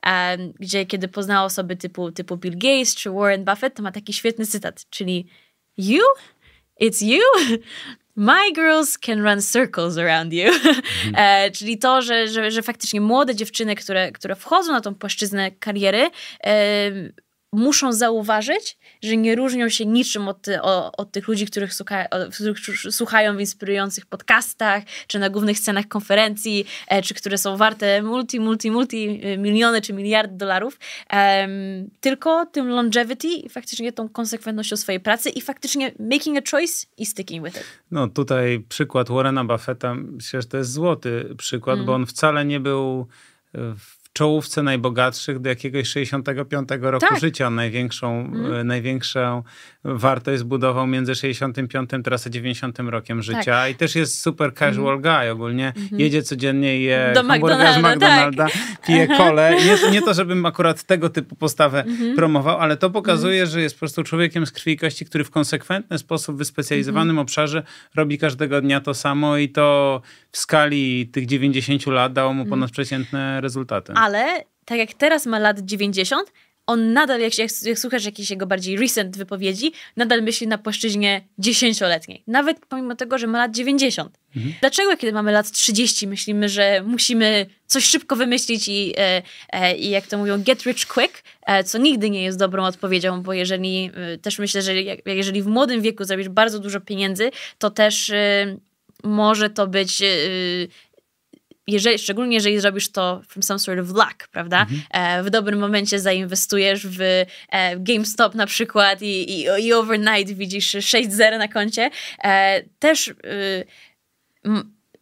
e, gdzie kiedy poznała osoby typu, typu Bill Gates czy Warren Buffett, to ma taki świetny cytat, czyli You? It's you? My girls can run circles around you. Mhm. E, czyli to, że, że, że faktycznie młode dziewczyny, które, które wchodzą na tą płaszczyznę kariery, e, muszą zauważyć, że nie różnią się niczym od, od tych ludzi, których, słucha, słuchają w inspirujących podcastach, czy na głównych scenach konferencji, e, czy które są warte multi, multi, multi e, miliony czy miliardy dolarów, tylko tym longevity i faktycznie tą konsekwentnością swojej pracy i faktycznie making a choice i sticking with it. No tutaj przykład Warrena Buffetta, przecież to jest złoty przykład, mm. bo on wcale nie był e, w czołówce najbogatszych do jakiegoś 65 roku tak. życia. Największą, mm. E, największą wartość zbudował między 65 teraz a 90 rokiem tak. życia tak. i też jest super casual mm. guy ogólnie. Mm -hmm. Jedzie codziennie je do McDonalda, z McDonalda tak. pije kole. Nie, nie, to, żebym akurat tego typu postawę -hmm. promował, ale to pokazuje, mhm. że jest po prostu człowiekiem z krwi i kości, który w konsekwentny sposób w wyspecjalizowanym -hmm. obszarze robi każdego dnia to samo i to w skali tych 90 lat dało mu mhm. ponadprzeciętne rezultaty. A ale tak jak teraz ma lat 90, on nadal, jak, jak, jak słuchasz jakiejś jego bardziej recent wypowiedzi, nadal myśli na płaszczyźnie dziesięcioletniej. Nawet pomimo tego, że ma lat 90. Mhm. Dlaczego, kiedy mamy lat 30, myślimy, że musimy coś szybko wymyślić i, e, e, i jak to mówią, get rich quick, e, co nigdy nie jest dobrą odpowiedzią, bo jeżeli, e, też myślę, że jak, jeżeli w młodym wieku zrobisz bardzo dużo pieniędzy, to też e, może to być e, jeżeli, szczególnie jeżeli zrobisz to from some sort of luck, prawda? Mhm. E, w dobrym momencie zainwestujesz w e, GameStop na przykład i, i, i overnight widzisz 6-0 na koncie, e, też y,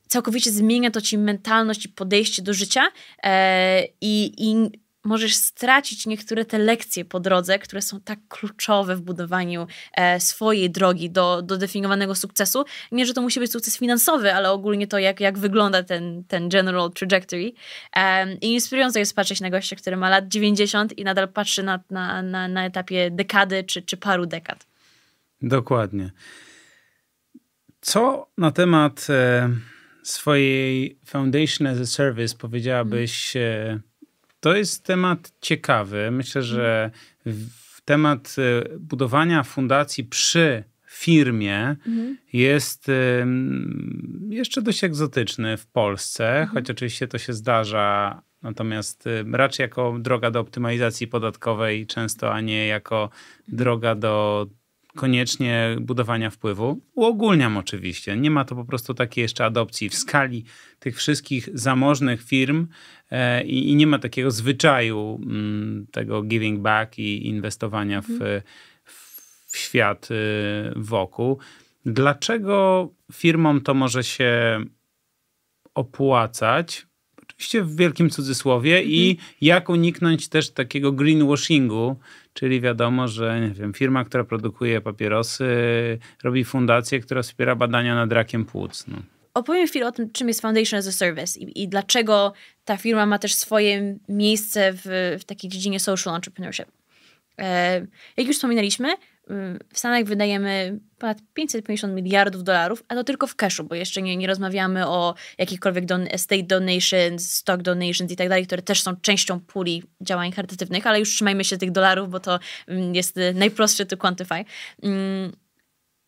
całkowicie zmienia to ci mentalność i podejście do życia e, i, i możesz stracić niektóre te lekcje po drodze, które są tak kluczowe w budowaniu e, swojej drogi do, do definiowanego sukcesu. Nie, że to musi być sukces finansowy, ale ogólnie to, jak, jak wygląda ten, ten general trajectory. E, I inspirujące jest patrzeć na gościa, który ma lat 90 i nadal patrzy na, na, na, na etapie dekady czy, czy paru dekad. Dokładnie. Co na temat e, swojej Foundation as a Service powiedziałabyś... Hmm to jest temat ciekawy. Myślę, że temat y, budowania fundacji przy firmie mhm. jest y, jeszcze dość egzotyczny w Polsce, mhm. choć oczywiście to się zdarza. Natomiast y, raczej jako droga do optymalizacji podatkowej często, a nie jako droga do koniecznie budowania wpływu. Uogólniam oczywiście. Nie ma to po prostu takiej jeszcze adopcji w skali tych wszystkich zamożnych firm e, i, nie ma takiego zwyczaju m, mm, tego giving back i inwestowania mhm. w, w świat y, wokół. Dlaczego firmom to może się opłacać? Oczywiście w wielkim cudzysłowie, i mhm. jak uniknąć też takiego greenwashingu, czyli wiadomo, że nie wiem, firma, która produkuje papierosy, robi fundację, która wspiera badania nad rakiem płuc. No. Opowiem chwilę o tym, czym jest Foundation as a Service i, i dlaczego ta firma ma też swoje miejsce w, w takiej dziedzinie social entrepreneurship. E, jak już wspominaliśmy, w Stanach wydajemy ponad 550 miliardów dolarów, a to tylko w cashu, bo jeszcze nie, nie rozmawiamy o jakichkolwiek don estate donations, stock donations i tak dalej, które też są częścią puli działań charytatywnych, ale już trzymajmy się tych dolarów, bo to mm, jest najprostszy to quantify. Mm,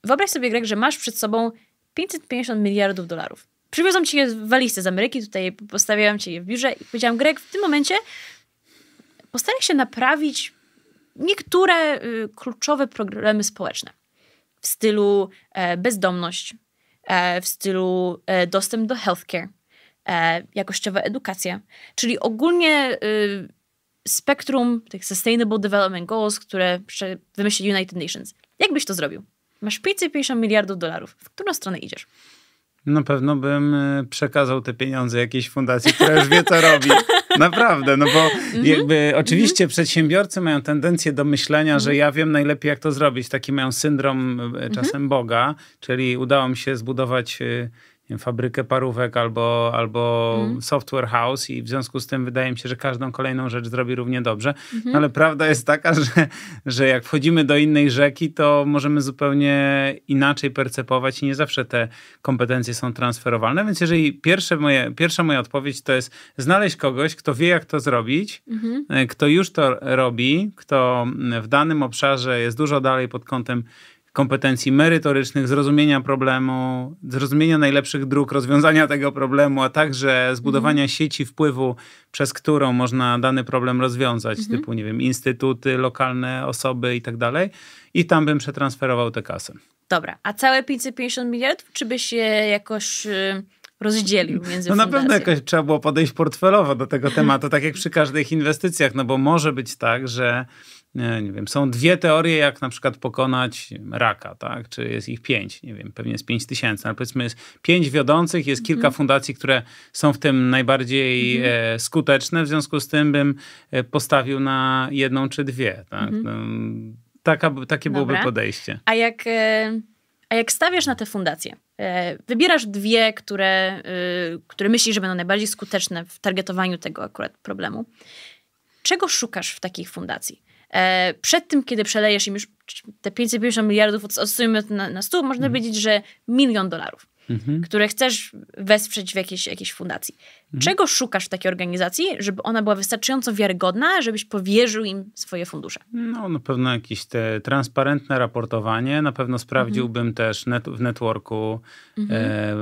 wyobraź sobie, Greg, że masz przed sobą 550 miliardów dolarów. Przywiozą ci je w walizce z Ameryki, tutaj postawiłam ci je w biurze i powiedziałam, Greg, w tym momencie postaraj się naprawić niektóre y, kluczowe problemy społeczne w stylu e, bezdomność, e, w stylu e, dostęp do healthcare, jakościowa edukacja, czyli ogólnie y, spektrum tych Sustainable Development Goals, które wymyślił United Nations. Jak byś to zrobił? Masz 550 miliardów dolarów. W którą stronę idziesz? Na pewno bym y, przekazał te pieniądze jakiejś fundacji, która już wie, co robi. Naprawdę, no bo mhm. jakby mhm. oczywiście przedsiębiorcy mają tendencję do myślenia, że mhm. ja wiem najlepiej, jak to zrobić. Taki mają syndrom e, czasem Boga, czyli udało mi się zbudować e, wiem, fabrykę parówek albo, albo mm. software house i w związku z tym wydaje mi się, że każdą kolejną rzecz zrobi równie dobrze. Mm -hmm. no ale prawda jest taka, że, że jak wchodzimy do innej rzeki, to możemy zupełnie inaczej percepować i nie zawsze te kompetencje są transferowalne. Więc jeżeli pierwsze moje, pierwsza moja odpowiedź to jest znaleźć kogoś, kto wie jak to zrobić, mm -hmm. kto już to robi, kto w danym obszarze jest dużo dalej pod kątem kompetencji merytorycznych, zrozumienia problemu, zrozumienia najlepszych dróg rozwiązania tego problemu, a także zbudowania mhm. sieci wpływu, przez którą można dany problem rozwiązać, mhm. typu, nie wiem, instytuty, lokalne osoby i tak dalej. I tam bym przetransferował tę kasę. Dobra, a całe 550 miliardów, czy byś je jakoś y, rozdzielił między No na pewno jakoś trzeba było podejść portfelowo do tego tematu, tak jak przy każdych inwestycjach, no bo może być tak, że nie, nie wiem, są dwie teorie, jak na przykład pokonać raka, tak? Czy jest ich pięć, nie wiem, pewnie jest pięć tysięcy, ale powiedzmy jest pięć wiodących, jest kilka mhm. fundacji, które są w tym najbardziej mhm. e, skuteczne, w związku z tym bym e, postawił na jedną czy dwie, tak? Mhm. No, taka, takie Dobra. byłoby podejście. A jak, e, a jak stawiasz na te fundacje? E, wybierasz dwie, które, które myślisz, że będą najbardziej skuteczne w targetowaniu tego akurat problemu. Czego szukasz w takich fundacji? E, przed tym, kiedy przelejesz im już te 550 miliardów, odsuńmy to na, na stół, można mhm. powiedzieć, że milion dolarów. Mhm. które chcesz wesprzeć w jakiejś, jakiejś fundacji. Mhm. Czego szukasz w takiej organizacji, żeby ona była wystarczająco wiarygodna, żebyś powierzył im swoje fundusze? No, na pewno jakieś te transparentne raportowanie. Na pewno sprawdziłbym mhm. też net, w networku. Mhm. E,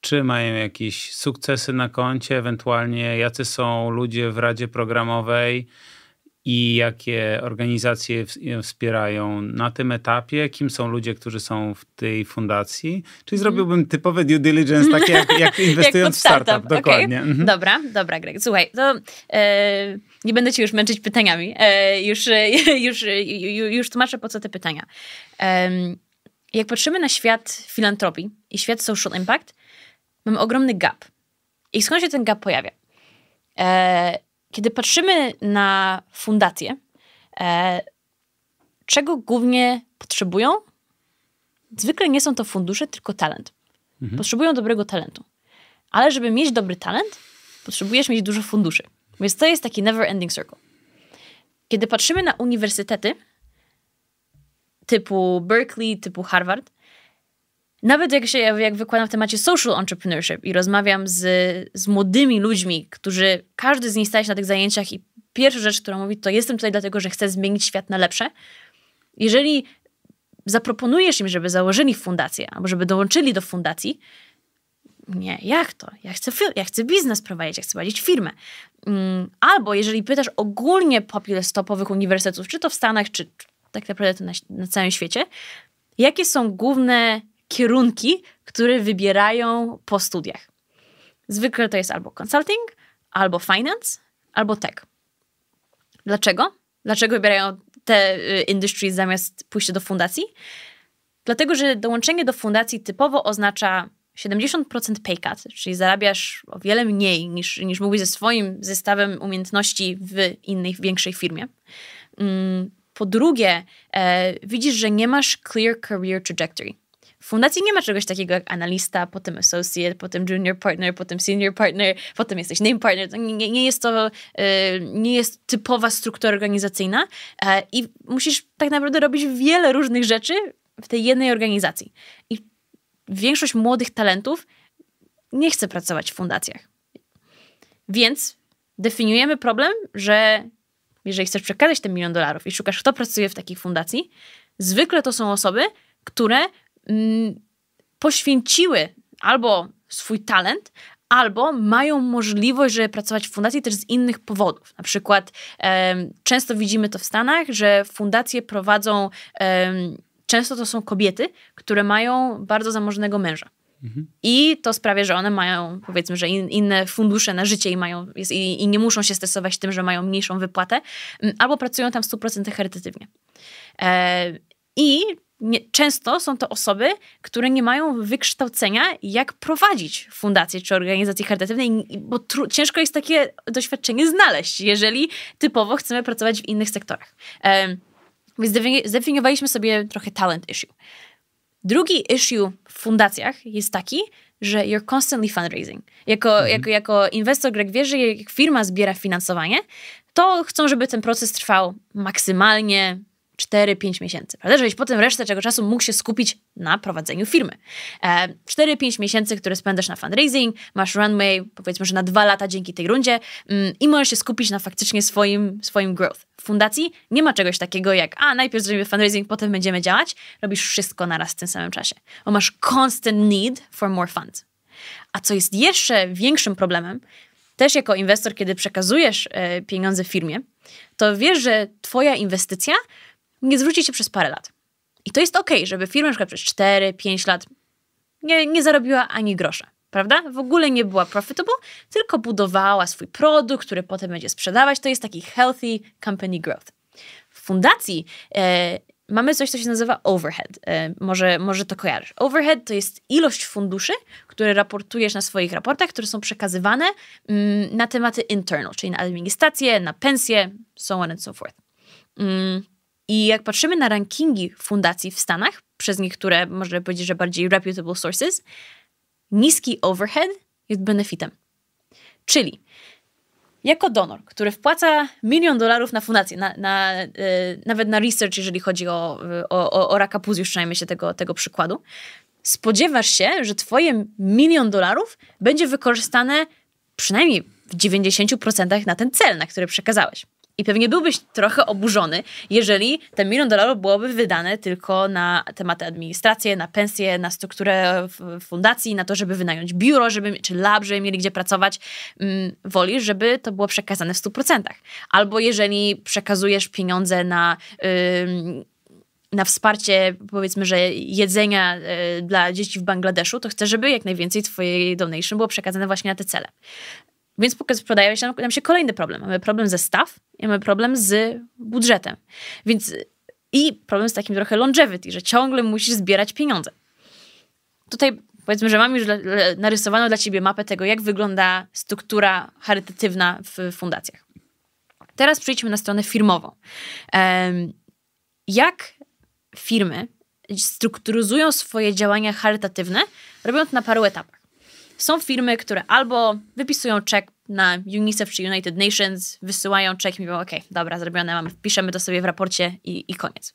czy mają jakieś sukcesy na koncie, ewentualnie jacy są ludzie w radzie programowej, i jakie organizacje e, wspierają na tym etapie, kim są ludzie, którzy są w tej fundacji. Czyli mhm. zrobiłbym typowe due diligence, takie jak, jak inwestując jak startup. w startup. Dokładnie. Okay. Mhm. Dobra, dobra, Greg. Słuchaj, to e, nie będę ci już męczyć pytaniami. E, już, e, już, e, już, już tłumaczę, po co te pytania. jak patrzymy na świat filantropii i świat social impact, mamy ogromny gap. I skąd się ten gap pojawia? E, kiedy patrzymy na fundacje, e, czego głównie potrzebują? Zwykle nie są to fundusze, tylko talent. Mhm. Potrzebują dobrego talentu. Ale żeby mieć dobry talent, potrzebujesz mieć dużo funduszy. Więc to jest taki never ending circle. Kiedy patrzymy na uniwersytety typu Berkeley, typu Harvard, nawet jak się jak wykładam w temacie social entrepreneurship i rozmawiam z, z młodymi ludźmi, którzy każdy z nich staje się na tych zajęciach i pierwsza rzecz, którą mówi, to jestem tutaj dlatego, że chcę zmienić świat na lepsze. Jeżeli zaproponujesz im, żeby założyli fundację albo żeby dołączyli do fundacji, nie, jak to? Ja chcę, ja chcę biznes prowadzić, ja chcę prowadzić firmę. Mm, albo jeżeli pytasz ogólnie populist stopowych uniwersytetów, czy to w Stanach, czy tak naprawdę to na, na całym świecie, jakie są główne kierunki, które wybierają po studiach. Zwykle to jest albo consulting, albo finance, albo tech. Dlaczego? Dlaczego wybierają te y, industries zamiast pójść do fundacji? Dlatego, że dołączenie do fundacji typowo oznacza 70% pay cut, czyli zarabiasz o wiele mniej niż, niż mógłbyś ze swoim zestawem umiejętności w innej, większej firmie. Mm, po drugie, e, widzisz, że nie masz clear career trajectory. W fundacji nie ma czegoś takiego jak analista, potem associate, potem junior partner, potem senior partner, potem jesteś name partner. Nie, nie, nie jest to e, nie jest typowa struktura organizacyjna e, i musisz tak naprawdę robić wiele różnych rzeczy w tej jednej organizacji. I większość młodych talentów nie chce pracować w fundacjach. Więc definiujemy problem, że jeżeli chcesz przekazać ten milion dolarów i szukasz, kto pracuje w takiej fundacji, zwykle to są osoby, które Mm, poświęciły albo swój talent, albo mają możliwość, żeby pracować w fundacji też z innych powodów. Na przykład często widzimy to w Stanach, że fundacje prowadzą, często to są kobiety, które mają bardzo zamożnego męża. Mhm. I to sprawia, że one mają, powiedzmy, że in, inne fundusze na życie i, mają, jest, i, i, nie muszą się stresować tym, że mają mniejszą wypłatę, albo pracują tam w 100% charytatywnie. E, I nie, często są to osoby, które nie mają wykształcenia, jak prowadzić fundację czy organizację charytatywną, bo tru, ciężko jest takie doświadczenie znaleźć, jeżeli typowo chcemy pracować w innych sektorach. Um, więc zdefiniowaliśmy sobie trochę talent issue. Drugi issue w fundacjach jest taki, że you're constantly fundraising. Jako, mhm. jako, jako inwestor, Greg wie, że jak firma zbiera finansowanie, to chcą, żeby ten proces trwał maksymalnie 4-5 miesięcy, prawda? Żebyś potem resztę tego czasu mógł się skupić na prowadzeniu firmy. 4-5 e, miesięcy, które spędzasz na fundraising, masz runway powiedzmy, że na dwa lata dzięki tej rundzie mm, i możesz się skupić na faktycznie swoim, swoim growth. W fundacji nie ma czegoś takiego jak a, najpierw zrobimy fundraising, potem będziemy działać. Robisz wszystko naraz w tym samym czasie. Bo masz constant need for more funds. A co jest jeszcze większym problemem, też jako inwestor, kiedy przekazujesz e, pieniądze firmie, to wiesz, że twoja inwestycja nie zwróci się przez parę lat. I to jest ok, żeby firma na przykład przez 4-5 lat nie, nie zarobiła ani grosza, prawda? W ogóle nie była profitable, tylko budowała swój produkt, który potem będzie sprzedawać. To jest taki healthy company growth. W fundacji e, mamy coś, co się nazywa overhead. E, może, może to kojarzysz. Overhead to jest ilość funduszy, które raportujesz na swoich raportach, które są przekazywane mm, na tematy internal, czyli na administrację, na pensję, so on and so forth. Mm. I jak patrzymy na rankingi fundacji w Stanach, przez niektóre można powiedzieć, że bardziej reputable sources, niski overhead jest benefitem. Czyli jako donor, który wpłaca milion dolarów na fundację, na, na, yy, nawet na research, jeżeli chodzi o, o, o raka płuc, już przynajmniej się tego, tego przykładu, spodziewasz się, że twoje milion dolarów będzie wykorzystane przynajmniej w 90% na ten cel, na który przekazałeś. I pewnie byłbyś trochę oburzony, jeżeli ten milion dolarów byłoby wydane tylko na tematy administracji, na pensje, na strukturę fundacji, na to, żeby wynająć biuro, żeby, czy lab, żeby mieli gdzie pracować. Mm, wolisz, żeby to było przekazane w 100%. Albo jeżeli przekazujesz pieniądze na. na wsparcie, powiedzmy, że jedzenia y, dla dzieci w Bangladeszu, to chcę, żeby jak najwięcej Twojej donation było przekazane właśnie na te cele. Więc pokrywa się nam się kolejny problem. Mamy problem ze staw i mamy problem z budżetem. Więc i problem z takim trochę longevity, że ciągle musisz zbierać pieniądze. Tutaj powiedzmy, że mam już narysowaną dla ciebie mapę tego, jak wygląda struktura charytatywna w fundacjach. Teraz przejdźmy na stronę firmową. Jak firmy strukturyzują swoje działania charytatywne, to na paru etapach. Są firmy, które albo wypisują czek na UNICEF czy United Nations, wysyłają czek i mówią, ok, dobra, zrobione, mamy, wpiszemy to sobie w raporcie i, i koniec.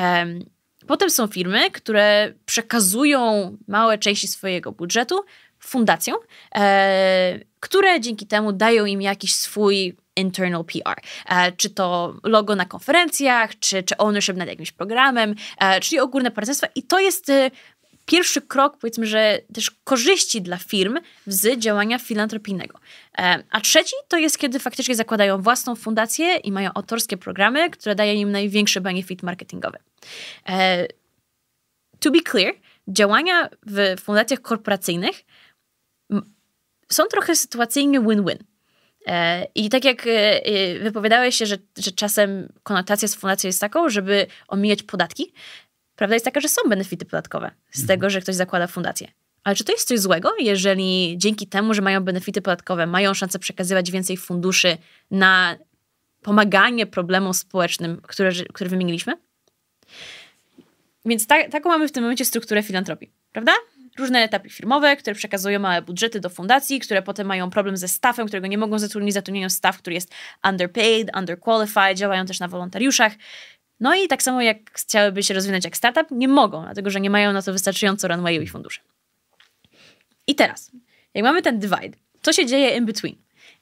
Um, potem są firmy, które przekazują małe części swojego budżetu fundacjom, e, które dzięki temu dają im jakiś swój internal PR. E, czy to logo na konferencjach, czy, czy ownership nad jakimś programem, e, czyli ogólne partnerstwa. I to jest y, pierwszy krok, powiedzmy, że też korzyści dla firm z działania filantropijnego. E, a trzeci to jest, kiedy faktycznie zakładają własną fundację i mają autorskie programy, które dają im największy benefit marketingowy. E, to be clear, działania w fundacjach korporacyjnych są trochę sytuacyjnie win-win. E, I tak jak wypowiadałeś się, że, że czasem konotacja z fundacją jest taką, żeby omijać podatki, Prawda jest taka, że są benefity podatkowe z mhm. tego, że ktoś zakłada fundację. Ale czy to jest coś złego, jeżeli dzięki temu, że mają benefity podatkowe, mają szansę przekazywać więcej funduszy na pomaganie problemom społecznym, które, które wymieniliśmy? Więc taką mamy w tym momencie strukturę filantropii, prawda? Różne etapy firmowe, które przekazują małe budżety do fundacji, które potem mają problem ze staffem, którego nie mogą zatrudnić, zatrudniają staff, który jest underpaid, underqualified, działają też na wolontariuszach. No i tak samo jak chciałyby się rozwinąć jak startup, nie mogą, dlatego że nie mają na to wystarczająco runwayu i mm. funduszy. I teraz, jak mamy ten divide, co się dzieje in between?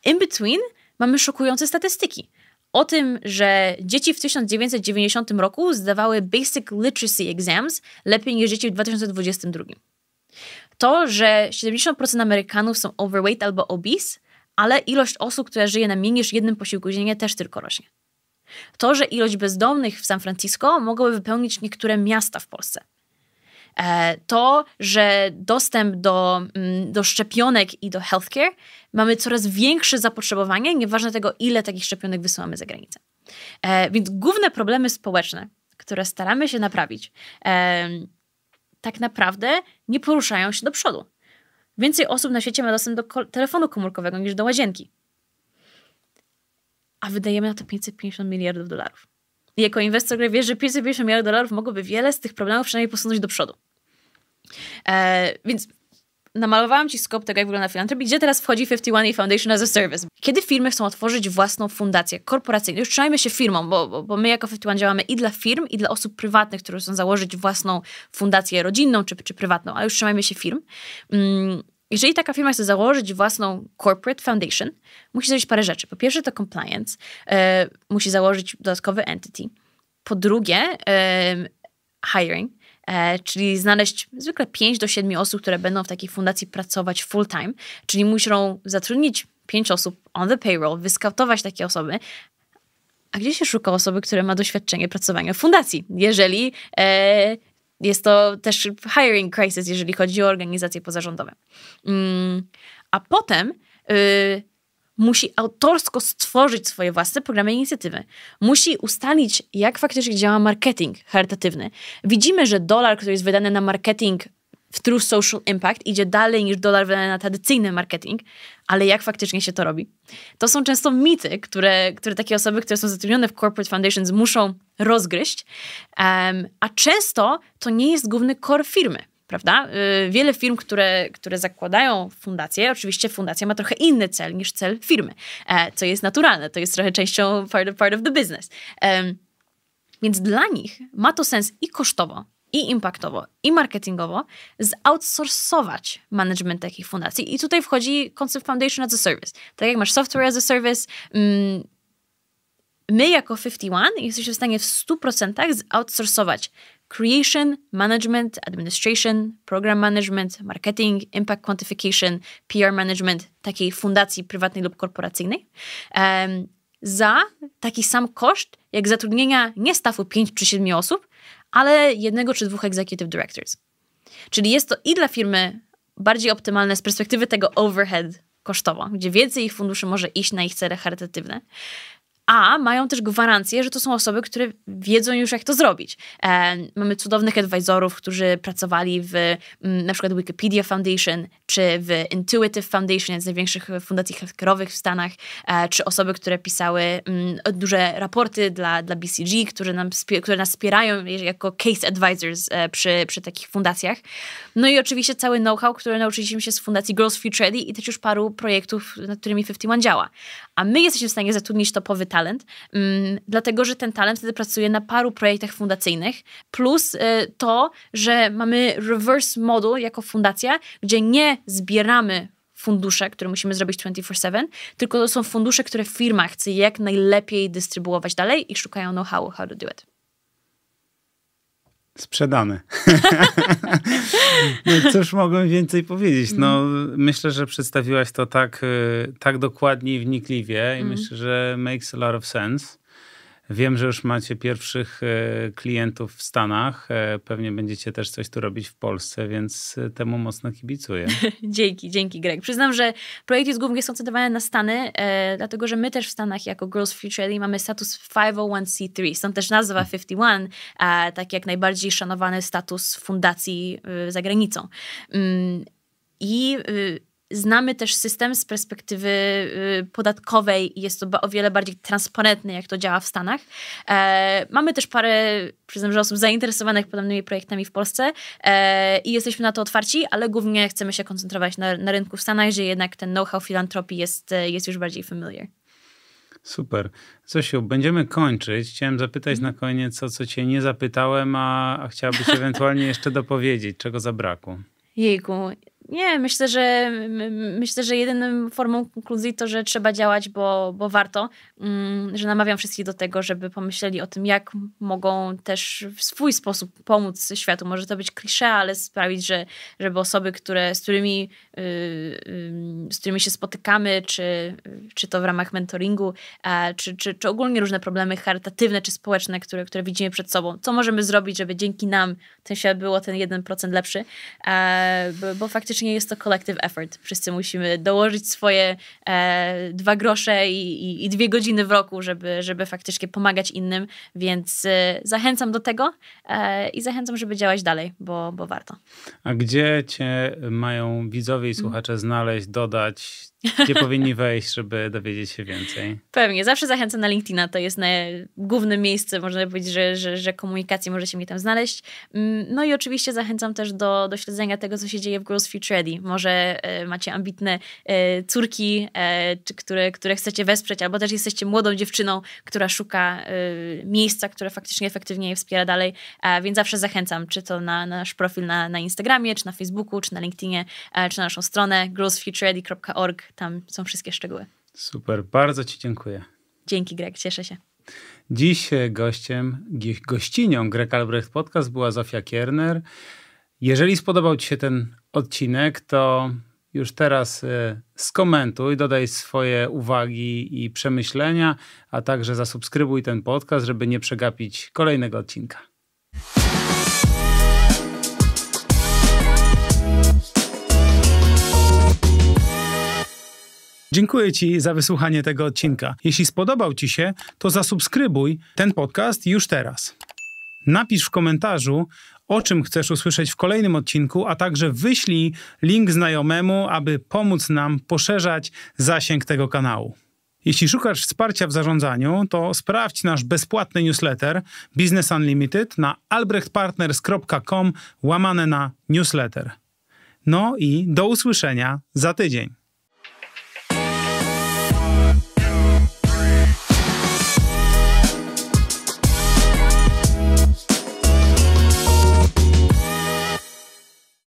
In between mamy szokujące statystyki o tym, że dzieci w 1990 roku zdawały Basic Literacy Exams lepiej niż dzieci w 2022. To, że 70% Amerykanów są overweight albo obese, ale ilość osób, która żyje na mniej niż jednym posiłku dziennie też tylko rośnie. To, że ilość bezdomnych w San Francisco mogłaby wypełnić niektóre miasta w Polsce. E, to, że dostęp do, mm, do szczepionek i do healthcare mamy coraz większe zapotrzebowanie, nieważne tego, ile takich szczepionek wysyłamy za granicę. E, więc główne problemy społeczne, które staramy się naprawić, e, tak naprawdę nie poruszają się do przodu. Więcej osób na świecie ma dostęp do telefonu komórkowego niż do łazienki a wydajemy na to 550 miliardów dolarów. I jako inwestor, który wie, że 550 miliardów dolarów mogłoby wiele z tych problemów przynajmniej posunąć do przodu. E, więc namalowałam Ci skop tego, jak wygląda filantropia, gdzie teraz wchodzi 51 Foundation as a Service. Kiedy firmy chcą otworzyć własną fundację korporacyjną, już trzymajmy się firmą, bo, bo, bo my jako 51 działamy i dla firm, i dla osób prywatnych, które chcą założyć własną fundację rodzinną czy, czy prywatną, A już trzymajmy się firm. Mm, jeżeli taka firma chce założyć własną corporate foundation, musi zrobić parę rzeczy. Po pierwsze to compliance, e, musi założyć dodatkowy entity. Po drugie e, hiring, e, czyli znaleźć zwykle 5 do 7 osób, które będą w takiej fundacji pracować full time, czyli muszą zatrudnić 5 osób on the payroll, wyskautować takie osoby. A gdzie się szuka osoby, która ma doświadczenie pracowania w fundacji, jeżeli e, jest to też hiring crisis, jeżeli chodzi o organizacje pozarządowe. Mm, a potem y, musi autorsko stworzyć swoje własne programy i inicjatywy. Musi ustalić, jak faktycznie działa marketing charytatywny. Widzimy, że dolar, który jest wydany na marketing w True Social Impact idzie dalej niż dolar wydany na tradycyjny marketing, ale jak faktycznie się to robi? To są często mity, które, które takie osoby, które są zatrudnione w corporate foundations muszą rozgryźć, a często to nie jest główny core firmy prawda? Y, wiele firm, które, które zakładają fundację, oczywiście fundacja ma trochę inny cel niż cel firmy, e, co jest naturalne, to jest trochę częścią part of, part of the business. Więc dla nich ma to sens i kosztowo, i impaktowo, i marketingowo zoutsourcować management takich fundacji. I tutaj wchodzi koncept Foundation as a Service. Tak jak masz Software as a Service, mm, My jako 51 jesteśmy w stanie w 100% zoutsourcować creation, management, administration, program management, marketing, impact quantification, PR management takiej fundacji prywatnej lub korporacyjnej um, za taki sam koszt jak zatrudnienia nie stawu 5 czy 7 osób, ale jednego czy dwóch executive directors. Czyli jest to i dla firmy bardziej optymalne z perspektywy tego overhead kosztowo, gdzie więcej ich funduszy może iść na ich cele charytatywne, a mają też gwarancję, że to są osoby, które wiedzą już, jak to zrobić. E, mamy cudownych advisorów, którzy pracowali w m, mm, na przykład Wikipedia Foundation, czy w Intuitive Foundation, jednej z największych fundacji hackerowych w Stanach, e, czy osoby, które pisały m, mm, duże raporty dla, dla BCG, które, nam, które nas wspierają jako case advisors e, przy, przy takich fundacjach. No i oczywiście cały know-how, które nauczyliśmy się z fundacji Girls Future Ready i też już paru projektów, nad którymi 51 działa a my jesteśmy w stanie zatrudnić topowy talent, mm, dlatego że ten talent wtedy pracuje na paru projektach fundacyjnych, plus y, to, że mamy reverse model jako fundacja, gdzie nie zbieramy fundusze, które musimy zrobić 24/7, tylko to są fundusze, które firma chce jak najlepiej dystrybuować dalej i szukają know-how how to do it. Sprzedane. No cóż mogłem więcej powiedzieć? No, mm. Myślę, że przedstawiłaś to tak, y, tak dokładnie i wnikliwie i mm. myślę, że makes a lot of sense. Wiem, że już macie pierwszych e, klientów w Stanach. E, pewnie będziecie też coś tu robić w Polsce, więc e, temu mocno kibicuję. dzięki, dzięki Greg. Przyznam, że projekt jest głównie skoncentrowany na Stany, e, dlatego że my też w Stanach jako Girls Future League mamy status 501c3. Stąd też nazwa 51, a tak jak najbardziej szanowany status fundacji e, za granicą. Mm, I y, Znamy też system z perspektywy y, podatkowej i jest to o wiele bardziej transparentny, jak to działa w Stanach. E, mamy też parę, przyznam, że osób zainteresowanych podobnymi projektami w Polsce e, i jesteśmy na to otwarci, ale głównie chcemy się koncentrować na, na rynku w Stanach, że jednak ten know-how filantropii jest, e, jest już bardziej familiar. Super. Zosiu, będziemy kończyć. Chciałem zapytać mm. na koniec o co cię nie zapytałem, a, a chciałabyś ewentualnie jeszcze dopowiedzieć, czego zabrakło. Jejku, nie, myślę, że myślę, że jedyną formą konkluzji to, że trzeba działać, bo, bo warto, mm, że namawiam wszystkich do tego, żeby pomyśleli o tym, jak mogą też w swój sposób pomóc światu. Może to być klisze, ale sprawić, że, żeby osoby, które, z, którymi, y, y, z którymi się spotykamy, czy, czy to w ramach mentoringu, e, czy, czy, czy ogólnie różne problemy charytatywne czy społeczne, które, które widzimy przed sobą, co możemy zrobić, żeby dzięki nam ten świat był o ten 1% lepszy, e, bo faktycznie faktycznie jest to collective effort. Wszyscy musimy dołożyć swoje e, dwa grosze i, i, i, dwie godziny w roku, żeby, żeby faktycznie pomagać innym, więc e, zachęcam do tego e, i zachęcam, żeby działać dalej, bo, bo warto. A gdzie cię mają widzowie i słuchacze mhm. znaleźć, dodać, gdzie powinni wejść, żeby dowiedzieć się więcej? Pewnie, zawsze zachęcam na LinkedIna, to jest główne miejsce, można powiedzieć, że, że, że komunikacji może się mi tam znaleźć. Mm, no i oczywiście zachęcam też do, do śledzenia tego, co się dzieje w Girls Future Ready. Może e, macie ambitne e, córki, e, które, które chcecie wesprzeć, albo też jesteście młodą dziewczyną, która szuka miejsca, które faktycznie efektywnie je wspiera dalej, więc zawsze zachęcam, czy to na nasz profil na, na Instagramie, czy na Facebooku, czy na LinkedInie, czy na naszą stronę girlsfutureready.org tam są wszystkie szczegóły. Super, bardzo Ci dziękuję. Dzięki Greg, cieszę się. Dziś e, gościem, gościnią Greg Albrecht Podcast była Zofia Kierner. Jeżeli spodobał Ci się ten odcinek, to już teraz e, skomentuj, dodaj swoje uwagi i przemyślenia, a także zasubskrybuj ten podcast, żeby nie przegapić kolejnego odcinka. Dziękuję Ci za wysłuchanie tego odcinka. Jeśli spodobał Ci się, to zasubskrybuj ten podcast już teraz. Napisz w komentarzu, o czym chcesz usłyszeć w kolejnym odcinku, a także wyślij link znajomemu, aby pomóc nam poszerzać zasięg tego kanału. Jeśli szukasz wsparcia w zarządzaniu, to sprawdź nasz bezpłatny newsletter Business Unlimited na albrechtpartners.com łamane na newsletter. No i do usłyszenia za tydzień.